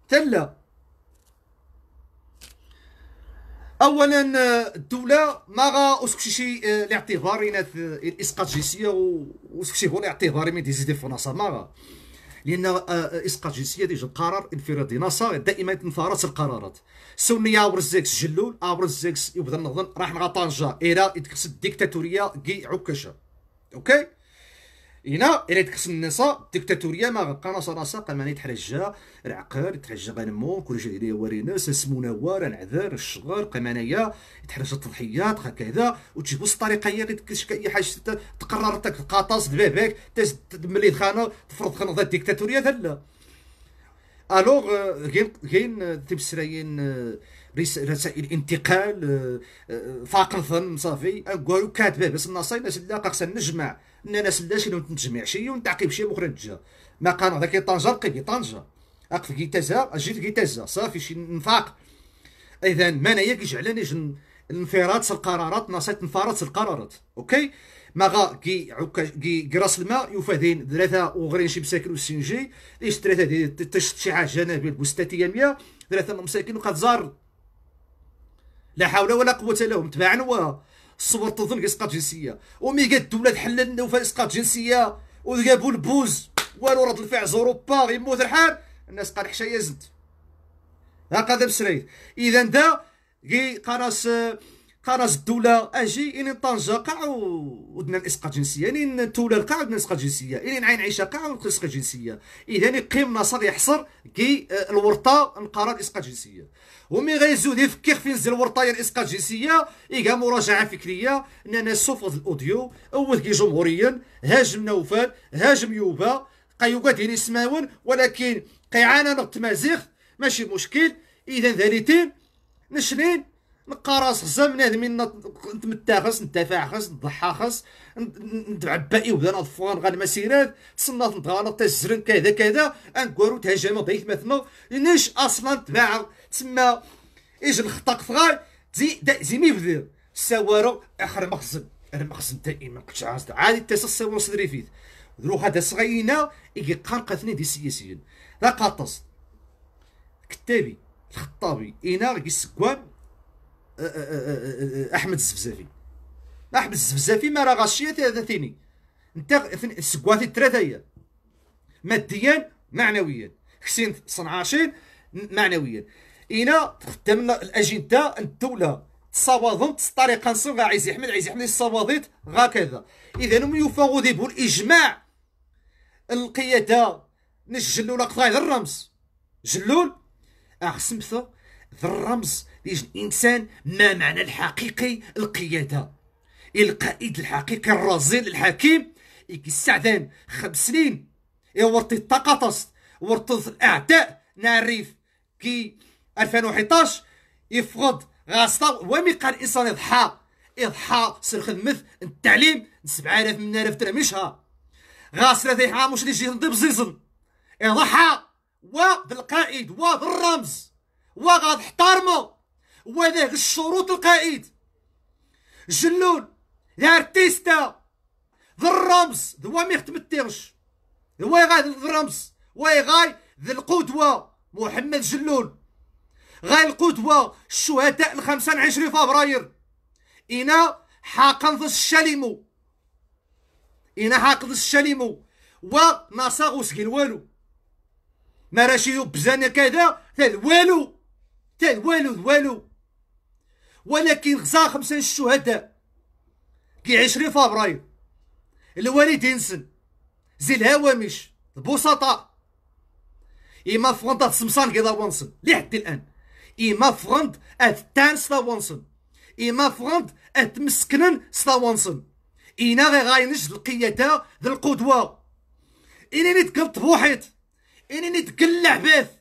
تلا اولا الدوله ما غا اسكشي الاعتبارينات آه، الاسقاط آه، جنسيه واسكشي هو الاعتذار من ديزيدي فرنسا ما غا لان آه، آه، اسقاط جنسيه ديجا قرار انفرادي ناسا دائما تنثارت القرارات اور زيكس جلول زيكس يبدا نظن راح نغطانجا طنجه الى ديكتاتوريه كي عكشه اوكي هنا الا تقسم النساء ديكتاتوريه ما غنقاناش راسها قال ماني تحرجها العقل تحرج غنمو كلشي ديالي وريناس نسمونا ورا العذر الشغر قام انايا تحرج التضحيات كذا وتجيبو الطريقه هي غير اللي اي حاجه تقرر تاك القطاس دبابك ملي خانه تفرض خنوضه ديكتاتوريه لا الوغ كاين كاين تبسراين رسائل انتقال آه، آه، فاقنثن صافي كاتبه بس النصايب لا خصنا نجمع ان ناس لاشين ونتجمع شي ونتعقي شي مخرج نتجا ما قان هذاك طنجه نقي طنجه اقف كي تازا اجي كي تازا صافي شي نفاق اذا ما انايا كيجعلني جن في القرارات نصيت انفراد القرارات اوكي ما غا كي عكا كي كراس الماء يفادين ثلاثه وغرين شي مساكن والسنجي ليش ثلاثه تشت شي حاجه نبيل بوستاتيه 100 ثلاثه مساكن وقد زار لا حول ولا قوه لهم تباعا صور تظن اسقاط جنسيه ومي قاد الدوله تحل لنا اسقاط جنسيه وجابوا البوز والو رد الفعل زوروبا غيموت الحال الناس قال حشايه زنت ها دابا سريت اذا دا كي قناص قناص الدوله اجي ان طنجه قاع ودنا الاسقاط جنسيه ان تولال قاع ودنا الاسقاط جنسيه ان عين عيشه قاع ودنا الاسقاط جنسيه اذا قيم صار يحصر كي آه، الورطه نقرا اسقاط جنسيه ومي لي يفكر في نزل ورطايا الاسقاط جنسيه ايكا مراجعه فكريه اننا صفض الاوديو اول كي جمهوريا هاجم نوفل هاجم يوبا قيوكا ديني سماون ولكن قيعانا نغط مازيخ ماشي مشكل اذا ذاليتين نشرين راس خزام نادمين نتمتا خاص ندافع خاص نضحى خاص ندبع اي وبدا نضفوان غالمسيرات تصنات نتغانط الزرن كذا كذا انكورو تهاجم ضيف مثلا نش اصلا تباع تما اجل خطاك فغار زي زيمي بذير سوارو اخر مخزن مخزن دائما كنت عاصد عادي تاسا سوارو صدري فيت ذرو هذا صغينا يجي قرقة ثنين دي سياسيين لا قاطس كتابي الخطابي اينا كي سكوان احمد الزفزافي احمد الزفزافي ما راه غاشيه ثاني انت سكواتي الثلاثه ماديا معنويا حسين صنعاشين معنويا إنا خدامنا الاجنده الدوله تصوادنت طريقا صغا عيسى احمد عيسى احمد الصواديت هكذا اذا هم يوفاو ذيبو الاجماع القياده نش جلول اقطاع ذا الرمز جلول اخسمثا أه، ذا الرمز ليش الانسان ما معنى الحقيقي القياده القائد الحقيقي الرزيل الحكيم السعدان خمس سنين يورطي الطاقة ورطي الاعداء نعرف كي 2011 يفرض ومي قال إنسان إضحى إضحى سير خدمت التعليم 7000 8000 درهم يشهر ذي حام مش اللي جيت نضرب زيزن إضحى وذا القائد وذا الرمز وغاد احترمه وذاك الشروط القائد جلون يا ارتيستا ذا الرمز هو ما يختمتيرش هو غاد ذا الرمز غاي ذا القدوة محمد جلون غا القدوة الشهداء الخمسة عشرين فبراير إنا حاقنظ الشليمو إنا حاقنظ الشليمو ونصاغو سكين والو ما راشي بزانا كذا تال والو تال والو والو ولكن غزا خمسة الشهداء كي عشرين فبراير الوالدين سن زي الهوامش البسطاء إما فونطات تسمسان كذا وانسن لحد الآن إما فغند أتتان سلاوانسن إما فغند أتمسكنن سلاوانسن إنا غي غاينش القيادة ذا القدوة إنني تكلط بوحيط إنني تكلع بث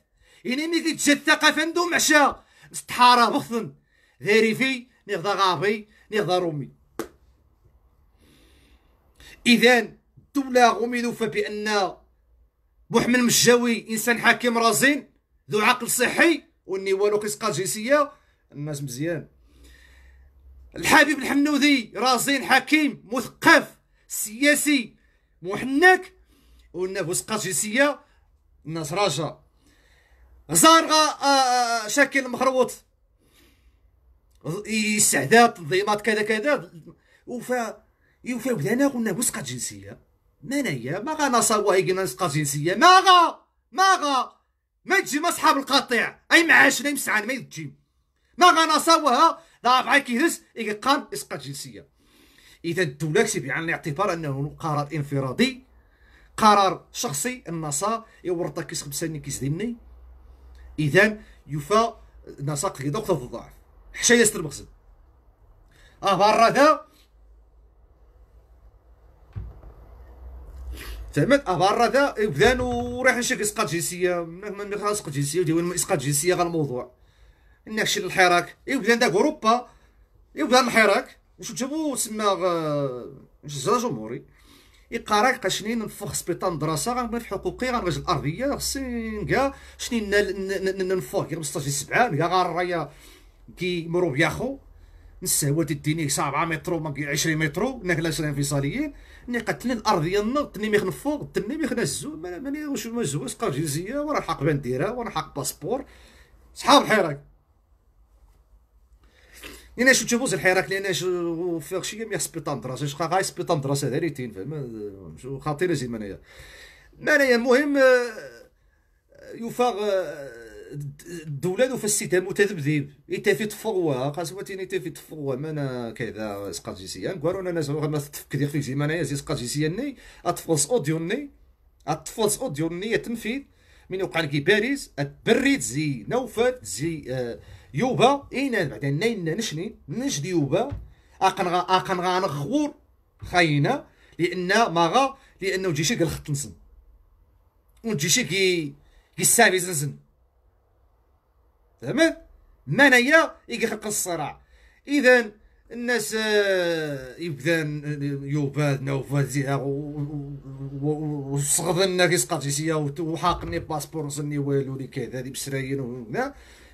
إنني تجد ثقافة ندو معشا استحارة بخثن ذيري في نغدا غابي نغدا رومي إذا الدولة غمدوفة بأن بوحمل مشاوي إنسان حاكم رزين ذو عقل صحي واني والو كيسقى جنسيه الناس مزيان الحبيب الحنوذي رازين حكيم مثقف سياسي محنك والنفوس جنسيه الناس راجا زارغا آه، آه، شاكل المخروط استعداد تنظيمات كذا كذا وفا يوفا بدانا قلنا بوسقة جنسية ما هي ما غا نصاوها وهيكنا نسقة جنسية ما غا ما غا ما تجي ما صحاب القطيع اي معاش اي مسعان ما تجي ما غنصاوها ضعف عاك يهز يقام اسقاط جنسيه اذا الدوله كتب عن يعني الاعتبار انه قرار انفرادي قرار شخصي النصا يورطك كيس خمسة سنين كيس ديني اذا يفا نصا كي ضعف الضعف حشايه المقصد اه برا ذا زعما ابار ذا بدانو رايح نشك اسقاط جنسيه ما خلاص اسقاط جنسيه ديال اسقاط جنسيه غير الموضوع شي الحراك بدا دا اوروبا بدا الحراك واش جابو تسمى جزا جمهوري يقرا يلقى شني نفخ سبيطان مدرسه غنبغي حقوقي غنرجع الارضيه خصني نكا شني نفخ غير 15 سبعه نكا غار الرايه كي مروب ياخو نسهوات الديني 7 مترو ما 20 مترو ناكل 20 انفصاليين ني الارض الارضيه النط ني ميخن فوق تني ميخن الزو ماني واش ما زوز جزيه ورا الحق بنديره ورا الحق باسبور صحاب حراك لان شو تشوفوز الحراك لان شو فيغ شي مي سبيطان دراسه شقا غاي سبيطان دراسه داريتين ريتين فهم شو خطير زين مانايا مانايا المهم آه، يفاغ آه، الدولان فالسيتام وتذبذيب يتافي تفروا قاسواتين يتافي تفروا مانا كذا سقاجيسيان كوارون انا زعما ما تفكر في زي مانا زي سقاجيسياني اتفوس ني اتفوس ني تنفيذ من وقع لك باريس بريت زي نوفل زي آه، يوبا اينا بعدين نين نشني نشد يوبا اقنغا اقنغا نغور خاينا لان ما غا لانه جيشي قال خط نسن ونجيشي كي كي السافي زنزن فهمت هي يخلق الصراع اذا الناس آه، يبدا يوباد نوفاد زيها وصغد الناس يسقط وحاقني باسبور وصلني والو لي كذا هذه بسراين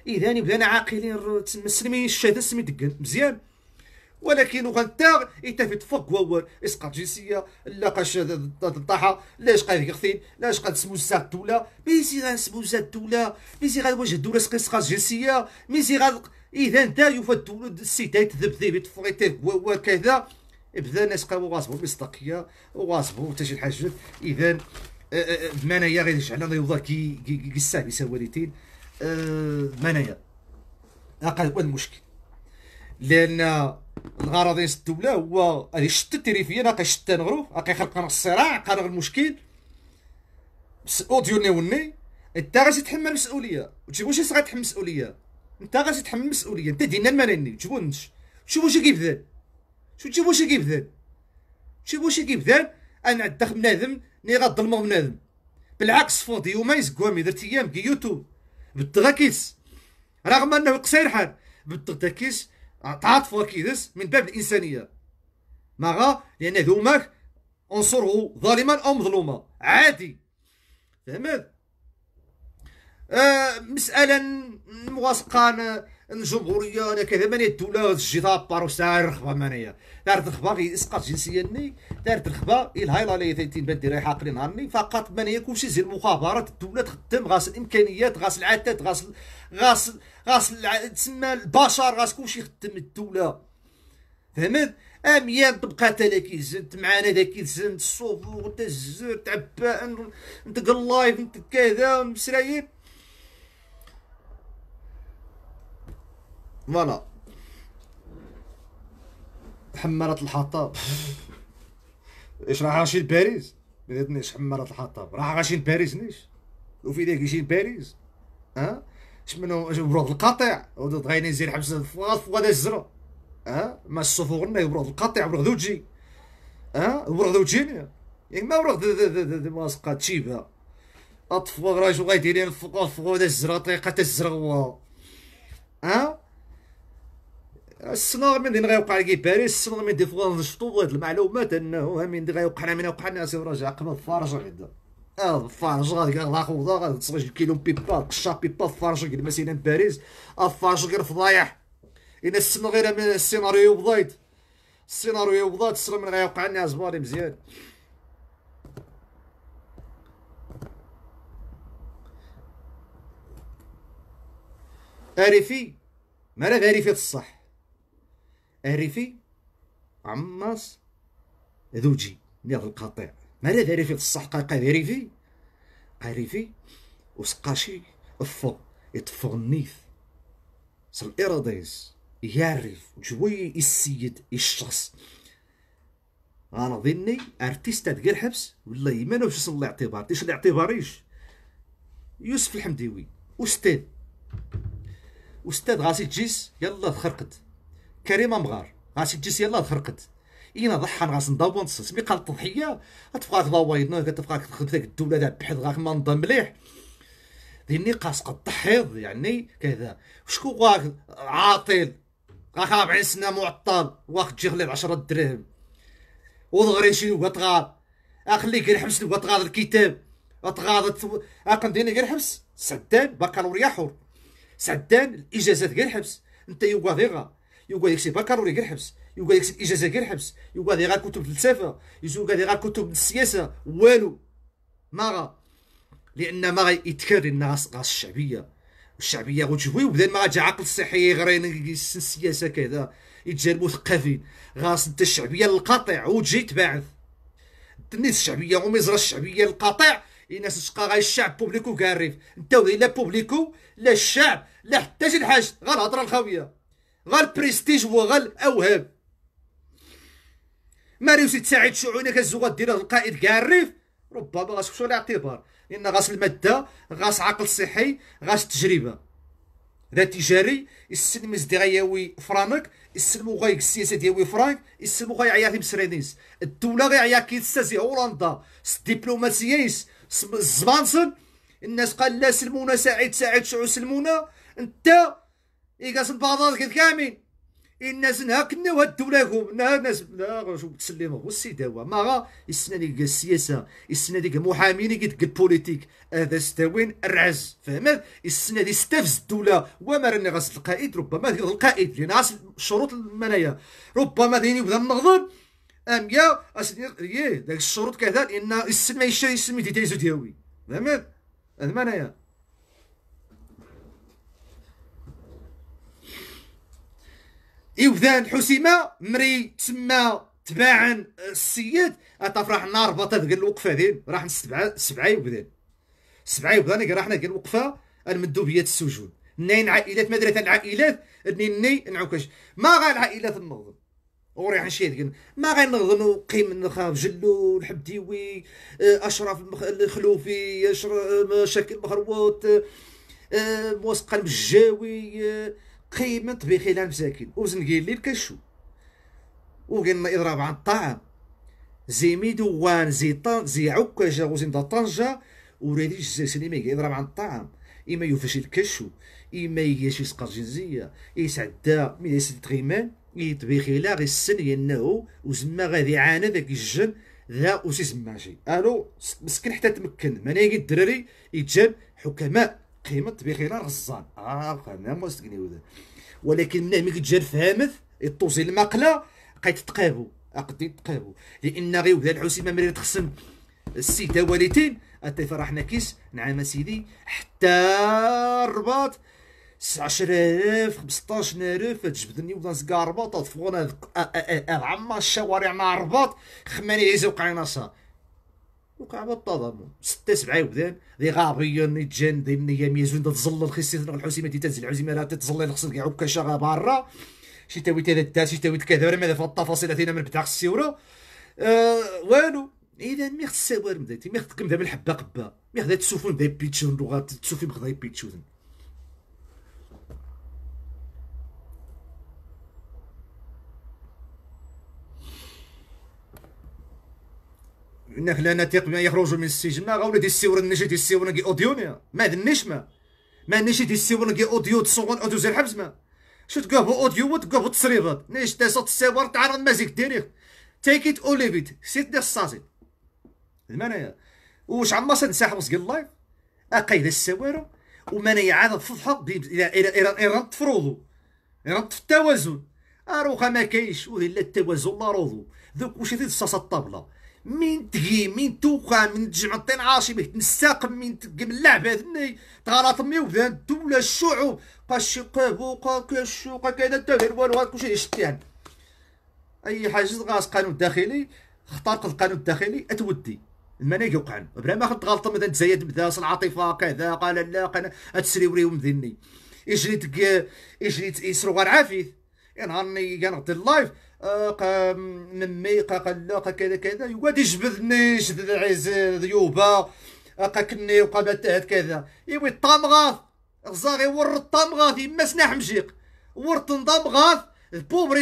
اذا يبدا عاقلين تسمي الشهاده سمي دقن مزيان ولكن غنتا يتفت فوق وور اسقاط جنسيه لا قاش الطاحه لاش قاد غثين لاش قاد سموسه الدوله ميزي غاد سموسه الدوله ميزي غا واجه الدوله اسقاط جنسيه ميزي غا اذا نتا يوفا الدوله السيتاي تذبذب تفريتي وور كذا بدا الناس قاموا غاصبوا مصداقية وغاصبوا حتى شي الحاجات اذا آه، آه، آه، منايا غير جعلنا يوضا كي قصة الساعه بسواليتين منايا أقل المشكل لان نهار غادي نسدو هو غادي يشتت التريفيه باقي شتان غروف باقي يخلق الصراع قرغ المشكل بس اوديو نيوني انت غادي تحمل المسؤوليه وتجيبو شي صغير تحمل المسؤوليه انت غادي تحمل المسؤوليه انت دينا المراني تجيبو نش شوفو شي كيف ذا شو تجيبو شي كيف ذا شوفو شي كيف ذا انا دخل بنادم ني غاظلمو بنادم بالعكس فوضي يومين زكوامي درت ايام كي يوتيوب رغم انه قصير حال بالتغاكيس تعاطف فوركيدس من باب الانسانيه ماغا لان هذوماك عنصره ظالما او مظلوما عادي فهمت آه مساله واثقان الجمهوريه انا كذا ماني الدوله جي دابار واش داير رخبه مانيا دارت رخبه غير اسقاط جنسيه ني دارت رخبه الهايلا على يتين بدي رايحه قري نهارني فقط مانيا كلشي زي المخابرات الدوله تخدم غاس الامكانيات غاس العادات غاس غاس غاس تسمى البشر غاس كلشي يخدم الدوله فهمت اميان تبقى تا لكي زنت معانا داكي زنت الصوف وغدا الزر تعبان نتقلايف نتكذا مسرايب فوالا حمرت الحطاب اش راه غاشي لباريس بغيتني اش حمرت الحطاب راه غاشي لباريس نيش وفي ذاك يجي لباريس ها اش منو اش برود القطيع غاينين زين حبسه فوالا الزرو ها ما الصفو غنى برود القطع برود وجي ها برود وتجيني ياك يعني ما برود واثقه تشيبا اطفو راجل وغايديرين فوق فوق هذا الزرا طريقه تاع الزرا ها السنار من دين غيوقع لكي باريس السنار من دين فغان نشطو هاد المعلومات انه من دين غيوقعنا من وقعنا اسي وراجع قبل الفارج غدا اه الفارج غادي غاخوضا غادي تصغي كيلو بيبا قشا بيبا الفارج كي مسينا باريس الفارج غير فضايح إن السنار غير من السيناريو بضايت السيناريو بضايت السنار من غيوقع لنا زبالي مزيان اريفي ما راه اريفي الصح رفي عماص ذوجي ديال القطيع مالا ذا الصح بصح قاقا ذريفي أريفي وسقاشي الفض يطفو النيف سل إراديز يعرف جوي السيد الشخص انا ظني أرتيستا تقير الحبس والله ما نوش اسم الاعتبار تيش الاعتباريش يوسف الحمديوي استاذ استاذ غاسي تجيس يلا تخرقد كريمه مغار غاسي تجيس يلاه تخرقت اينا ضحى غاس نضاو ونصص مي قال التضحيه تبقاك ضوايدنا تبقاك تخدم ذاك الدوله ذا بحد غاك ما نضم مليح ديني قاس قد تحيض يعني كذا شكون غاك عاطل غاك 40 سنه معطل واخ تجي غلي 10 دراهم وضغري شي وغتغار اخلي غير حبس وغتغار الكتاب غتغار ديني غير حبس سدان بكالوريا حر سدان الاجازات غير حبس انت يوغا غير يوقع سي بكالوريا غير حبس يوقع سي اجازه غير حبس يوقع دي غير كتب الفلسفه يوقع دي غير كتب السياسه والو ما غا لان ما غا يتكرر الناس غاس الشعبيه الشعبيه غتجوي وبدا ما غاتجي عقل صحي غرين السياسه كذا يتجربوا مثقفين غاس انت الشعبيه القاطع وتجي تباعث الناس الشعبيه ومزرعه الشعبيه القاطع الناس تشقى غا الشعب بوبليكو كاريف انت ولا بوبليكو لا الشعب لا حتى شي حاجه غير الهضره الخاويه غير بريستيج هو غير الاوهام ما ريوسي تساعد شعونك كزو ديال القائد كاع الريف ربما غتخشوا الاعتبار لان غاس الماده غاس عقل صحي غاس تجربه ذا تجاري السلم مزدي غياوي فرانك السلم غايك السياسه ديالوي فرانك السن غيعيا مسرينيس الدوله غيعيا كيتسازي هولندا الدبلوماسييس الزبانسن الناس قال لا سلمونا سعيد سعيد شعو سلمونا انت يقاس البعضات كد كامل الناس نهاك نو هاد الدولة يكون ناس لا غنشوف تسليمه هو السيد هو ما غا يسنا ديك السياسة يسنا ديك المحامين قد تقد بوليتيك هذا ستاوين الرعز فهمت يسنا دي استفز الدولة وما راني غاس القائد ربما القائد لأن غاس شروط المنايا ربما ديني بدا نغضب ام يا اسني الشروط كذا لان السن ما يشري السن ديتيزو دياوي فهمت المنايا إوذان حسيمة مري تسمى تباعا السيد أطاف النار نربط قال الوقفة دين راح نسبعة سبعة يوبدان سبعة يوبدان راحنا قال الوقفة المندوبية السجون نين عائلات ما العائلات نيني ني ما غا العائلات النظم وريح شي ما غا نغنو قيم النخاف جلو الحبديوي اشرف آه، الخلوفي شكل آه، مخروط آه، موسقا مجاوي خيمه طبيخي لها المساكين وزنقي لي الكشو وقلنا اضراب عن الطعام زي ميدوان زي طن زي عكاجه وزين طنجه وريدي الجزائر ميغا يضرب عن الطعام اما يوفاش الكشو اما يجيش يسقر جنزيه عدا من يسد تغيمان يطبيخي لا غير السن ينه وزما غادي عانا ذاك الجن ذا وسيزماشي الو مسكين حتى تمكن ما يجي الدراري يتجاب حكماء قيمة بخير غزان اه خانا موسكني وذا ولكن منين ملي كتجي فهمت يطوزي المقلة بقيت تقابو اقدي تقابو لان غير وذا الحسيمه مري تخصم السيده والدين اتي فرحنا كيس نعم سيدي حتى الرباط 10000 15000 تجبدني ودا سكا رباط تفونا عما الشوارع مع الرباط خماني عيزو قايناصا وكعب التضامن ستة سبعة يبدان ذي غابيا نيتجان ذي منيا ميزون تظل الخسيس نغ الحسيمة دي تنزل عزيمة لا تتظل الخسر كاع هكا شاغا برا شي تاوي هذا الداس شي تاويت كذا ماذا التفاصيل هذينا من بتاع السيورة أه والو اذا مي خص السوار مداتي مي خدكم دابا الحبه قبه مي خدات تسوفون داي بيتشون لغات تسوفي بغدا بيتشون انك لا نثق بما يخرج من السجن ما دي السيور السيورن دي السيور كي اوديو ما دنيش ما ما دي السيور كي اوديو تصور اوديو زي الحبس ما شو تقابو اوديو وتقابو تصريبات نيش صوت السيور تعرض مازيك ديريكت تيك ات او سيت دي الصاصي المنايا وش عما سنسحب وسط اللايف اقيد السوارة ومنايا عاد تفضحها الى الى الى ايران تفروضو ايران تفتوازو اروخا ما كاينش وذي لا التوازن لا روضو ذوك واش الصاصه الطابله من تغي من توخا من تجمع الطين عاشي به تنساقم من تقيم اللعبة هذني تغلط مي وذان الدولة الشعوب قاشي قابوقا كشوقا كذا والو والوات كلشي يشتيان يعني. أي حاجة غاس قانون الداخلي اخترق القانون الداخلي اتودي المناهج يوقعن بلا ما غلط مثلا تزايد بذاس العاطفه كذا قال لا قال وريهم ذني اجريت اجريت يسرو غير عافيت ينهارني كنغطي اللايف قا ممي قا قلا قا كذا كذا يواد يجبدني جبد العز ذيوبه قا كني وقا بتهد كذا يوي الطامغاث غزاغي ور الطامغاث يما سنا حمجيق ور تنضامغاث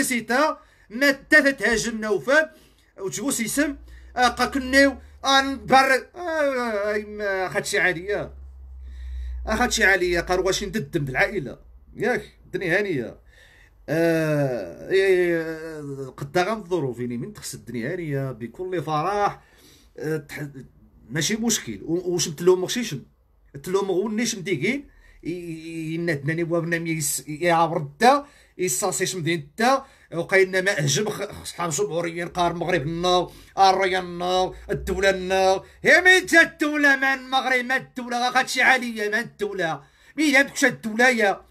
سيتا ما تاثت هاجم نوفا وتجوس يسم قا كني شي عليا عالية شي عالية قا واش ندم بالعائلة ياك الدنيا هانية آه الظروف يعني من تخس الدنيا هانيه بكل فرح آه ماشي مشكل وشمت لهم ماشي شم قلت لهم غوني شمديكين ينادناني وابنا يعبر الدا يصاصي دين الدا وقايلنا ما اهجم صحاب جمهوريين قار المغرب ناو الريا ناو الدوله ناو يا مين الدوله ما المغرب ما الدوله غاتشي عليا ما الدوله مين هادكش الدوله يا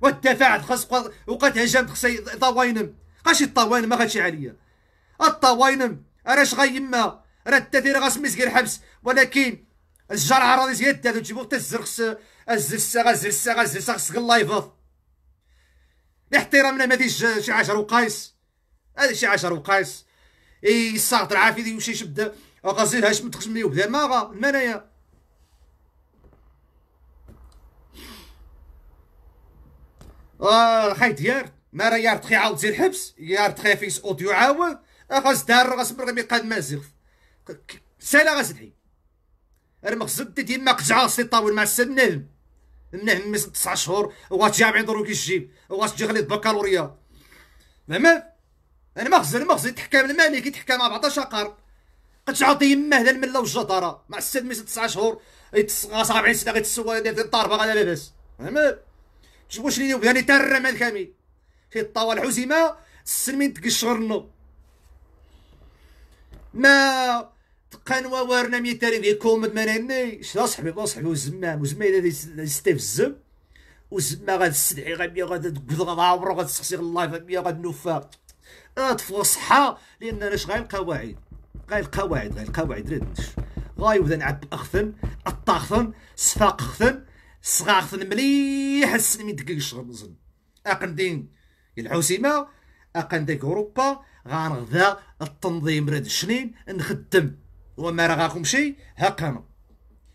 والتفاعل خاص وقت هجمت خصي طواينم غاش الطواينم ما غادشي عليا الطواينم اراش غيما راه التاثير غاسميس غير الحبس ولكن الجرعه راه زيادة تجيبو حتى الزرق الزلسه غزلسه غزلسه خصك اللايفض احترامنا ما ديش شي عشر وقايس هذا شي 10 اي الساط العافية وشي شبدة غازيل هاشم تخشم ليه بدا ما غا المنايا خاي ديار ما راه يار عاود زي الحبس يار فيس اوديو عاوة آه، غاز دار غاز برغمي قاد مازيغف سالا غاس الحي ارمخ دي ديما قزعه سي طاول مع السد نادم منهم مس تسع شهور وغات وغاتجامع دروك الجيب تجي غليظ بكالوريا زعما انا المخزن تحكم المالي كي تحكم 14 قرن كتعطي يما هذا الملا والجدره مع السد مس تسع شهور 70 سنه غيتسوى ضاربه غادا لاباس فهمت واش اللي بهاني يعني تا الرمال كامل في الطاوة الحزيمة السلمين تقشر النو ما تقان وارنا مي تاري ديكم مناني شتا صاحبي صاحبي وزمام وزمام ستي في الزم وزما غاد غاد غادي غادي تقبض غاد عمرو غاد تسقسي اللايف غادي غاد نوفا تفوق صحة لان انا غير القواعد غاي القواعد غير القواعد غاي غايبدا نعب اخثن اطاخثن صفاق خثن صغاغثن مليح السن من ديك الشهر نزل اقندين العسيمه اقندك اوروبا غانغذا التنظيم راد الشنين نخدم وما راغاكم شي هاقنا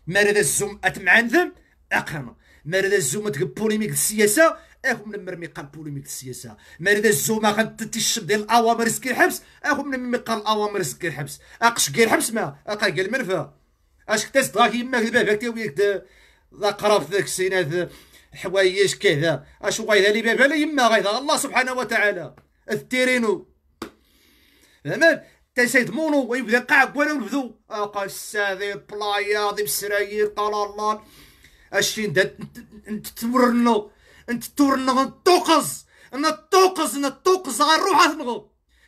ما راد الزوم هاك اقنا ما راد الزوم بوليميك السياسه اخو من مرمي قال بوليميك السياسه ما راد الزوم غنتتي الشب ديال الاوامر سكي الحبس اخو من مرمي قال الاوامر سكي الحبس اقش كي الحبس ما اقا كي المرفا اش كتاس دغاك يماك الباب هاك تاويك ذا قرف ذاك السينات حوايج كذا اش غايدا لي بابا لا يما غايدا الله سبحانه وتعالى التيرينو زعما تا سيد مونو ويبدا قاع كوانا ونبذو اقا السادي بلايا دي بسراير طلالان اشين دا انت تورنو انت تورنو نتوقز نتوقز غا غنروح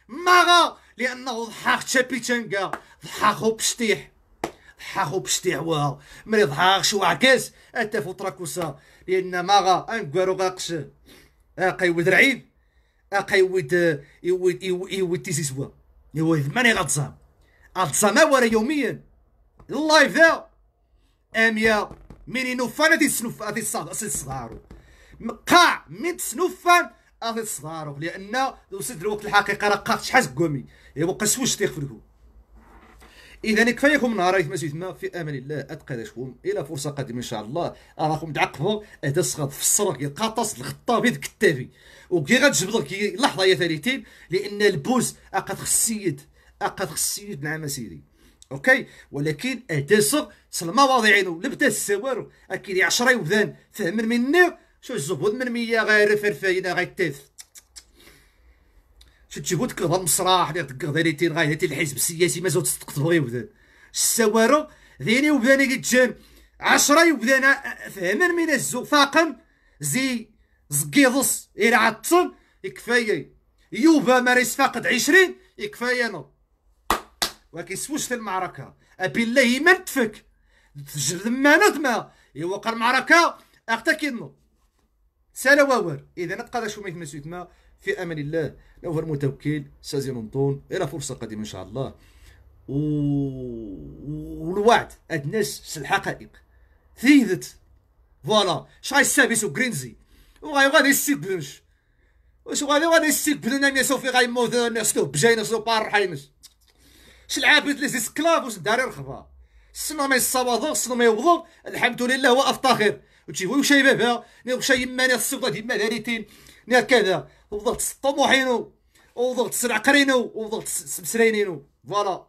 ما غا لانه ضحاك تشابيتشانكا تشانكا ضحاكو بشتيح حاخو بشتيعوا مريض حاخش وعكس اتا تراكوسا لان ماغا انكوارو غاقش اقي ود رعيب اقي ود يود يود تيسيسوا يود ماني غاتزام غتصام ورا يوميا اللايف ذا اميا ميني نوفان هادي السنوف هادي الصغارو مقاع من تسنوفان هادي الصغارو لان وصلت الوقت الحقيقه راه قاقش شحال كومي يبقى سوش تيخفلكو اذا كفاياكم نهار يتمسوا تما في امان الله اتقادشكم الى فرصه قادمه ان شاء الله راكم تعقبوا هذا الصغار في الصرق القطاس الخطابي الكتابي وكي غتجبد كي لحظه يا ثالثين لان البوز اقد السيد اقد السيد نعم سيدي اوكي ولكن اتسق سلمى واضعينو لبدا السوار اكيد 10 يبدان فهم مني شو الزبود من مية غير فرفاينه غير تث تجيبو ديك المسرح اللي تقرض عليه تين الحزب السياسي مازال تصدق يبدا السوارو ديني وبداني كيتجان عشرة وبدانا فهمان من الزو فاقم زي زقيضص الى عطل كفايه يوبا ماريس فاقد 20 كفايه انا ولكن سوشت المعركه ابي الله ما تفك تجرد ما ندما يوقع المعركه كينو سالا واور اذا نتقاداش شو ما يتمسوا في امان الله نوفر المتوكل نطون الى فرصه قادمه ان شاء الله و... والوعد هاد الناس الحقائق ثيدت فوالا شغاي السابس وكرينزي وغادي يستقبلونش واش غادي غادي يستقبلونا مي سوفي غيموت نعسلو بجاي نعسلو حيمس ش العابد لي سكلاف واش داري رخبه سنو ما يصابضو سنو ما يوضو الحمد لله هو افتخر وتي هو شايبه شي وشايب ماني السوطه ديال مداريتين نيا كذا وفضلت طموحينو سرع قرينو وفضلت سبسرينينو فوالا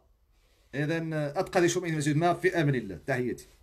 اذا اتقى لي شو ما في امان الله تحياتي